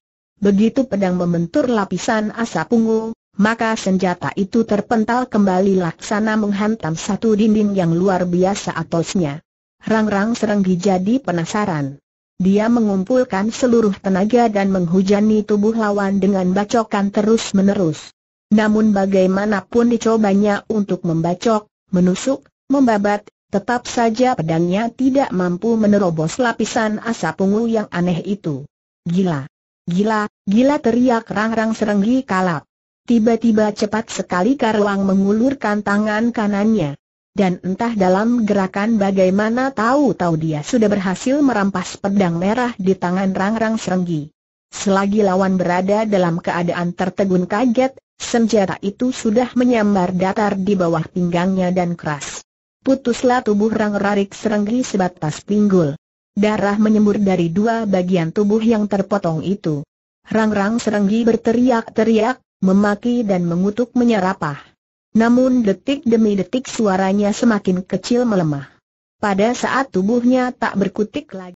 Begitu pedang membentur lapisan asap ungu, maka senjata itu terpental kembali laksana menghantam satu dinding yang luar biasa atosnya. Rang-rang serenggi jadi penasaran. Dia mengumpulkan seluruh tenaga dan menghujani tubuh lawan dengan bacokan terus-menerus. Namun bagaimanapun dicobanya untuk membacok, menusuk, membabat, Tetap saja pedangnya tidak mampu menerobos lapisan asap ungu yang aneh itu. Gila! Gila, gila teriak Rangrang Serenggi kalap. Tiba-tiba cepat sekali Karuang mengulurkan tangan kanannya. Dan entah dalam gerakan bagaimana tahu-tahu dia sudah berhasil merampas pedang merah di tangan Rangrang Serenggi. Selagi lawan berada dalam keadaan tertegun kaget, senjata itu sudah menyambar datar di bawah pinggangnya dan keras putuslah tubuh Rang Rarik Serenggi sebatas pinggul. Darah menyembur dari dua bagian tubuh yang terpotong itu. Rang-rang Serenggi berteriak-teriak, memaki dan mengutuk menyerapah. Namun detik demi detik suaranya semakin kecil melemah. Pada saat tubuhnya tak berkutik lagi.